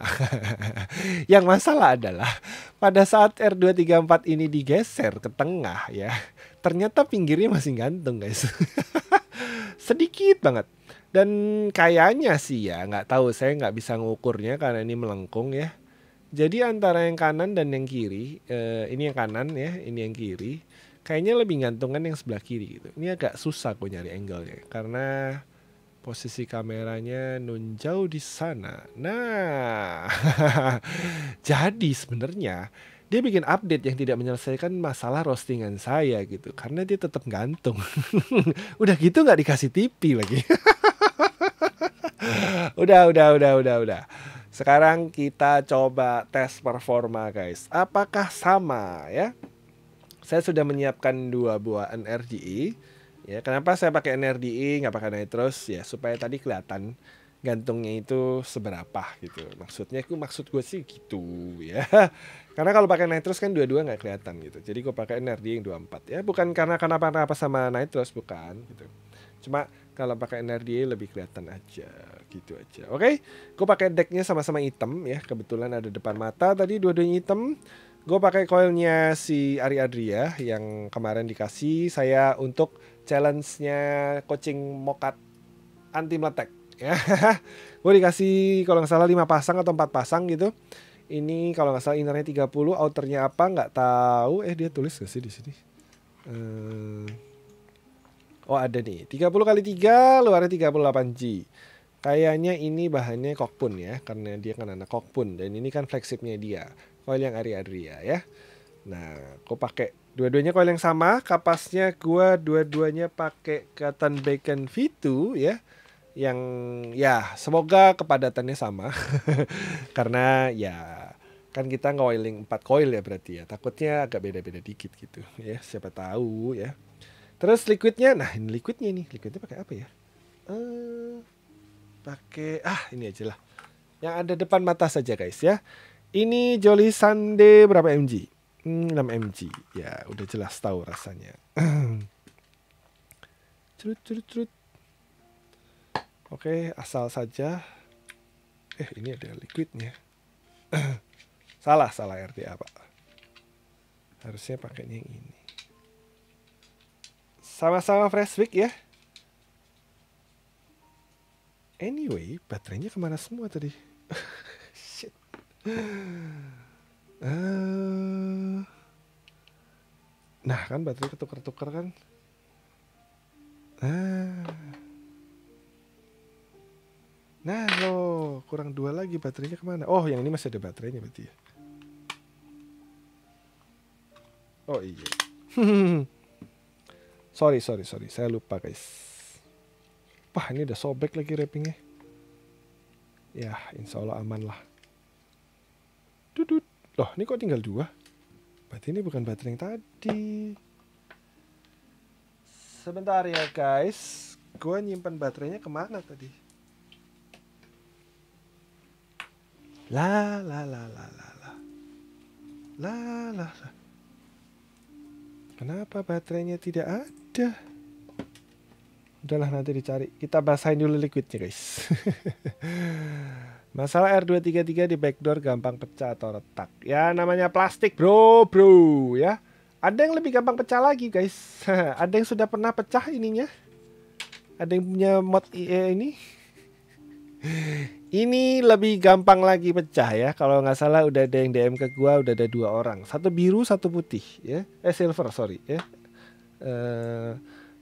[laughs] yang masalah adalah pada saat R234 ini digeser ke tengah ya. Ternyata pinggirnya masih gantung guys. [laughs] Sedikit banget. Dan kayaknya sih ya nggak tahu saya nggak bisa ngukurnya karena ini melengkung ya jadi antara yang kanan dan yang kiri, eh, ini yang kanan ya, ini yang kiri. Kayaknya lebih ngantungan yang sebelah kiri gitu. Ini agak susah gue nyari angle-nya karena posisi kameranya nunjau di sana. Nah, [laughs] jadi sebenarnya dia bikin update yang tidak menyelesaikan masalah roastingan saya gitu, karena dia tetap gantung. [laughs] udah gitu nggak dikasih tipi lagi. [laughs] udah, udah, udah, udah, udah. Sekarang kita coba tes performa guys. Apakah sama ya? Saya sudah menyiapkan dua buah NRDI. E, ya, kenapa saya pakai NRDI e, nggak pakai nitrous ya supaya tadi kelihatan gantungnya itu seberapa gitu. Maksudnya itu maksud gue sih gitu ya. [laughs] Karena kalau pakai nitrous kan dua-dua nggak kelihatan gitu. Jadi gue pakai NRDI e yang 24 ya. Bukan karena kenapa kenapa sama nitrous bukan gitu. Cuma kalau pakai NRDI lebih kelihatan aja gitu aja. Oke, okay? gue pakai decknya sama-sama hitam ya. Kebetulan ada depan mata tadi dua-duanya hitam. Gue pakai coilnya si Ari Adria yang kemarin dikasih saya untuk challenge-nya coaching mokat anti meletek ya. [laughs] gue dikasih kalau nggak salah lima pasang atau empat pasang gitu. Ini kalau nggak salah innernya 30, outernya apa nggak tahu. Eh dia tulis gak sih di sini? Hmm. Oh ada nih 30 kali 3 luarnya 38G Kayaknya ini bahannya kokpun ya, karena dia kan anak kokpun dan ini kan flagshipnya dia, coil yang Ari Adria ya. Nah, aku pakai dua-duanya coil yang sama, kapasnya gua dua-duanya pakai Katan Bacon V2 ya. Yang ya, semoga kepadatannya sama. [laughs] karena ya kan kita ngoiling empat coil ya berarti ya. Takutnya agak beda-beda dikit gitu ya, siapa tahu ya. Terus liquidnya, nah ini liquidnya nih, liquidnya pakai apa ya? Uh, pakai ah ini aja lah yang ada depan mata saja guys ya ini Jolly Sunday berapa mg hmm, 6 mg ya udah jelas tahu rasanya trut trut trut oke asal saja eh ini ada liquidnya [clears throat] salah salah rt apa harusnya pakainya yang ini sama-sama fresh week ya Anyway, baterainya kemana semua tadi? [laughs] Shit. Uh, nah kan baterai ketukar tuker kan? Nah, Nah lo kurang dua lagi baterainya kemana? Oh yang ini masih ada baterainya berarti ya. Oh iya. [laughs] sorry sorry sorry saya lupa guys. Wah ini udah sobek lagi wrappingnya. Ya insya Allah aman lah. Dudut. Loh ini kok tinggal dua? Berarti ini bukan baterai yang tadi. Sebentar ya guys. Gue nyimpan baterainya kemana tadi? La la la la la la. La la la. Kenapa baterainya tidak ada? udahlah nanti dicari kita basahin dulu liquidnya guys [laughs] masalah R233 di backdoor gampang pecah atau retak ya namanya plastik bro bro ya ada yang lebih gampang pecah lagi guys [laughs] ada yang sudah pernah pecah ininya ada yang punya mod IE ini [laughs] ini lebih gampang lagi pecah ya kalau nggak salah udah ada yang DM ke gua udah ada dua orang satu biru satu putih ya eh silver sorry ya uh,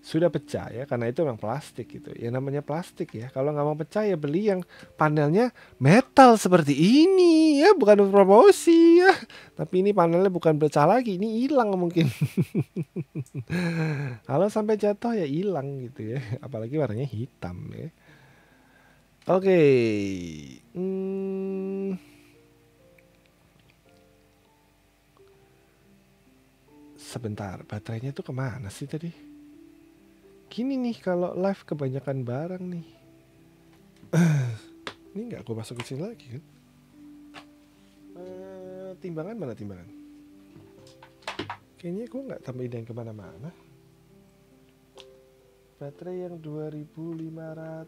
sudah pecah ya karena itu memang plastik gitu ya namanya plastik ya kalau nggak mau pecah ya beli yang panelnya metal seperti ini ya bukan promosi ya tapi ini panelnya bukan pecah lagi ini hilang mungkin [laughs] kalau sampai jatuh ya hilang gitu ya apalagi warnanya hitam ya oke hmm. sebentar baterainya tuh kemana sih tadi gini nih kalau live kebanyakan barang nih [clears throat] ini nggak aku masuk ke sini lagi kan uh, timbangan mana timbangan kayaknya aku nggak tambahin yang kemana-mana baterai yang 2500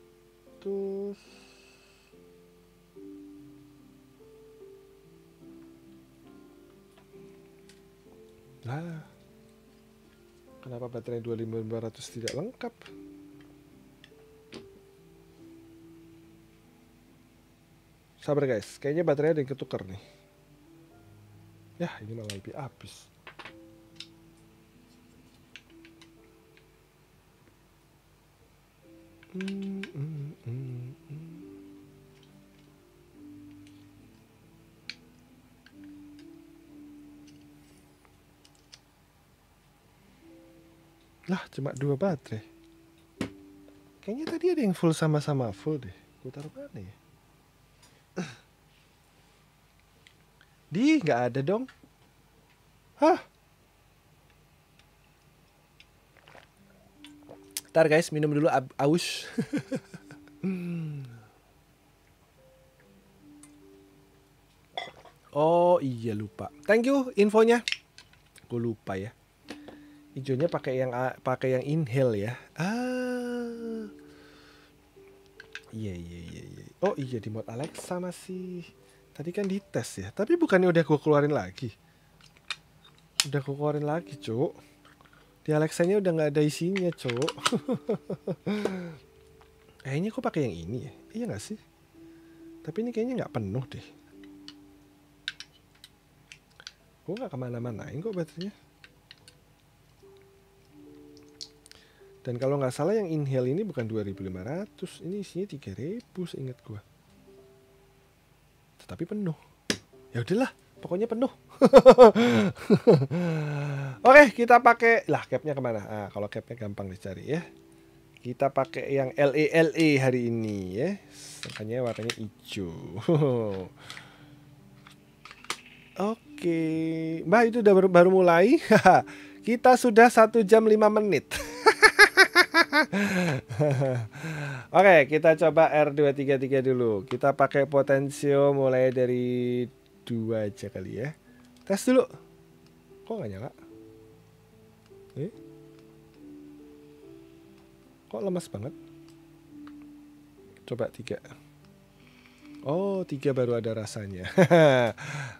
lah Kenapa baterai 2500 tidak lengkap? Sabar guys, kayaknya baterai ada yang ketukar nih. Ya, ini malah lebih habis. hmm, hmm, hmm, hmm. Lah, cuma dua baterai. Kayaknya tadi ada yang full sama-sama full deh. Gue taruh mana ya? [clears throat] Di, nggak ada dong. Hah? Ntar guys, minum dulu aus. [laughs] oh iya lupa. Thank you infonya. Gue lupa ya hijaunya pakai yang pakai yang inhale ya ah iya iya iya iya oh iya di mode Alexa masih tadi kan di tes ya tapi bukannya udah gue keluarin lagi udah gue keluarin lagi cuk di Alexa-nya udah nggak ada isinya cuk [laughs] kayaknya kok pakai yang ini ya iya nggak sih tapi ini kayaknya nggak penuh deh gue nggak kemana-manain kok baterainya Dan kalau nggak salah yang inhale ini bukan 2500, ini isinya 3000 seingat gue. Tetapi penuh. Ya udahlah, pokoknya penuh. [laughs] Oke, okay, kita pakai lah capnya kemana? Ah, kalau capnya gampang dicari ya. Kita pakai yang LELE LE hari ini ya. Makanya warnanya hijau. [laughs] Oke, okay. Mbak itu udah baru, baru mulai. [laughs] kita sudah satu jam 5 menit. [laughs] Oke, kita coba R233 dulu. Kita pakai potensio mulai dari 2 aja kali ya. Tes dulu. Kok gak nyala? Eh? Kok lemas banget? Coba 3. Oh, tiga baru ada rasanya. [laughs]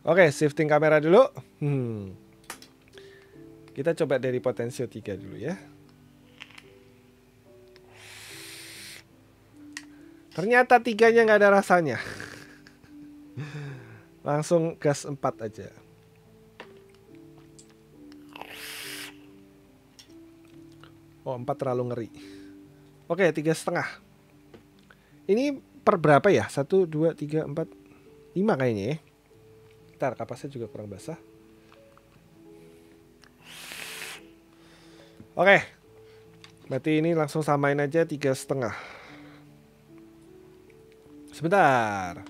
Oke, okay, shifting kamera dulu. Hmm. Kita coba dari potensio 3 dulu ya. Ternyata tiganya nggak ada rasanya. Langsung gas 4 aja. Oh, 4 terlalu ngeri. Oke, tiga setengah. Ini per berapa ya? Satu dua tiga empat lima kayaknya ya. Ntar kapasnya juga kurang basah. Oke, berarti ini langsung samain aja tiga setengah. Sebentar.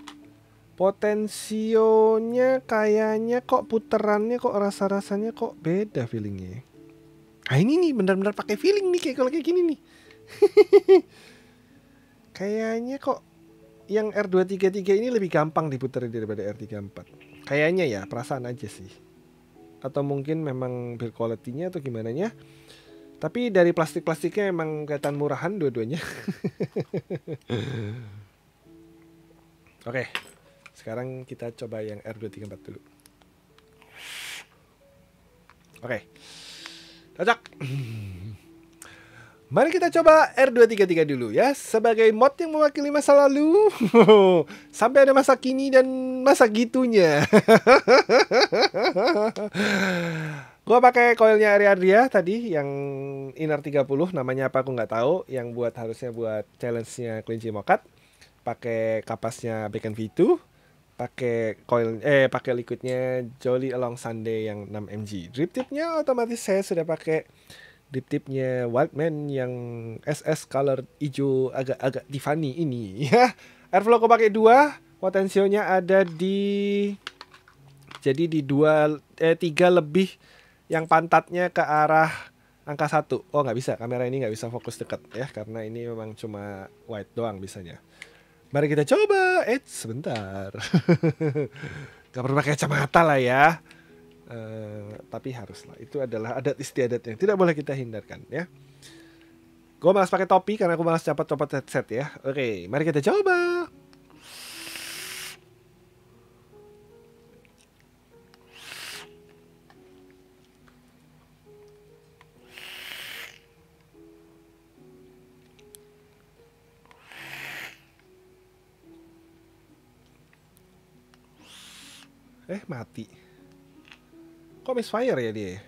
potensinya kayaknya kok puterannya kok rasa-rasanya kok beda feelingnya. Ah ini nih benar-benar pakai feeling nih kayak kalau kayak gini nih. [laughs] kayaknya kok yang R233 ini lebih gampang diputerin daripada R34. Kayaknya ya, perasaan aja sih. Atau mungkin memang build quality-nya atau gimana ya. Tapi dari plastik-plastiknya emang kelihatan murahan dua-duanya. [laughs] Oke, sekarang kita coba yang R234 dulu. Oke, cocok. [clears throat] Mari kita coba R233 dulu ya, sebagai mod yang mewakili masa lalu. [laughs] Sampai ada masa kini dan masa gitunya. [laughs] Gua pakai koilnya Ari Ardia tadi yang Inner 30 namanya apa aku nggak tahu yang buat harusnya buat challenge-nya kelinci mokat pakai kapasnya Bacon V2 pakai coil eh pakai liquidnya Jolly Along Sunday yang 6 mg drip tipnya otomatis saya sudah pakai drip tipnya Wildman yang SS color hijau agak-agak Tiffany ini ya [laughs] airflow aku pakai dua potensinya ada di jadi di dua eh tiga lebih yang pantatnya ke arah angka satu oh nggak bisa kamera ini nggak bisa fokus dekat ya karena ini memang cuma white doang bisanya Mari kita coba. Eh, sebentar. [laughs] Gak perlu pakai kacamata lah ya. Uh, tapi haruslah. Itu adalah adat istiadat yang tidak boleh kita hindarkan ya. Gue malas pakai topi karena aku malas cepat-cepat cepat headset ya. Oke, mari kita coba. mati. Kok misfire ya dia? Ya?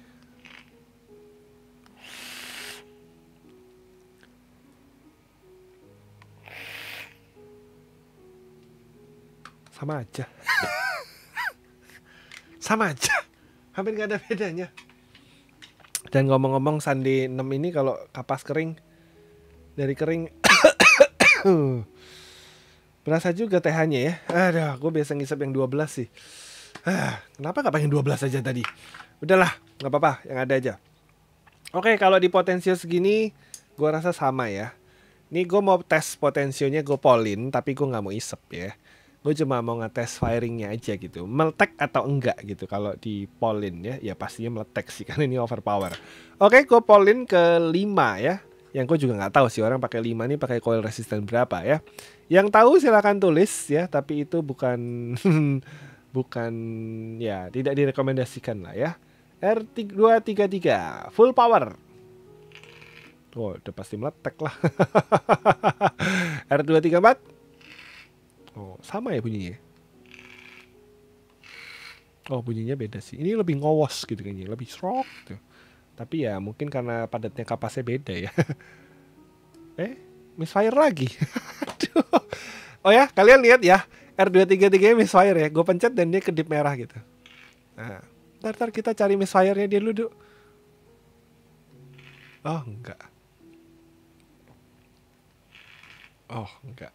Sama aja. [laughs] Sama aja. Hampir gak ada bedanya. Dan ngomong-ngomong sandi 6 ini kalau kapas kering dari kering [coughs] berasa juga TH-nya ya. Aduh, gue biasa ngisap yang 12 sih. Ah, kenapa nggak pengen 12 aja tadi? Udahlah, nggak apa-apa, yang ada aja. Oke, kalau di potensio segini, gue rasa sama ya. Ini gue mau tes potensionya gue polin, tapi gue nggak mau isep ya. Gue cuma mau ngetes firingnya aja gitu. Meletek atau enggak gitu kalau di polin ya. Ya pastinya meletek sih, [laughs] karena ini overpower. Oke, gue polin ke 5 ya. Yang gue juga nggak tahu sih orang pakai 5 ini pakai coil resisten berapa ya. Yang tahu silahkan tulis ya, tapi itu bukan [laughs] bukan ya tidak direkomendasikan lah ya. R233 full power. Oh, udah pasti meletek lah. [laughs] R234. Oh, sama ya bunyinya. Oh, bunyinya beda sih. Ini lebih ngowos gitu kayaknya, lebih srok tuh. Gitu. Tapi ya mungkin karena padatnya kapasnya beda ya. [laughs] eh, misfire lagi. [laughs] Oh ya, kalian lihat ya. R233 misfire ya gue pencet dan dia kedip merah gitu nah ntar, ntar kita cari misfire-nya dia dulu oh enggak oh enggak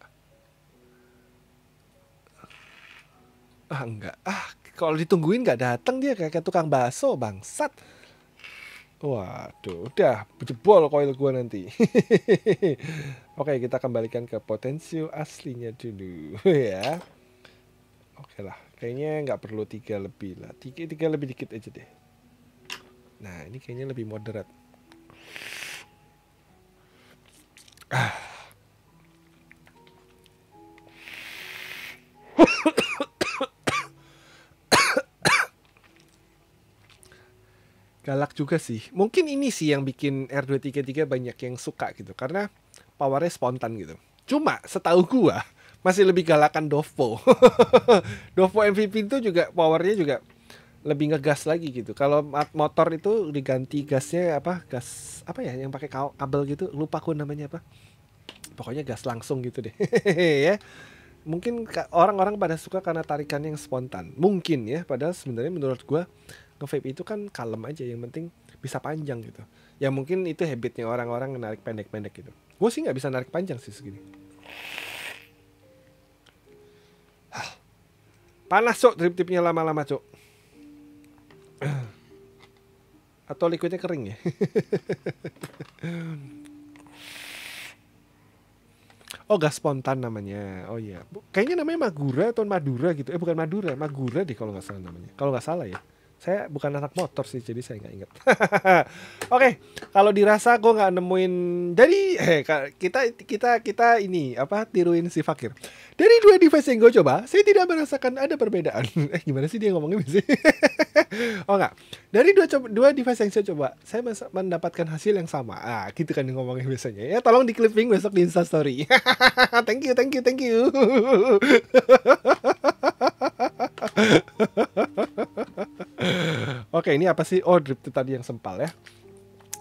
ah enggak ah kalau ditungguin gak datang dia kayak tukang bakso bangsat Waduh, udah jebol koil gua nanti. [laughs] Oke, kita kembalikan ke potensi aslinya dulu [laughs] ya. Oke lah, kayaknya nggak perlu tiga lebih lah. Tiga, tiga lebih dikit aja deh. Nah, ini kayaknya lebih moderat. Ah. galak juga sih. Mungkin ini sih yang bikin R233 banyak yang suka gitu karena powernya spontan gitu. Cuma setahu gua masih lebih galakan Dovo. [laughs] Dovo MVP itu juga powernya juga lebih ngegas lagi gitu. Kalau motor itu diganti gasnya apa? Gas apa ya yang pakai kabel gitu? Lupa aku namanya apa. Pokoknya gas langsung gitu deh. [laughs] ya. Mungkin orang-orang pada suka karena tarikan yang spontan. Mungkin ya, padahal sebenarnya menurut gua nge-vape itu kan kalem aja yang penting bisa panjang gitu. Ya mungkin itu habitnya orang-orang narik pendek-pendek gitu. Gue sih nggak bisa narik panjang sih segini. Panas cok drip tipnya lama-lama cok. [clears throat] Atau liquidnya kering ya. [laughs] oh gas spontan namanya. Oh iya. Kayaknya namanya Magura atau Madura gitu. Eh bukan Madura, Magura deh kalau nggak salah namanya. Kalau nggak salah ya saya bukan anak motor sih jadi saya nggak inget [laughs] oke okay, kalau dirasa gue nggak nemuin jadi eh, kita kita kita ini apa tiruin si fakir dari dua device yang gue coba saya tidak merasakan ada perbedaan [laughs] eh gimana sih dia ngomongnya sih [laughs] oh nggak dari dua dua device yang saya coba saya mendapatkan hasil yang sama ah gitu kan yang ngomongnya biasanya ya tolong di clipping besok di instastory thank you thank you thank you Oke, ini apa sih? Oh, drip tadi yang sempal ya.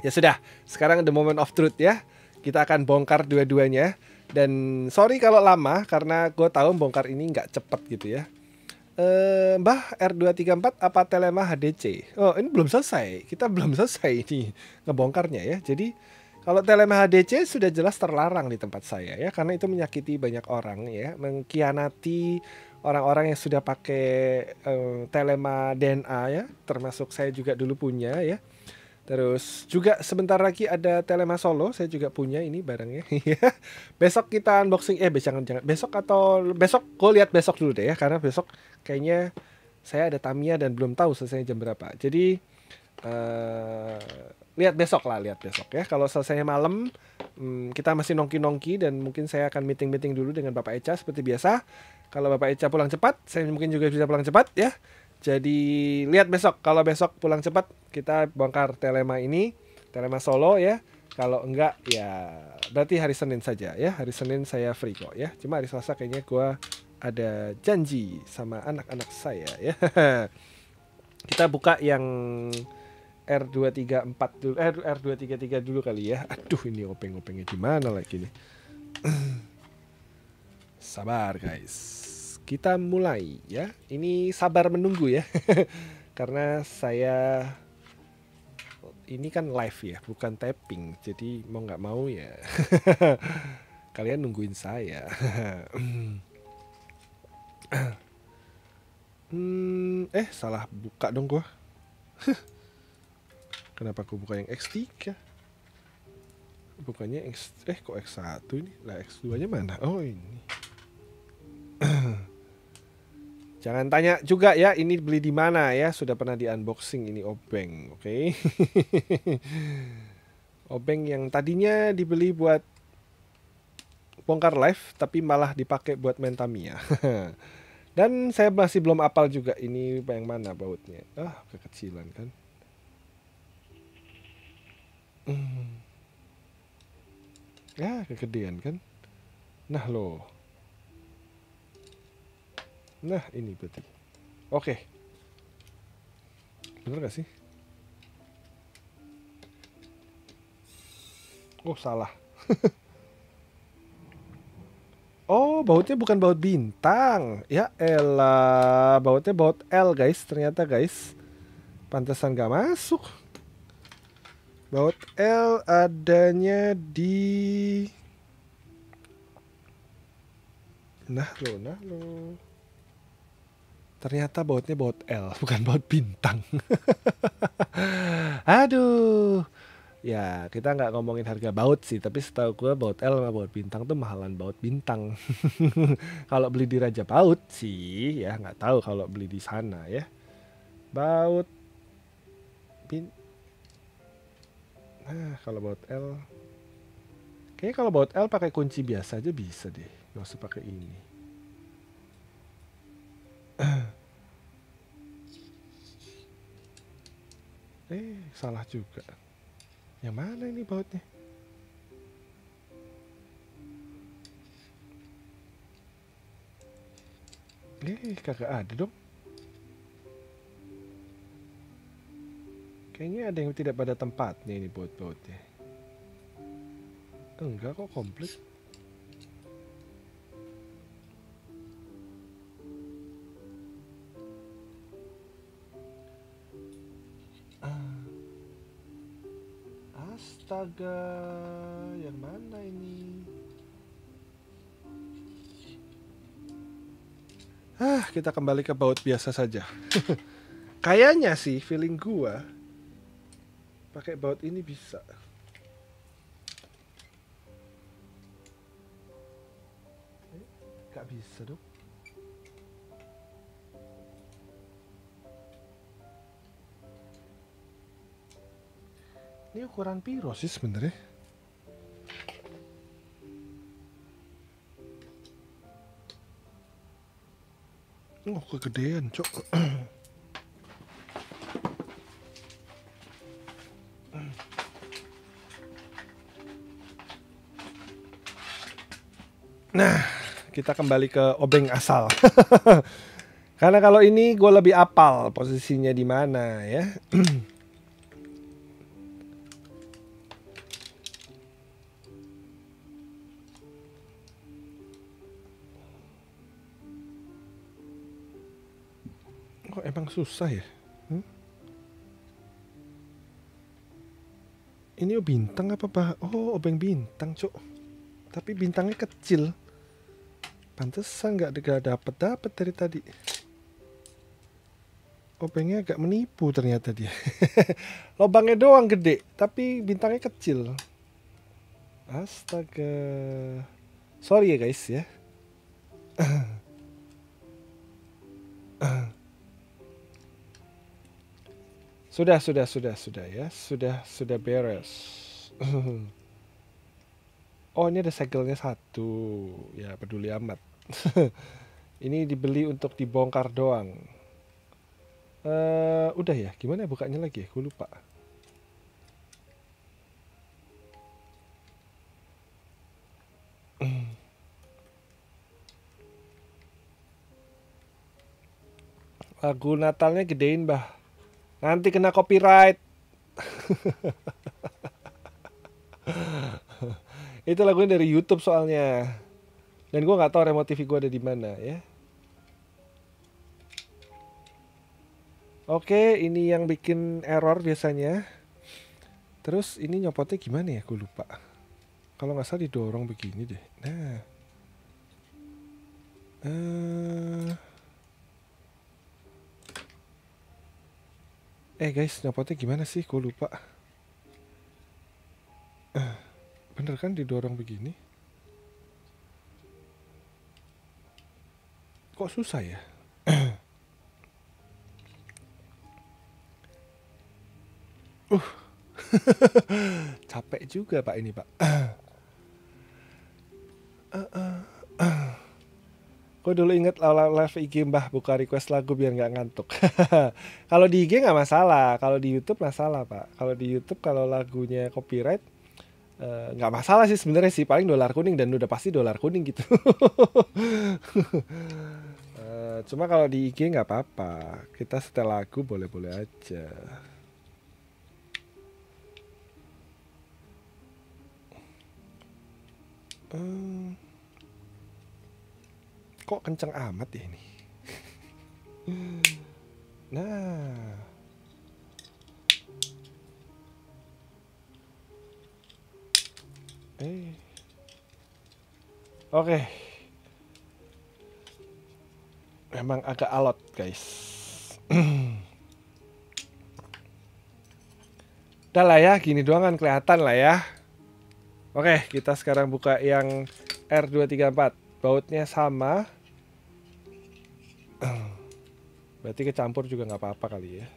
Ya sudah, sekarang the moment of truth ya. Kita akan bongkar dua-duanya. Dan sorry kalau lama, karena gue tahu bongkar ini nggak cepet gitu ya. Eh, Mbah R234 apa Telema HDC? Oh, ini belum selesai. Kita belum selesai ini ngebongkarnya ya. Jadi kalau Telema HDC sudah jelas terlarang di tempat saya ya, karena itu menyakiti banyak orang ya, mengkhianati orang-orang yang sudah pakai uh, telema DNA ya, termasuk saya juga dulu punya ya. Terus juga sebentar lagi ada Telema Solo, saya juga punya ini barangnya. [laughs] besok kita unboxing, eh jangan jangan besok atau besok kau lihat besok dulu deh ya, karena besok kayaknya saya ada Tamia dan belum tahu selesai jam berapa. Jadi uh, lihat besok lah, lihat besok ya. Kalau selesai malam Hmm, kita masih nongki-nongki dan mungkin saya akan meeting-meeting dulu dengan Bapak Eca seperti biasa. Kalau Bapak Eca pulang cepat, saya mungkin juga bisa pulang cepat ya. Jadi lihat besok. Kalau besok pulang cepat, kita bongkar telema ini, telema Solo ya. Kalau enggak ya berarti hari Senin saja ya. Hari Senin saya free kok ya. Cuma hari Selasa kayaknya gua ada janji sama anak-anak saya ya. [laughs] kita buka yang R234 dulu eh, R233 dulu kali ya aduh ini openg-opengnya mana lagi nih [clears throat] sabar guys kita mulai ya ini sabar menunggu ya [laughs] karena saya ini kan live ya bukan tapping jadi mau nggak mau ya [laughs] kalian nungguin saya [clears throat] hmm, eh salah buka dong gua [laughs] Kenapa aku buka yang X3? Bukannya X eh kok X1 ini? Lah X2-nya mana? Oh, ini. [clears throat] Jangan tanya juga ya, ini beli di mana ya? Sudah pernah di unboxing ini obeng, oke? Okay? [laughs] obeng yang tadinya dibeli buat bongkar live, tapi malah dipakai buat mentamia. [laughs] Dan saya masih belum apal juga ini yang mana bautnya. Ah, kekecilan kan. Hmm. Ya, kegedean kan? Nah loh. Nah, ini berarti. Oke. Bener gak sih? Oh, salah. [laughs] oh, bautnya bukan baut bintang. Ya elah, bautnya baut L guys. Ternyata guys, pantesan gak masuk baut L adanya di nah lo nah lo ternyata bautnya baut L [laughs] bukan baut bintang [laughs] aduh ya kita nggak ngomongin harga baut sih tapi setahu gue baut L sama baut bintang tuh mahalan baut bintang [laughs] kalau beli di Raja Baut sih ya nggak tahu kalau beli di sana ya baut bintang Nah, kalau baut L Kayaknya kalau baut L pakai kunci biasa aja bisa deh. Gak usah pakai ini. [clears throat] eh, salah juga. Yang mana ini bautnya? Eh, kagak ada dong. Kayaknya ada yang tidak pada tempat nih ini baut-bautnya. Enggak kok komplit. Ah. Astaga, yang mana ini? Ah, kita kembali ke baut biasa saja. [laughs] Kayaknya sih feeling gua pakai baut ini bisa eh, gak bisa dong ini ukuran piro sih sebenernya Oh, kegedean, cok. [clears throat] Nah, kita kembali ke obeng asal. [laughs] Karena kalau ini gue lebih apal posisinya di mana ya. [clears throat] Kok oh, emang susah ya? Hmm? Ini oh bintang apa bah? Oh, obeng bintang, cok. Tapi bintangnya kecil. Pantesan nggak gak dapet dapet dari tadi. opengnya agak menipu ternyata dia. Lobangnya [laughs] doang gede, tapi bintangnya kecil. Astaga. Sorry ya guys ya. [coughs] Sudah, sudah, sudah, sudah ya. Sudah, sudah beres. [coughs] oh ini ada segelnya satu ya peduli amat [laughs] ini dibeli untuk dibongkar doang uh, udah ya gimana bukanya lagi gue lupa [clears throat] lagu Natalnya gedein bah nanti kena copyright [laughs] itu lagunya dari YouTube soalnya dan gue nggak tahu remote TV gue ada di mana ya Oke, ini yang bikin error biasanya. Terus ini nyopotnya gimana ya? Gue lupa. Kalau nggak salah didorong begini deh. Nah, uh. eh guys, nyopotnya gimana sih? Gue lupa. Uh. Bener kan didorong begini? Kok susah ya? [coughs] uh. [laughs] Capek juga Pak ini, Pak. Uh, uh, uh. dulu inget live IG Mbah buka request lagu biar nggak ngantuk. [laughs] kalau di IG nggak masalah, kalau di YouTube masalah pak. Kalau di YouTube kalau lagunya copyright Eh, nggak uh, masalah sih sebenarnya sih paling dolar kuning dan udah pasti dolar kuning gitu uh, [laughs] cuma kalau di IG nggak apa-apa kita setel lagu boleh-boleh aja eh, kok kenceng amat ya ini [laughs] nah Eh. Oke. Okay. Memang agak alot, guys. [clears throat] Udah lah ya, gini doang kan kelihatan lah ya. Oke, okay, kita sekarang buka yang R234. Bautnya sama. [clears throat] Berarti kecampur juga nggak apa-apa kali ya.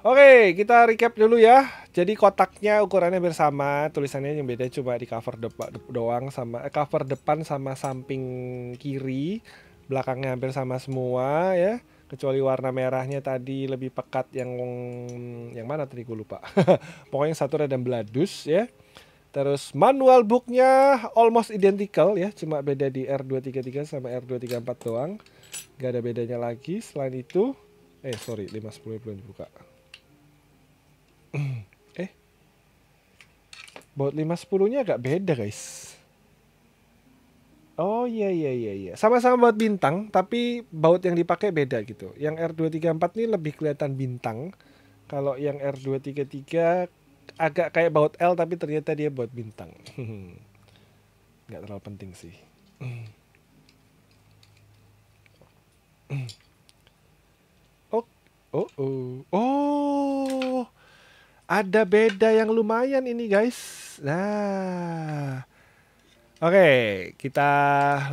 Oke, kita recap dulu ya. Jadi kotaknya ukurannya bersama, tulisannya yang beda cuma di cover depan doang sama eh, cover depan sama samping kiri, belakangnya hampir sama semua ya, kecuali warna merahnya tadi lebih pekat yang yang mana tadi gue lupa. [laughs] Pokoknya satu ada dus ya. Terus manual booknya almost identical ya, cuma beda di R233 sama R234 doang. Gak ada bedanya lagi. Selain itu, eh sorry, 510 belum dibuka eh baut 510 nya agak beda guys Oh iya iya iya iya. Sama-sama baut bintang tapi baut yang dipakai beda gitu. Yang R234 ini lebih kelihatan bintang. Kalau yang R233 agak kayak baut L tapi ternyata dia baut bintang. [laughs] Nggak terlalu penting sih. [clears throat] Oh, oh, oh, oh, ada beda yang lumayan ini guys. Nah. Oke, kita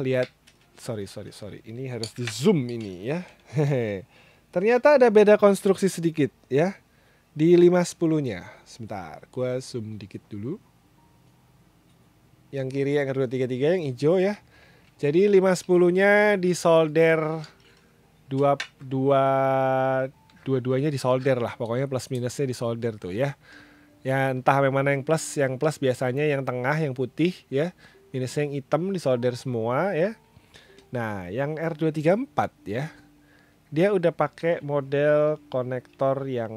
lihat sorry sorry sorry ini harus di zoom ini ya [laughs] ternyata ada beda konstruksi sedikit ya di lima nya sebentar gua zoom dikit dulu yang kiri yang kedua tiga tiga yang hijau ya jadi 510 nya solder dua dua dua-duanya disolder lah pokoknya plus minusnya disolder tuh ya ya entah memang mana yang plus yang plus biasanya yang tengah yang putih ya minusnya yang hitam disolder semua ya nah yang R234 ya dia udah pakai model konektor yang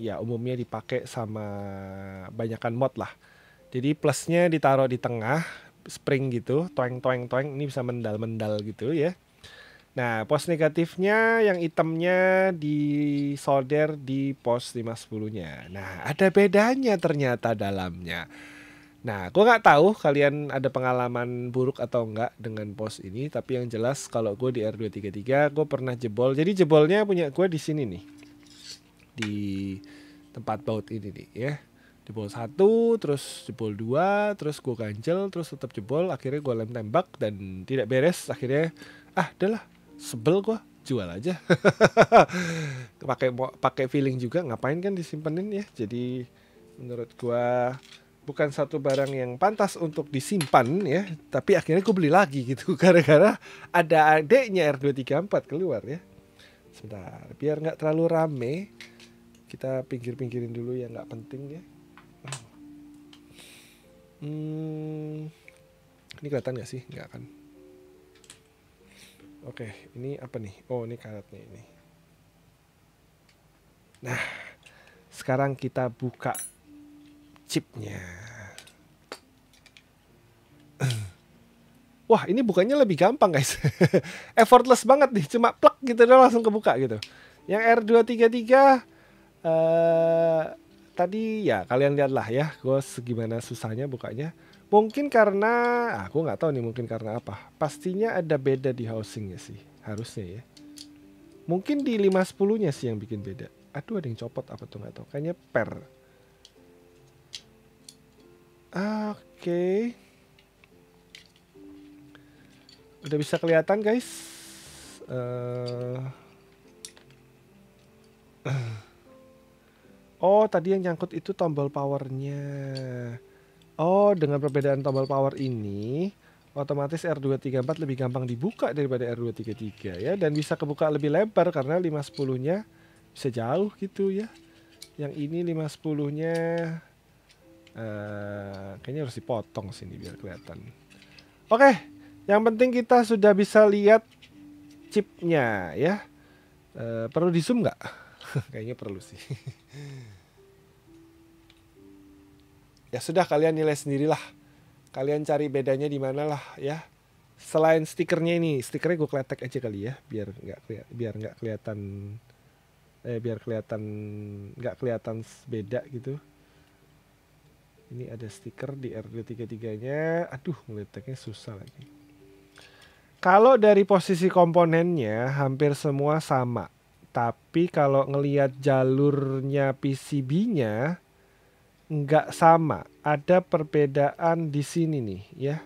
ya umumnya dipakai sama banyakan mod lah. Jadi plusnya ditaruh di tengah spring gitu, toeng toeng toeng ini bisa mendal mendal gitu ya. Nah, pos negatifnya yang itemnya disolder di pos 510-nya. Nah, ada bedanya ternyata dalamnya. Nah, gue nggak tahu kalian ada pengalaman buruk atau enggak dengan pos ini, tapi yang jelas kalau gue di R233, gue pernah jebol. Jadi jebolnya punya gue di sini nih. Di tempat baut ini nih ya. Jebol satu, terus jebol dua, terus gue ganjel, terus tetap jebol. Akhirnya gue lem tembak dan tidak beres. Akhirnya, ah, adalah sebel gua jual aja [laughs] pakai pakai feeling juga ngapain kan disimpenin ya jadi menurut gua bukan satu barang yang pantas untuk disimpan ya tapi akhirnya gue beli lagi gitu [laughs] gara-gara ada adeknya R234 keluar ya sebentar biar nggak terlalu rame kita pinggir-pinggirin dulu yang nggak penting ya hmm, ini kelihatan nggak sih nggak kan Oke, okay, ini apa nih? Oh, ini karet nih ini. Nah, sekarang kita buka chipnya. [clears throat] Wah, ini bukannya lebih gampang, guys. [laughs] Effortless banget nih, cuma plek gitu udah langsung kebuka gitu. Yang R233 eh tadi ya kalian lihatlah ya, gue segimana susahnya bukanya. Mungkin karena ah, aku nggak tahu nih mungkin karena apa. Pastinya ada beda di housingnya sih harusnya ya. Mungkin di 510-nya sih yang bikin beda. Aduh ada yang copot apa tuh nggak tahu. Kayaknya per. Oke. Okay. Udah bisa kelihatan guys. Uh. [clears throat] Oh tadi yang nyangkut itu tombol powernya. Oh, dengan perbedaan tombol power ini otomatis R234 lebih gampang dibuka daripada R233 ya dan bisa kebuka lebih lebar karena 510-nya bisa jauh gitu ya. Yang ini 510-nya uh, eh, kayaknya harus dipotong sini biar kelihatan. Oke, yang penting kita sudah bisa lihat chipnya ya. Uh, perlu di zoom nggak? [laughs] kayaknya perlu sih. [laughs] ya sudah kalian nilai sendirilah kalian cari bedanya di mana lah ya selain stikernya ini stikernya gue kletek aja kali ya biar nggak biar nggak kelihatan eh biar kelihatan nggak kelihatan beda gitu ini ada stiker di R233 nya aduh ngeleteknya susah lagi kalau dari posisi komponennya hampir semua sama tapi kalau ngelihat jalurnya PCB nya nggak sama. Ada perbedaan di sini nih ya.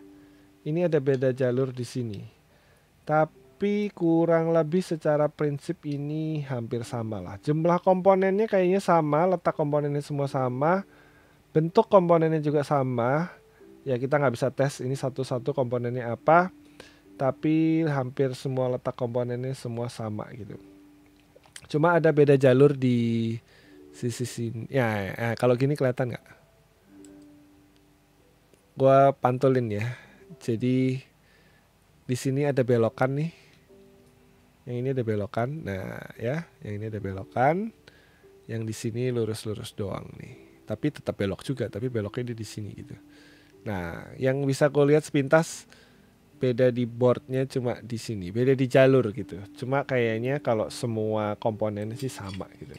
Ini ada beda jalur di sini. Tapi kurang lebih secara prinsip ini hampir sama lah. Jumlah komponennya kayaknya sama, letak komponennya semua sama. Bentuk komponennya juga sama. Ya kita nggak bisa tes ini satu-satu komponennya apa. Tapi hampir semua letak komponennya semua sama gitu. Cuma ada beda jalur di sisi sini ya, ya, ya kalau gini kelihatan nggak gua pantulin ya jadi di sini ada belokan nih yang ini ada belokan nah ya yang ini ada belokan yang di sini lurus-lurus doang nih tapi tetap belok juga tapi beloknya di di sini gitu nah yang bisa gue lihat sepintas beda di boardnya cuma di sini beda di jalur gitu cuma kayaknya kalau semua komponennya sih sama gitu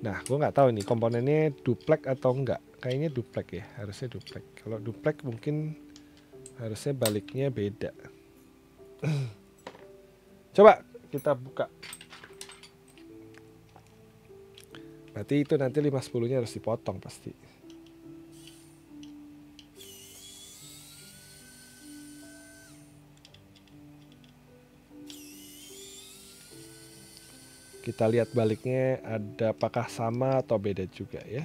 Nah, gue nggak tahu ini komponennya duplex atau enggak. Kayaknya duplex ya, harusnya duplex Kalau duplex mungkin harusnya baliknya beda. [clears throat] Coba kita buka. Berarti itu nanti 510-nya harus dipotong pasti. kita lihat baliknya ada apakah sama atau beda juga ya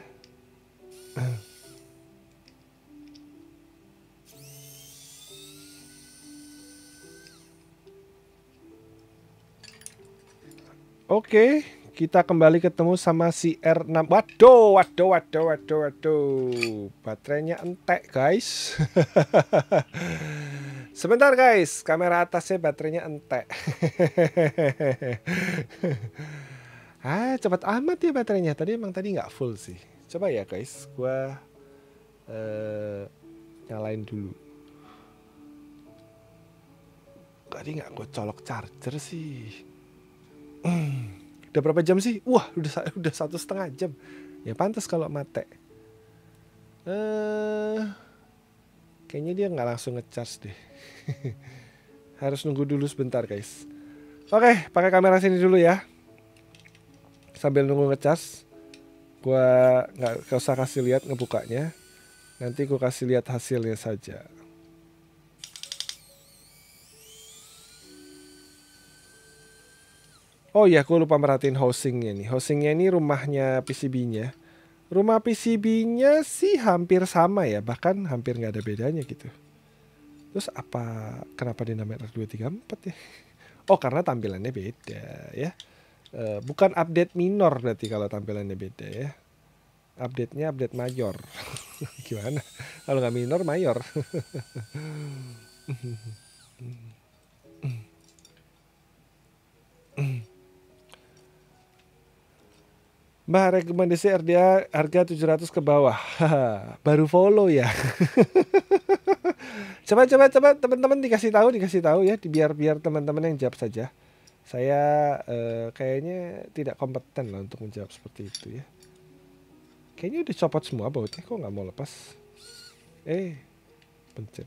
Oke, kita kembali ketemu sama si R6. Waduh, waduh, waduh, waduh, waduh. Baterainya entek, guys. [laughs] Sebentar guys, kamera atasnya baterainya entek. [laughs] ah, cepat amat ya baterainya. Tadi emang tadi nggak full sih. Coba ya guys, gua uh, nyalain dulu. Tadi nggak gue colok charger sih. Hmm, [clears throat] udah berapa jam sih? Wah, udah udah satu setengah jam. Ya pantas kalau mate. Eh, uh, kayaknya dia nggak langsung ngecharge deh. [laughs] Harus nunggu dulu sebentar guys. Oke, pakai kamera sini dulu ya. Sambil nunggu ngecas, gua gak usah kasih lihat ngebukanya. Nanti gue kasih lihat hasilnya saja. Oh iya, gue lupa merhatiin housingnya nih. Housingnya ini rumahnya PCB-nya. Rumah PCB-nya sih hampir sama ya, bahkan hampir gak ada bedanya gitu. Terus apa kenapa dinamain R234 ya? Oh karena tampilannya beda ya. E, bukan update minor berarti kalau tampilannya beda ya. Update-nya update mayor. [laughs] Gimana? Kalau nggak minor mayor. [laughs] Hmm. Hmm. Hmm. Mbak rekomendasi RDA harga 700 ke bawah. [laughs] Baru follow ya. [laughs] coba coba coba teman-teman dikasih tahu dikasih tahu ya biar biar teman-teman yang jawab saja. Saya eh, kayaknya tidak kompeten lah untuk menjawab seperti itu ya. Kayaknya udah copot semua bautnya kok nggak mau lepas. Eh, pencet.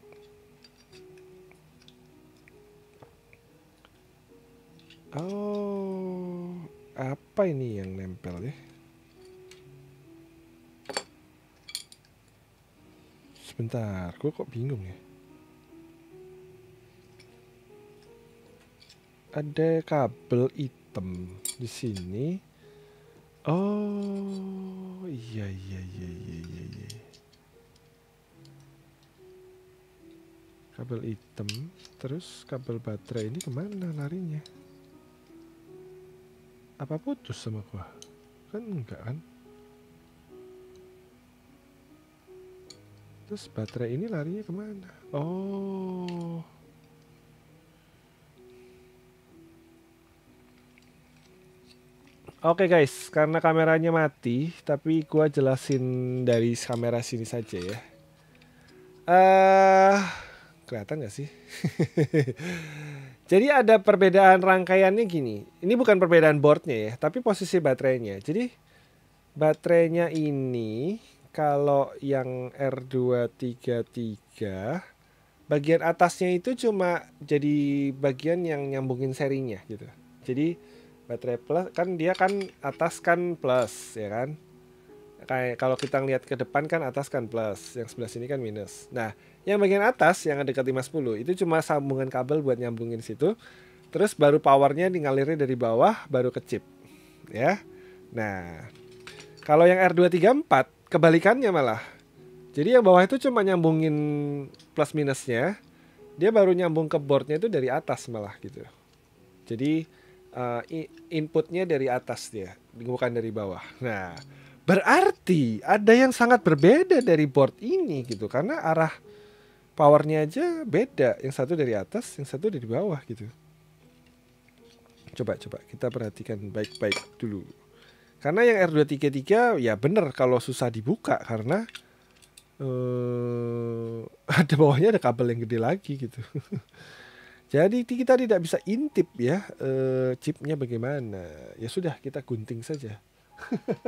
Oh, apa ini yang nempel ya? Bentar, gue kok bingung ya. Ada kabel hitam di sini. Oh, iya iya iya iya iya. iya. Kabel hitam, terus kabel baterai ini kemana larinya? Apa putus sama gua? Kan enggak kan? Terus baterai ini larinya kemana? Oh. Oke okay guys, karena kameranya mati, tapi gua jelasin dari kamera sini saja ya. Eh, uh, kelihatan gak sih? [laughs] Jadi ada perbedaan rangkaiannya gini. Ini bukan perbedaan boardnya ya, tapi posisi baterainya. Jadi baterainya ini kalau yang R233 bagian atasnya itu cuma jadi bagian yang nyambungin serinya gitu. Jadi baterai plus kan dia kan atas kan plus ya kan. Kayak kalau kita lihat ke depan kan atas kan plus, yang sebelah sini kan minus. Nah, yang bagian atas yang dekat 510 itu cuma sambungan kabel buat nyambungin situ. Terus baru powernya ngalirnya dari bawah baru ke chip. Ya. Nah, kalau yang R234 kebalikannya malah. Jadi yang bawah itu cuma nyambungin plus minusnya. Dia baru nyambung ke boardnya itu dari atas malah gitu. Jadi uh, inputnya dari atas dia, bukan dari bawah. Nah, berarti ada yang sangat berbeda dari board ini gitu karena arah powernya aja beda. Yang satu dari atas, yang satu dari bawah gitu. Coba coba kita perhatikan baik-baik dulu. Karena yang R233 ya bener kalau susah dibuka karena eh, [laughs] ada bawahnya ada kabel yang gede lagi gitu. [laughs] Jadi kita tidak bisa intip ya eh, chipnya bagaimana. Ya sudah kita gunting saja. [laughs]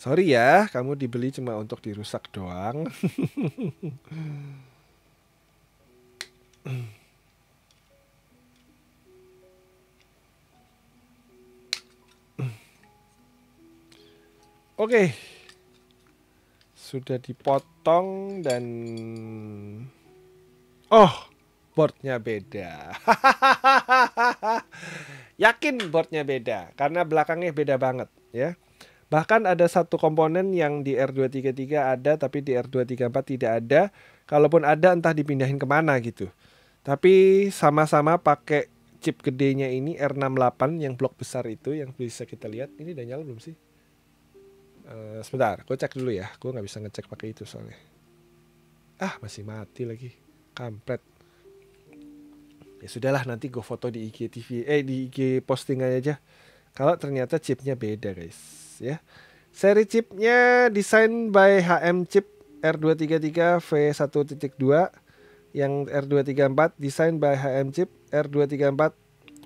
Sorry ya, kamu dibeli cuma untuk dirusak doang. Oke. Sudah dipotong dan Oh, boardnya beda. [laughs] Yakin boardnya beda karena belakangnya beda banget ya. Bahkan ada satu komponen yang di R233 ada tapi di R234 tidak ada. Kalaupun ada entah dipindahin kemana gitu. Tapi sama-sama pakai chip gedenya ini R68 yang blok besar itu yang bisa kita lihat. Ini udah nyala belum sih? Eh, sebentar, gue cek dulu ya. Gue nggak bisa ngecek pakai itu soalnya. Ah, masih mati lagi. Kampret. Ya sudahlah, nanti gue foto di IG TV. Eh, di IG posting aja. Kalau ternyata chipnya beda, guys. Ya. Seri chipnya desain by HM Chip R233 V1.2 yang R234 desain by HM Chip R234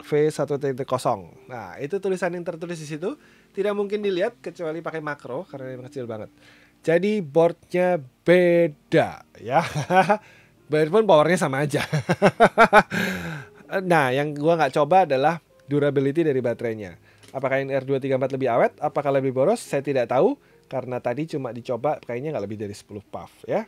V1.0. Nah, itu tulisan yang tertulis di situ tidak mungkin dilihat kecuali pakai makro karena ini kecil banget. Jadi boardnya beda ya. [laughs] Biarpun powernya sama aja. [laughs] nah, yang gua nggak coba adalah durability dari baterainya. Apakah yang R234 lebih awet? Apakah lebih boros? Saya tidak tahu karena tadi cuma dicoba kayaknya nggak lebih dari 10 puff ya.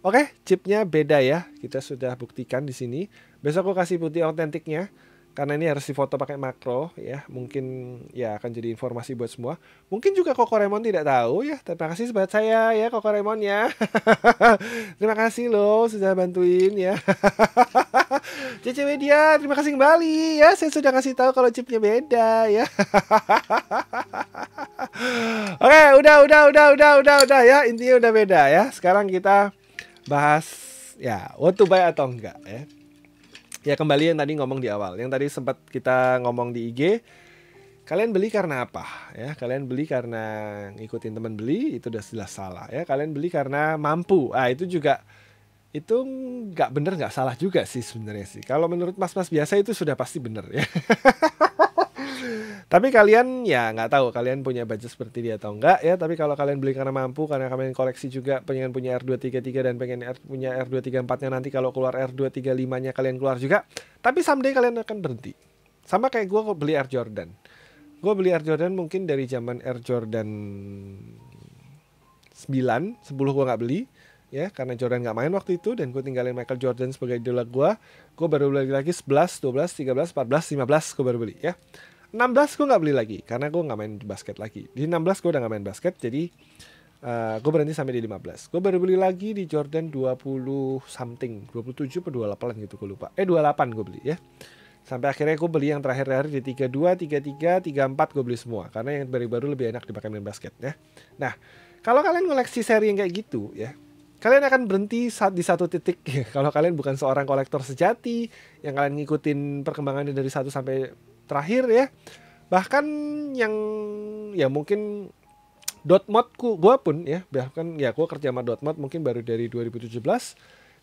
Oke, chipnya beda ya. Kita sudah buktikan di sini. Besok aku kasih putih autentiknya karena ini harus difoto pakai makro ya mungkin ya akan jadi informasi buat semua mungkin juga koko Kokoremon tidak tahu ya terima kasih buat saya ya Kokoremon ya [laughs] terima kasih loh sudah bantuin ya [laughs] CC Media terima kasih kembali ya saya sudah kasih tahu kalau chipnya beda ya [laughs] oke udah udah udah udah udah udah ya intinya udah beda ya sekarang kita bahas ya what to buy atau enggak ya ya kembali yang tadi ngomong di awal, yang tadi sempat kita ngomong di IG, kalian beli karena apa? Ya, kalian beli karena ngikutin teman beli itu udah jelas salah ya. Kalian beli karena mampu, ah itu juga itu nggak bener nggak salah juga sih sebenarnya sih. Kalau menurut mas-mas biasa itu sudah pasti bener ya. [laughs] tapi kalian ya nggak tahu kalian punya budget seperti dia atau enggak ya. Tapi kalau kalian beli karena mampu, karena kalian koleksi juga pengen punya R233 dan pengen R, punya R234-nya nanti kalau keluar R235-nya kalian keluar juga. Tapi someday kalian akan berhenti. Sama kayak gue beli Air Jordan. Gue beli Air Jordan mungkin dari zaman Air Jordan 9, 10 gue nggak beli ya karena Jordan nggak main waktu itu dan gue tinggalin Michael Jordan sebagai idola gue gue baru beli lagi 11, 12, 13, 14, 15 gue baru beli ya 16 gue nggak beli lagi karena gue nggak main basket lagi. Di 16 gue udah nggak main basket jadi uh, eh, gue berhenti sampai di 15. Gue baru beli lagi di Jordan 20 something, 27 atau 28 gitu gue lupa. Eh 28 gue beli ya. Sampai akhirnya gue beli yang terakhir hari di 32, 33, 34 gue beli semua karena yang baru-baru lebih enak dipakai main basket ya. Nah, kalau kalian koleksi seri yang kayak gitu ya, kalian akan berhenti saat di satu titik [laughs] kalau kalian bukan seorang kolektor sejati yang kalian ngikutin perkembangannya dari satu sampai terakhir ya bahkan yang ya mungkin dotmod ku gue pun ya bahkan ya gue kerja sama dotmod mungkin baru dari 2017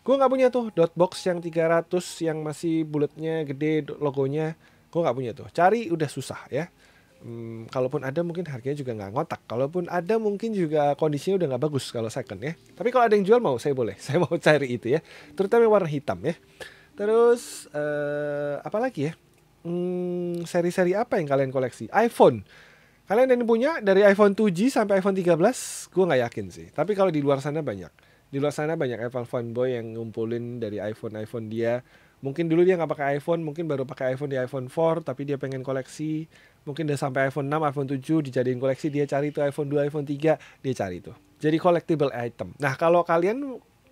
gue nggak punya tuh dotbox yang 300 yang masih bulatnya gede logonya gue nggak punya tuh cari udah susah ya hmm, kalaupun ada mungkin harganya juga nggak ngotak kalaupun ada mungkin juga kondisinya udah nggak bagus kalau second ya tapi kalau ada yang jual mau saya boleh [laughs] saya mau cari itu ya terutama warna hitam ya terus eh, apa lagi ya seri hmm, seri-seri apa yang kalian koleksi? iPhone. Kalian yang punya dari iPhone 2G sampai iPhone 13, gue nggak yakin sih. Tapi kalau di luar sana banyak. Di luar sana banyak Apple fanboy yang ngumpulin dari iPhone-iPhone dia. Mungkin dulu dia nggak pakai iPhone, mungkin baru pakai iPhone di iPhone 4, tapi dia pengen koleksi. Mungkin udah sampai iPhone 6, iPhone 7, dijadiin koleksi, dia cari itu iPhone 2, iPhone 3, dia cari itu. Jadi collectible item. Nah kalau kalian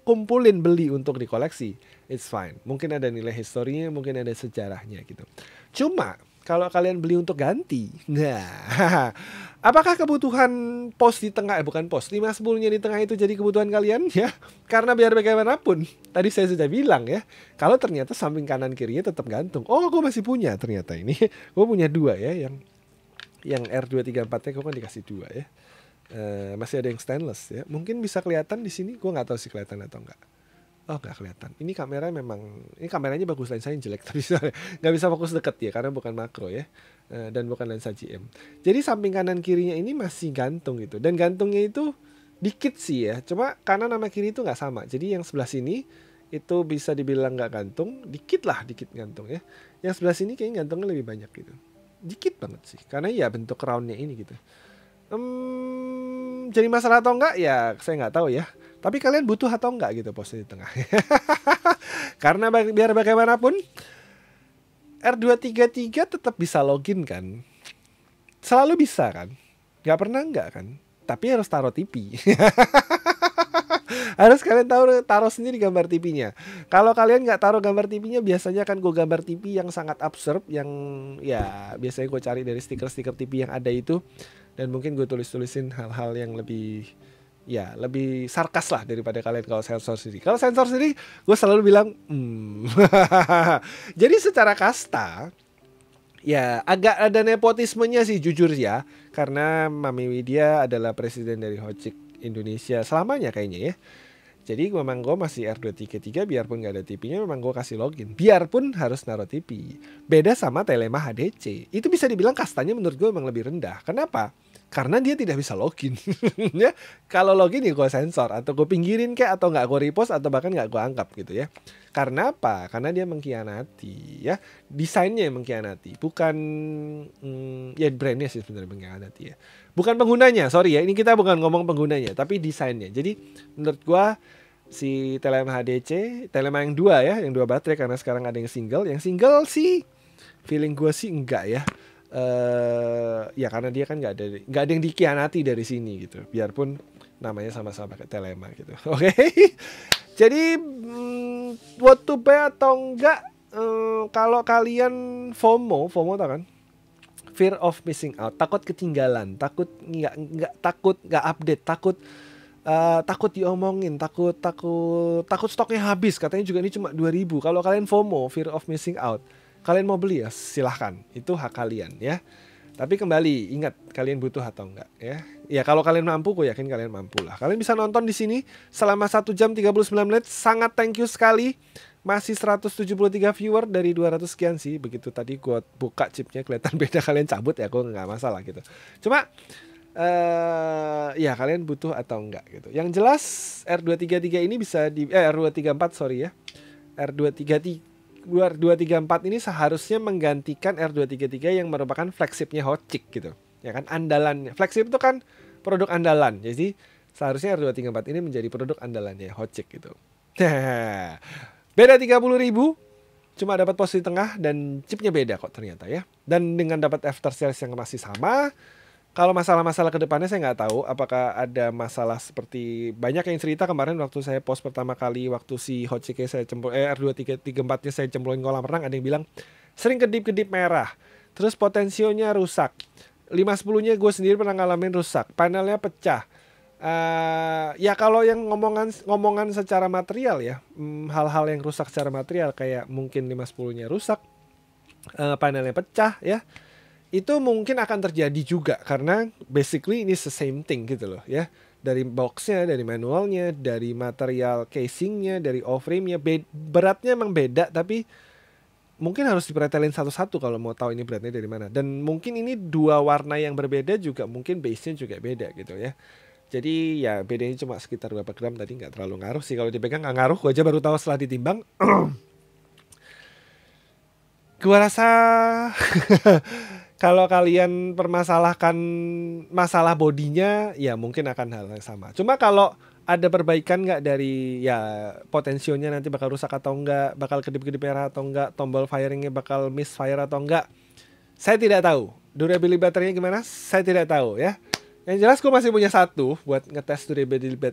kumpulin beli untuk dikoleksi, it's fine. Mungkin ada nilai historinya, mungkin ada sejarahnya gitu. Cuma kalau kalian beli untuk ganti, nah, [laughs] apakah kebutuhan pos di tengah, eh bukan pos, lima sepuluhnya di tengah itu jadi kebutuhan kalian? [laughs] Ya, karena biar bagaimanapun, tadi saya sudah bilang ya, kalau ternyata samping kanan kirinya tetap gantung. Oh, gue masih punya ternyata ini. [laughs] gue punya dua ya, yang yang R234-nya gue kan dikasih dua ya. Eh, masih ada yang stainless ya. Mungkin bisa kelihatan di sini, gue nggak tahu sih kelihatan atau enggak. Oh nggak kelihatan. Ini kamera memang, ini kameranya bagus lensa yang jelek [laughs] tapi nggak bisa fokus deket ya karena bukan makro ya eh, dan bukan lensa GM. Jadi samping kanan kirinya ini masih gantung gitu dan gantungnya itu dikit sih ya. Cuma karena nama kiri itu nggak sama. Jadi yang sebelah sini itu bisa dibilang nggak gantung, dikit lah dikit gantung ya. Yang sebelah sini kayaknya gantungnya lebih banyak gitu. Dikit banget sih, karena ya bentuk roundnya ini gitu. Hmm, jadi masalah atau enggak ya saya nggak tahu ya. Tapi kalian butuh atau enggak gitu posisi tengah. [laughs] Karena biar bagaimanapun R233 tetap bisa login kan. Selalu bisa kan. Nggak pernah enggak kan. Tapi harus taruh TV. [laughs] [laughs] Harus kalian taruh taruh sendiri gambar TV-nya. Kalau kalian nggak taruh gambar TV-nya, biasanya kan gue gambar TV yang sangat absurd, yang ya biasanya gue cari dari stiker-stiker TV yang ada itu, dan mungkin gue tulis-tulisin hal-hal yang lebih ya lebih sarkas lah daripada kalian kalau sensor sendiri. Kalau sensor sendiri, gue selalu bilang, hmm. [laughs] jadi secara kasta, ya agak ada nepotismenya sih jujur ya karena Mami Widya adalah presiden dari Hojik Indonesia selamanya kayaknya ya. Jadi memang gue masih R233 biarpun gak ada TV-nya memang gue kasih login. Biarpun harus naruh TV. Beda sama Telema HDC. Itu bisa dibilang kastanya menurut gue memang lebih rendah. Kenapa? Karena dia tidak bisa login. [laughs] ya, kalau login ya gue sensor atau gue pinggirin kayak atau gak gue repost atau bahkan gak gue anggap gitu ya. Karena apa? Karena dia mengkhianati ya. Desainnya yang mengkhianati, bukan hmm, ya brandnya sih sebenarnya mengkhianati ya bukan penggunanya sorry ya ini kita bukan ngomong penggunanya tapi desainnya jadi menurut gua si Telema HDC Telema yang dua ya yang dua baterai karena sekarang ada yang single yang single sih feeling gua sih enggak ya uh, ya karena dia kan nggak ada nggak ada yang dikhianati dari sini gitu biarpun namanya sama-sama pakai telema gitu [laughs] oke okay? jadi mm, what to buy atau enggak uh, kalau kalian FOMO FOMO tau kan fear of missing out takut ketinggalan takut nggak nggak takut nggak update takut Uh, takut diomongin, takut takut takut stoknya habis. Katanya juga ini cuma 2000. Kalau kalian FOMO, fear of missing out, kalian mau beli ya silahkan. Itu hak kalian ya. Tapi kembali ingat kalian butuh atau enggak ya. Ya kalau kalian mampu, aku yakin kalian mampu lah. Kalian bisa nonton di sini selama 1 jam 39 menit. Sangat thank you sekali masih 173 viewer dari 200 sekian sih begitu tadi gue buka chipnya kelihatan [laughs] beda kalian cabut ya gue nggak masalah gitu cuma uh, ya kalian butuh atau enggak gitu yang jelas R233 ini bisa di eh, R234 sorry ya R233 R234 ini seharusnya menggantikan R233 yang merupakan flagshipnya Hotchick gitu ya kan andalannya flagship itu kan produk andalan jadi seharusnya R234 ini menjadi produk andalannya Hotchick gitu [laughs] nah, Beda 30 ribu, cuma dapat posisi tengah dan chipnya beda kok ternyata ya. Dan dengan dapat after sales yang masih sama, kalau masalah-masalah kedepannya saya nggak tahu apakah ada masalah seperti banyak yang cerita kemarin waktu saya post pertama kali waktu si Hochike saya cemplung eh R2334 nya saya cemplungin kolam renang ada yang bilang sering kedip-kedip merah terus potensinya rusak 510 nya gue sendiri pernah ngalamin rusak panelnya pecah uh, ya kalau yang ngomongan ngomongan secara material ya mm, hal-hal yang rusak secara material kayak mungkin 5-10 nya rusak uh, panelnya pecah ya itu mungkin akan terjadi juga karena basically ini the same thing gitu loh ya dari boxnya, dari manualnya, dari material casingnya, dari off frame nya beratnya emang beda tapi mungkin harus diperhatiin satu-satu kalau mau tahu ini beratnya dari mana. Dan mungkin ini dua warna yang berbeda juga mungkin base-nya juga beda gitu ya. Jadi ya bedanya cuma sekitar berapa gram tadi nggak terlalu ngaruh sih kalau dipegang nggak ngaruh. Gue aja baru tahu setelah ditimbang. [clears throat] gue rasa [laughs] kalau kalian permasalahkan masalah bodinya ya mungkin akan hal yang sama. Cuma kalau ada perbaikan nggak dari ya potensinya nanti bakal rusak atau enggak, bakal kedip-kedip merah atau enggak, tombol firingnya bakal miss fire atau enggak. Saya tidak tahu. Durability baterainya gimana? Saya tidak tahu ya. Yang jelas gue masih punya satu buat ngetes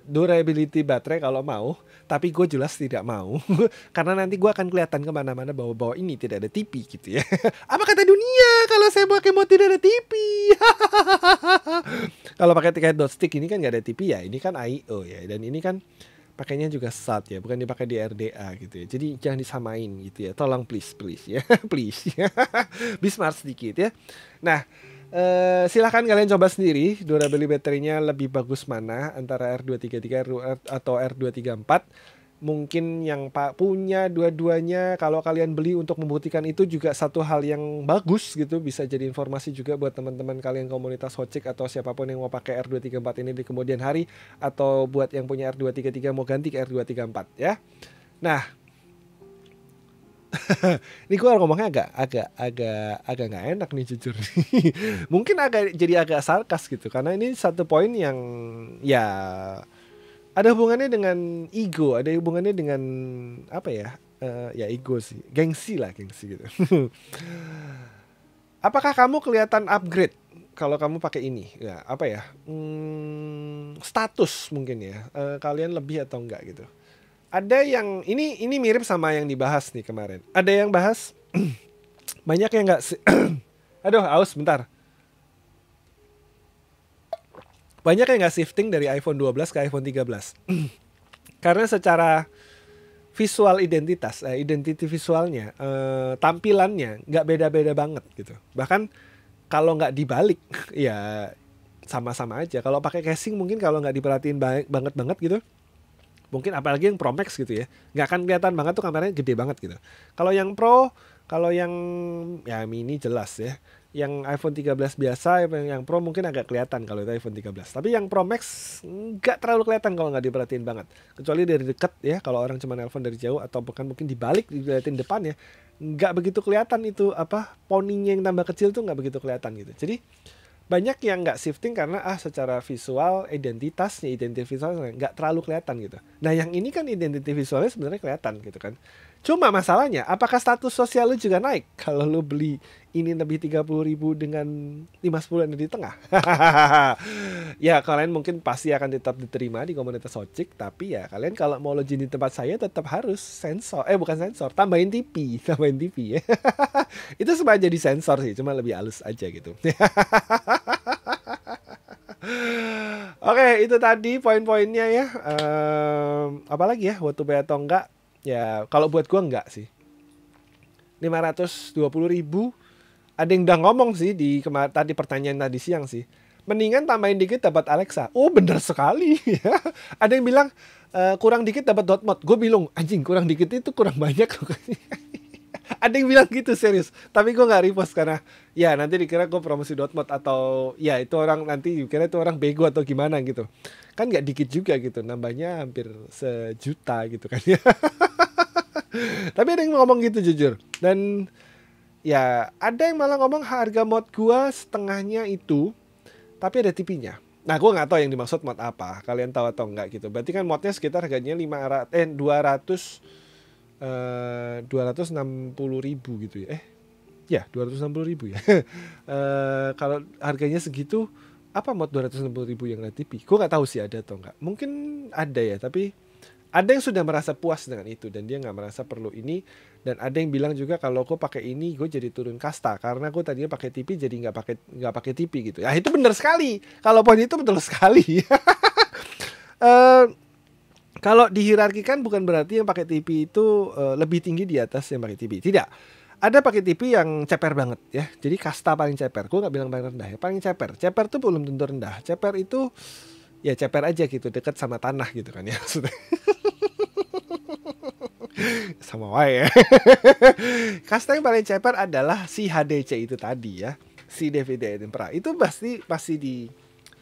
durability, baterai kalau mau. Tapi gue jelas tidak mau. [laughs] Karena nanti gue akan kelihatan kemana-mana bahwa bawa ini tidak ada tipi gitu ya. [laughs] Apa kata dunia kalau saya pakai mau tidak ada tipi [laughs] kalau pakai tiket dot stick ini kan gak ada tipi ya. Ini kan IO ya. Dan ini kan pakainya juga SAT ya. Bukan dipakai di RDA gitu ya. Jadi jangan disamain gitu ya. Tolong please, please ya. please. Be smart sedikit ya. Nah, Uh, silahkan kalian coba sendiri durability baterainya lebih bagus mana antara R233 eh, atau R234 mungkin yang pak punya dua-duanya kalau kalian beli untuk membuktikan itu juga satu hal yang bagus gitu bisa jadi informasi juga buat teman-teman kalian komunitas Hocik atau siapapun yang mau pakai R234 ini di kemudian hari atau buat yang punya R233 mau ganti ke R234 ya nah [laughs] ini gue ngomongnya agak agak agak agak nggak enak nih jujur nih. [laughs] mungkin agak jadi agak sarkas gitu karena ini satu poin yang ya ada hubungannya dengan ego ada hubungannya dengan apa ya uh, ya ego sih gengsi lah gengsi gitu [laughs] apakah kamu kelihatan upgrade kalau kamu pakai ini ya apa ya hmm, status mungkin ya uh, kalian lebih atau enggak gitu ada yang ini ini mirip sama yang dibahas nih kemarin. Ada yang bahas [clears throat] banyak yang nggak [clears throat] aduh aus bentar. Banyak yang nggak shifting dari iPhone 12 ke iPhone 13. [clears throat] Karena secara visual identitas, eh, identity visualnya, eh, tampilannya nggak beda-beda banget gitu. Bahkan kalau nggak dibalik, [laughs] ya sama-sama aja. Kalau pakai casing mungkin kalau nggak diperhatiin banget banget gitu, mungkin apalagi yang Pro Max gitu ya nggak akan kelihatan banget tuh kameranya gede banget gitu kalau yang Pro kalau yang ya mini jelas ya yang iPhone 13 biasa yang, yang Pro mungkin agak kelihatan kalau itu iPhone 13 tapi yang Pro Max nggak terlalu kelihatan kalau nggak diperhatiin banget kecuali dari dekat ya kalau orang cuma nelpon dari jauh atau bahkan mungkin dibalik dilihatin depan ya nggak begitu kelihatan itu apa poninya yang tambah kecil tuh nggak begitu kelihatan gitu jadi banyak yang nggak shifting karena ah secara visual identitasnya identitas visualnya nggak terlalu kelihatan gitu. Nah yang ini kan identitas visualnya sebenarnya kelihatan gitu kan. Cuma masalahnya apakah status sosial lu juga naik [laughs] kalau lu beli ini lebih puluh ribu dengan lima sepuluh yang di tengah. [laughs] ya kalian mungkin pasti akan tetap diterima di komunitas Ojek, tapi ya kalian kalau mau login di tempat saya tetap harus sensor, eh bukan sensor, tambahin TV, [laughs] tambahin TV ya. [laughs] Itu sebenarnya jadi sensor sih, cuma lebih halus aja gitu. Oke, okay, itu tadi poin-poinnya ya. Um, ehm, apalagi ya, waktu bayar atau enggak? Ya, kalau buat gua enggak sih. 520 ribu ada yang udah ngomong sih di kemar tadi pertanyaan tadi siang sih mendingan tambahin dikit dapat Alexa. Oh bener sekali. [laughs] Ada yang bilang e, kurang dikit dapat dotmod. Gue bilang anjing kurang dikit itu kurang banyak. [laughs] Ada yang bilang gitu serius. Tapi gue nggak repost karena ya nanti dikira gue promosi dotmod atau ya itu orang nanti dikira itu orang bego atau gimana gitu. Kan nggak dikit juga gitu. Nambahnya hampir sejuta gitu kan ya. [laughs] Tapi ada yang ngomong gitu jujur. Dan ya ada yang malah ngomong harga mod gua setengahnya itu tapi ada tipinya nah gua nggak tahu yang dimaksud mod apa kalian tahu atau nggak gitu berarti kan modnya sekitar harganya lima eh, ratus eh dua ratus enam puluh ribu gitu ya eh ya dua ratus enam puluh ribu ya [laughs] eh, kalau harganya segitu apa mod dua ratus enam puluh ribu yang ada tipi gua nggak tahu sih ada atau nggak mungkin ada ya tapi ada yang sudah merasa puas dengan itu dan dia nggak merasa perlu ini dan ada yang bilang juga kalau gue pakai ini gue jadi turun kasta karena gue tadinya pakai TV jadi nggak pakai nggak pakai TV gitu ya itu benar sekali kalau poin itu betul sekali uh, [laughs] kalau dihierarkikan bukan berarti yang pakai TV itu uh, lebih tinggi di atas yang pakai TV tidak ada pakai TV yang ceper banget ya jadi kasta paling ceper gue nggak bilang paling rendah ya paling ceper ceper tuh belum tentu rendah ceper itu ya ceper aja gitu deket sama tanah gitu kan ya maksudnya [laughs] [laughs] sama wae ya. [laughs] Kasta yang paling cepat adalah si HDC itu tadi ya. Si DVD Edinburgh. Itu pasti pasti di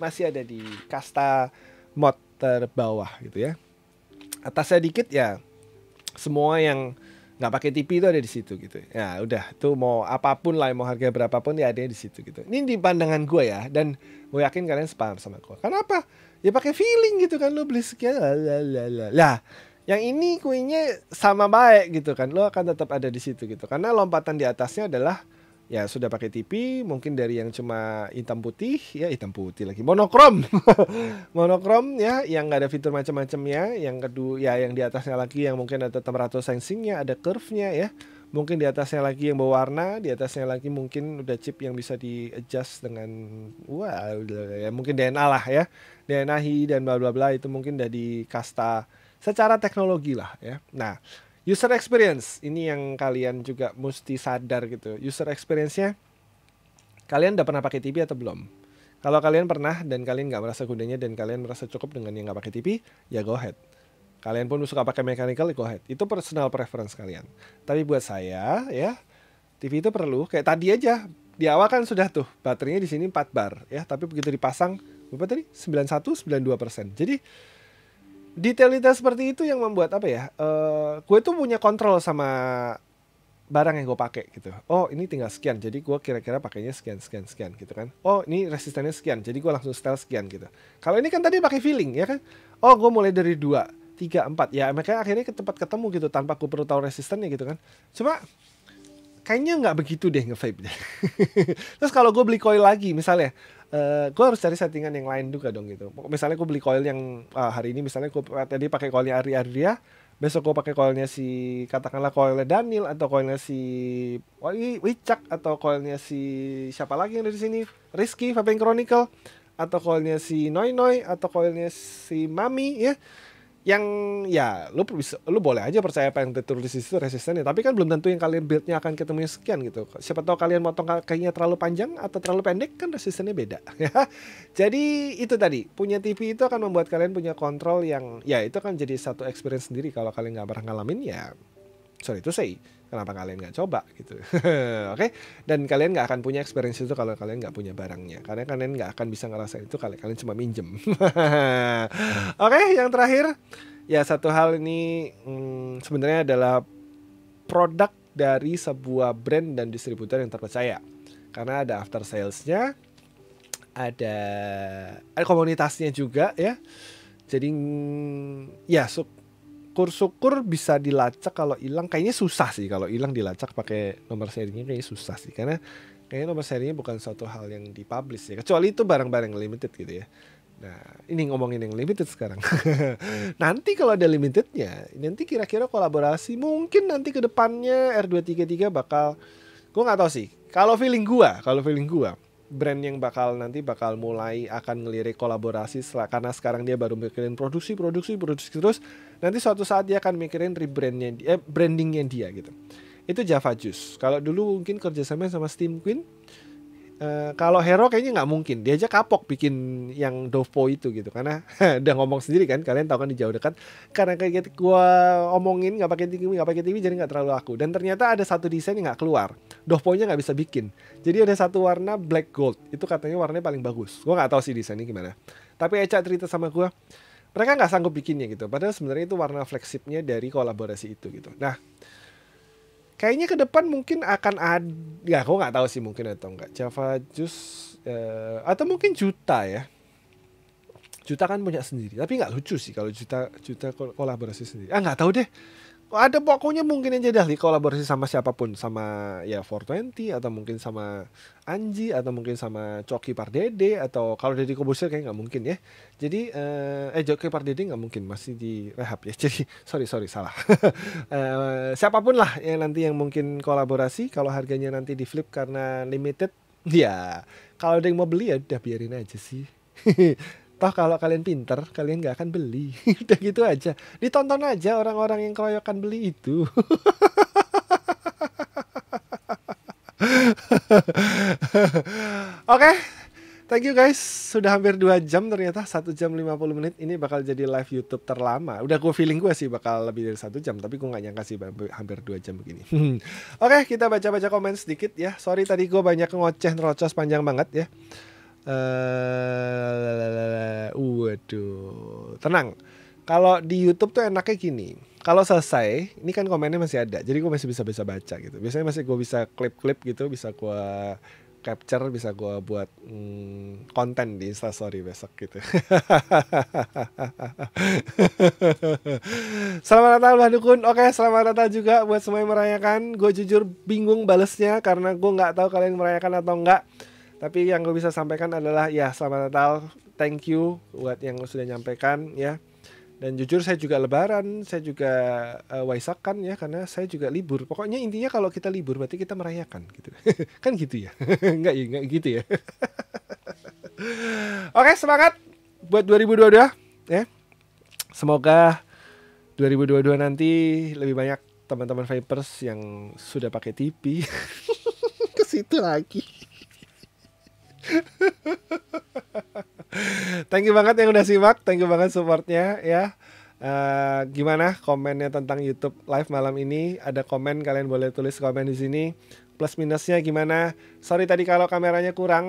masih ada di kasta mod terbawah gitu ya. Atasnya dikit ya semua yang nggak pakai TV itu ada di situ gitu. Ya udah tuh mau apapun lah mau harga berapapun ya ada di situ gitu. Ini di pandangan gue ya dan gue yakin kalian sepaham sama gue. Kenapa? Ya pakai feeling gitu kan lo beli sekian lah yang ini kuenya sama baik gitu kan lo akan tetap ada di situ gitu karena lompatan di atasnya adalah ya sudah pakai TV mungkin dari yang cuma hitam putih ya hitam putih lagi monokrom [laughs] monokrom ya yang nggak ada fitur macam-macamnya yang kedua ya yang di atasnya lagi yang mungkin ada temperatur sensingnya ada curve-nya ya mungkin di atasnya lagi yang berwarna di atasnya lagi mungkin udah chip yang bisa di adjust dengan wah ya mungkin DNA lah ya DNA hi dan bla bla bla itu mungkin udah di kasta secara teknologi lah ya. Nah, user experience ini yang kalian juga mesti sadar gitu. User experience-nya kalian udah pernah pakai TV atau belum? Kalau kalian pernah dan kalian nggak merasa gunanya dan kalian merasa cukup dengan yang nggak pakai TV, ya go ahead. Kalian pun suka pakai mechanical, go ahead. Itu personal preference kalian. Tapi buat saya ya, TV itu perlu. Kayak tadi aja di awal kan sudah tuh baterainya di sini 4 bar ya, tapi begitu dipasang berapa tadi? 91 92 persen. Jadi detail-detail seperti itu yang membuat apa ya uh, gue tuh punya kontrol sama barang yang gue pakai gitu oh ini tinggal sekian jadi gue kira-kira pakainya sekian sekian sekian gitu kan oh ini resistennya sekian jadi gue langsung setel sekian gitu kalau ini kan tadi pakai feeling ya kan oh gue mulai dari dua tiga empat ya makanya akhirnya ke tempat ketemu gitu tanpa gue perlu tahu resistennya gitu kan cuma kayaknya nggak begitu deh nge deh [laughs] terus kalau gue beli koi lagi misalnya Uh, eh, gue harus cari settingan yang lain juga dong gitu. Misalnya gue beli coil yang uh, hari ini misalnya gue tadi pakai coilnya Ari Ardia, besok gue pakai coilnya si katakanlah coilnya Daniel atau coilnya si oh, Wicak atau coilnya si siapa lagi yang dari sini Rizky Vaping Chronicle atau coilnya si Noi Noi atau coilnya si Mami ya yang ya lu bisa lu boleh aja percaya apa yang tertulis di situ resistennya tapi kan belum tentu yang kalian buildnya akan ketemu sekian gitu siapa tahu kalian motong kakinya terlalu panjang atau terlalu pendek kan resistennya beda [laughs] ya jadi itu tadi punya TV itu akan membuat kalian punya kontrol yang ya itu kan jadi satu experience sendiri kalau kalian nggak pernah ngalamin ya sorry itu saya kenapa kalian nggak coba gitu [laughs] oke okay? dan kalian nggak akan punya experience itu kalau kalian nggak punya barangnya karena kalian nggak akan bisa ngerasain itu kalau kalian cuma minjem [laughs] oke okay, yang terakhir ya satu hal ini hmm, sebenarnya adalah produk dari sebuah brand dan distributor yang terpercaya karena ada after salesnya ada, ada eh, komunitasnya juga ya jadi hmm, ya so, syukur-syukur bisa dilacak kalau hilang kayaknya susah sih kalau hilang dilacak pakai nomor serinya kayaknya susah sih karena kayaknya nomor serinya bukan suatu hal yang dipublish ya kecuali itu barang-barang limited gitu ya nah ini ngomongin yang limited sekarang [laughs] nanti kalau ada limitednya nanti kira-kira kolaborasi mungkin nanti kedepannya R233 bakal gue nggak tahu sih kalau feeling gua, kalau feeling gua brand yang bakal nanti bakal mulai akan ngelirik kolaborasi setelah, karena sekarang dia baru mikirin produksi produksi produksi terus nanti suatu saat dia akan mikirin rebrandnya eh, brandingnya dia gitu itu Java Juice kalau dulu mungkin kerjasama sama Steam Queen Uh, kalau Hero kayaknya nggak mungkin. Dia aja kapok bikin yang Dovo itu gitu karena [laughs] udah ngomong sendiri kan. Kalian tahu kan di jauh dekat. Karena kayak gitu, gue omongin nggak pakai TV, nggak pakai TV jadi nggak terlalu aku. Dan ternyata ada satu desain yang nggak keluar. Dovo-nya nggak bisa bikin. Jadi ada satu warna black gold. Itu katanya warnanya paling bagus. Gua nggak tahu sih desainnya gimana. Tapi Eca cerita sama gue, mereka nggak sanggup bikinnya gitu. Padahal sebenarnya itu warna flagshipnya dari kolaborasi itu gitu. Nah, kayaknya ke depan mungkin akan ada ya aku nggak tahu sih mungkin atau enggak Java Juice uh, atau mungkin Juta ya Juta kan punya sendiri tapi nggak lucu sih kalau Juta Juta kolaborasi sendiri ah nggak tahu deh ada pokoknya mungkin aja dah kolaborasi sama siapapun sama ya 420 atau mungkin sama Anji atau mungkin sama Coki Pardede atau kalau Deddy Kobusir kayak nggak mungkin ya jadi uh, eh Coki Pardede nggak mungkin masih di rehab ya [laughs] jadi sorry sorry salah uh, [laughs] siapapun lah yang nanti yang mungkin kolaborasi kalau harganya nanti di flip karena limited [laughs] ya kalau ada yang mau beli ya udah biarin aja sih toh kalau kalian pinter kalian nggak akan beli [laughs] udah gitu aja ditonton aja orang-orang yang keroyokan beli itu [laughs] oke okay. Thank you guys, sudah hampir 2 jam ternyata 1 jam 50 menit ini bakal jadi live YouTube terlama. Udah gue feeling gue sih bakal lebih dari 1 jam, tapi gue nggak nyangka sih hampir 2 jam begini. [laughs] Oke, okay, kita baca-baca komen sedikit ya. Sorry tadi gue banyak ngoceh nerocos panjang banget ya eh uh, waduh. Tenang. Kalau di YouTube tuh enaknya gini. Kalau selesai, ini kan komennya masih ada. Jadi gue masih bisa bisa baca gitu. Biasanya masih gue bisa klip-klip gitu, bisa gue capture, bisa gue buat hmm, konten di Instastory besok gitu. [laughs] selamat Natal Mbah Dukun. Oke, selamat Natal juga buat semua yang merayakan. Gue jujur bingung balesnya karena gue nggak tahu kalian merayakan atau enggak. Tapi yang gue bisa sampaikan adalah ya selamat Natal, thank you buat yang sudah nyampaikan ya. Dan jujur saya juga lebaran, saya juga uh, eh, waisak kan ya karena saya juga libur. Pokoknya intinya kalau kita libur berarti kita merayakan gitu. [laughs] kan gitu ya. enggak [laughs] ya, enggak gitu ya. [laughs] Oke, semangat buat 2022 ya. Semoga 2022 nanti lebih banyak teman-teman Vipers yang sudah pakai TV ke situ lagi. [laughs] thank you banget yang udah simak, thank you banget supportnya ya. Uh, gimana komennya tentang YouTube live malam ini? Ada komen kalian boleh tulis komen di sini. Plus minusnya gimana? Sorry tadi kalau kameranya kurang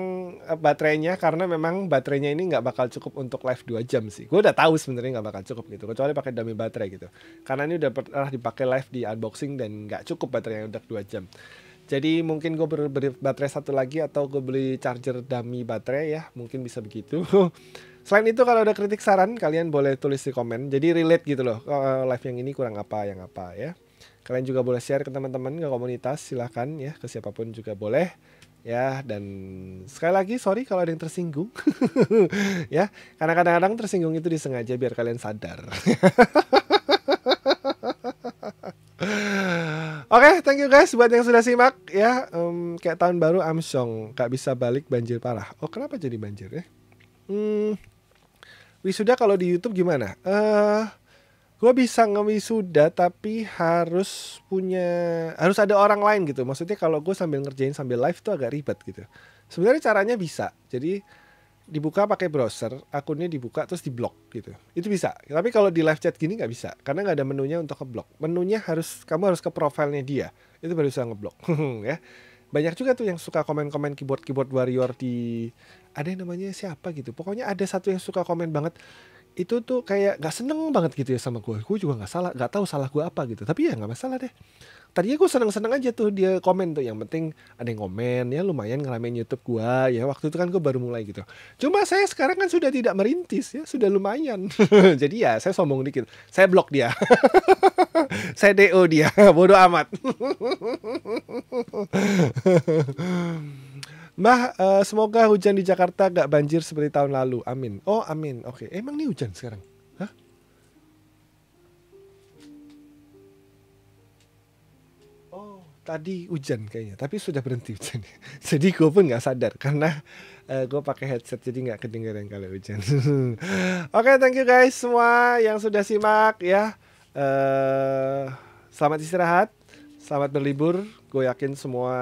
eh, baterainya karena memang baterainya ini nggak bakal cukup untuk live 2 jam sih. Gue udah tahu sebenarnya nggak bakal cukup gitu. Kecuali pakai dummy baterai gitu. Karena ini udah pernah dipakai live di unboxing dan nggak cukup baterainya untuk 2 jam. Jadi mungkin gue beri baterai satu lagi atau gue beli charger dummy baterai ya, mungkin bisa begitu. [laughs] Selain itu kalau ada kritik saran kalian boleh tulis di komen. Jadi relate gitu loh, oh, eh, live yang ini kurang apa, yang apa ya. Kalian juga boleh share ke teman-teman ke komunitas, silahkan ya ke siapapun juga boleh ya dan sekali lagi sorry kalau ada yang tersinggung [laughs] ya karena kadang-kadang tersinggung itu disengaja biar kalian sadar [laughs] Oke, okay, thank you guys buat yang sudah simak ya. Um, kayak tahun baru Amsong, gak bisa balik banjir parah. Oh, kenapa jadi banjir ya? Hmm, wisuda kalau di YouTube gimana? Eh, uh, gue bisa ngewisuda tapi harus punya harus ada orang lain gitu. Maksudnya kalau gue sambil ngerjain sambil live tuh agak ribet gitu. Sebenarnya caranya bisa. Jadi dibuka pakai browser, akunnya dibuka terus diblok gitu. Itu bisa. Tapi kalau di live chat gini nggak bisa, karena nggak ada menunya untuk ngeblok. Menunya harus kamu harus ke profilnya dia, itu baru bisa ngeblok, [laughs] ya. Banyak juga tuh yang suka komen-komen keyboard keyboard warrior di ada yang namanya siapa gitu. Pokoknya ada satu yang suka komen banget itu tuh kayak gak seneng banget gitu ya sama gue gue juga gak salah gak tahu salah gue apa gitu tapi ya gak masalah deh tadinya gue seneng seneng aja tuh dia komen tuh yang penting ada yang komen ya lumayan ngelamain YouTube gue ya waktu itu kan gue baru mulai gitu cuma saya sekarang kan sudah tidak merintis ya sudah lumayan [laughs] jadi ya saya sombong dikit saya blok dia [laughs] saya do dia [laughs] bodoh amat Mbah, uh, eh, semoga hujan di Jakarta gak banjir seperti tahun lalu. Amin. Oh, amin. Oke. Okay. Emang nih hujan sekarang? Hah? Oh, tadi hujan kayaknya. Tapi sudah berhenti hujan. [laughs] jadi gue pun gak sadar. Karena uh, eh, gue pakai headset jadi gak kedengeran kalau hujan. [laughs] Oke, okay, thank you guys semua yang sudah simak ya. Uh, selamat istirahat. Selamat berlibur. Gue yakin semua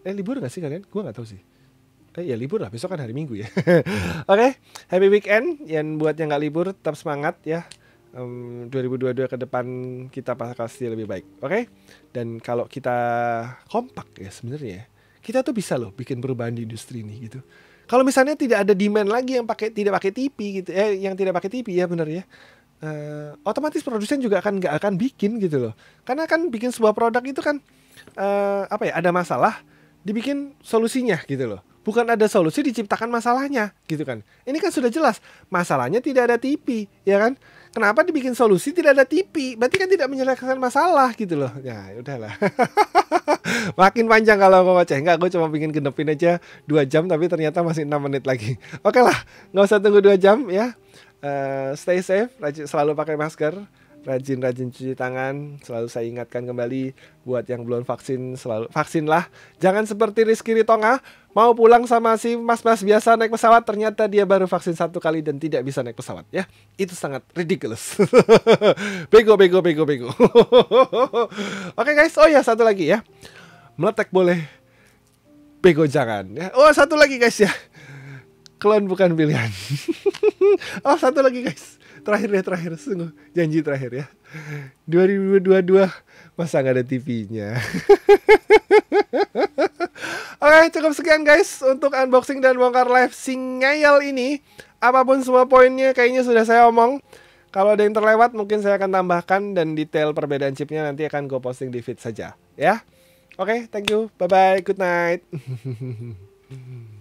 eh libur gak sih kalian? Gue gak tahu sih. Eh ya libur lah, besok kan hari Minggu ya. [laughs] Oke, okay, happy weekend. Yang buat yang nggak libur tetap semangat ya. Um, 2022 ke depan kita pasti lebih baik. Oke? Okay? Dan kalau kita kompak ya sebenarnya kita tuh bisa loh bikin perubahan di industri ini gitu. Kalau misalnya tidak ada demand lagi yang pakai tidak pakai TV gitu, eh yang tidak pakai TV ya benar ya uh, otomatis produsen juga akan nggak akan bikin gitu loh karena kan bikin sebuah produk itu kan uh, apa ya ada masalah dibikin solusinya gitu loh bukan ada solusi diciptakan masalahnya gitu kan ini kan sudah jelas masalahnya tidak ada TV ya kan kenapa dibikin solusi tidak ada TV berarti kan tidak menyelesaikan masalah gitu loh ya udahlah [laughs] makin panjang kalau mau baca enggak gue cuma bikin genepin aja dua jam tapi ternyata masih enam menit lagi oke lah nggak usah tunggu dua jam ya uh, stay safe, rajin, selalu pakai masker, rajin-rajin cuci tangan. Selalu saya ingatkan kembali buat yang belum vaksin, selalu vaksinlah. Jangan seperti Rizky Ritonga mau pulang sama si mas-mas biasa naik pesawat, ternyata dia baru vaksin satu kali dan tidak bisa naik pesawat. Ya, itu sangat ridiculous. [laughs] bego, bego, bego, bego. [laughs] Oke okay, guys, oh ya satu lagi ya, meletek boleh, bego jangan. Ya. Oh satu lagi guys ya, klon bukan pilihan. [laughs] [laughs] Oh satu lagi guys Terakhir deh terakhir Sungguh janji terakhir ya 2022 Masa nggak ada TV-nya [laughs] Oke okay, cukup sekian guys Untuk unboxing dan bongkar live Singayal ini Apapun semua poinnya kayaknya sudah saya omong kalau ada yang terlewat mungkin saya akan tambahkan dan detail perbedaan chipnya nanti akan gue posting di feed saja ya. Oke, okay, thank you. Bye bye. Good night. [laughs]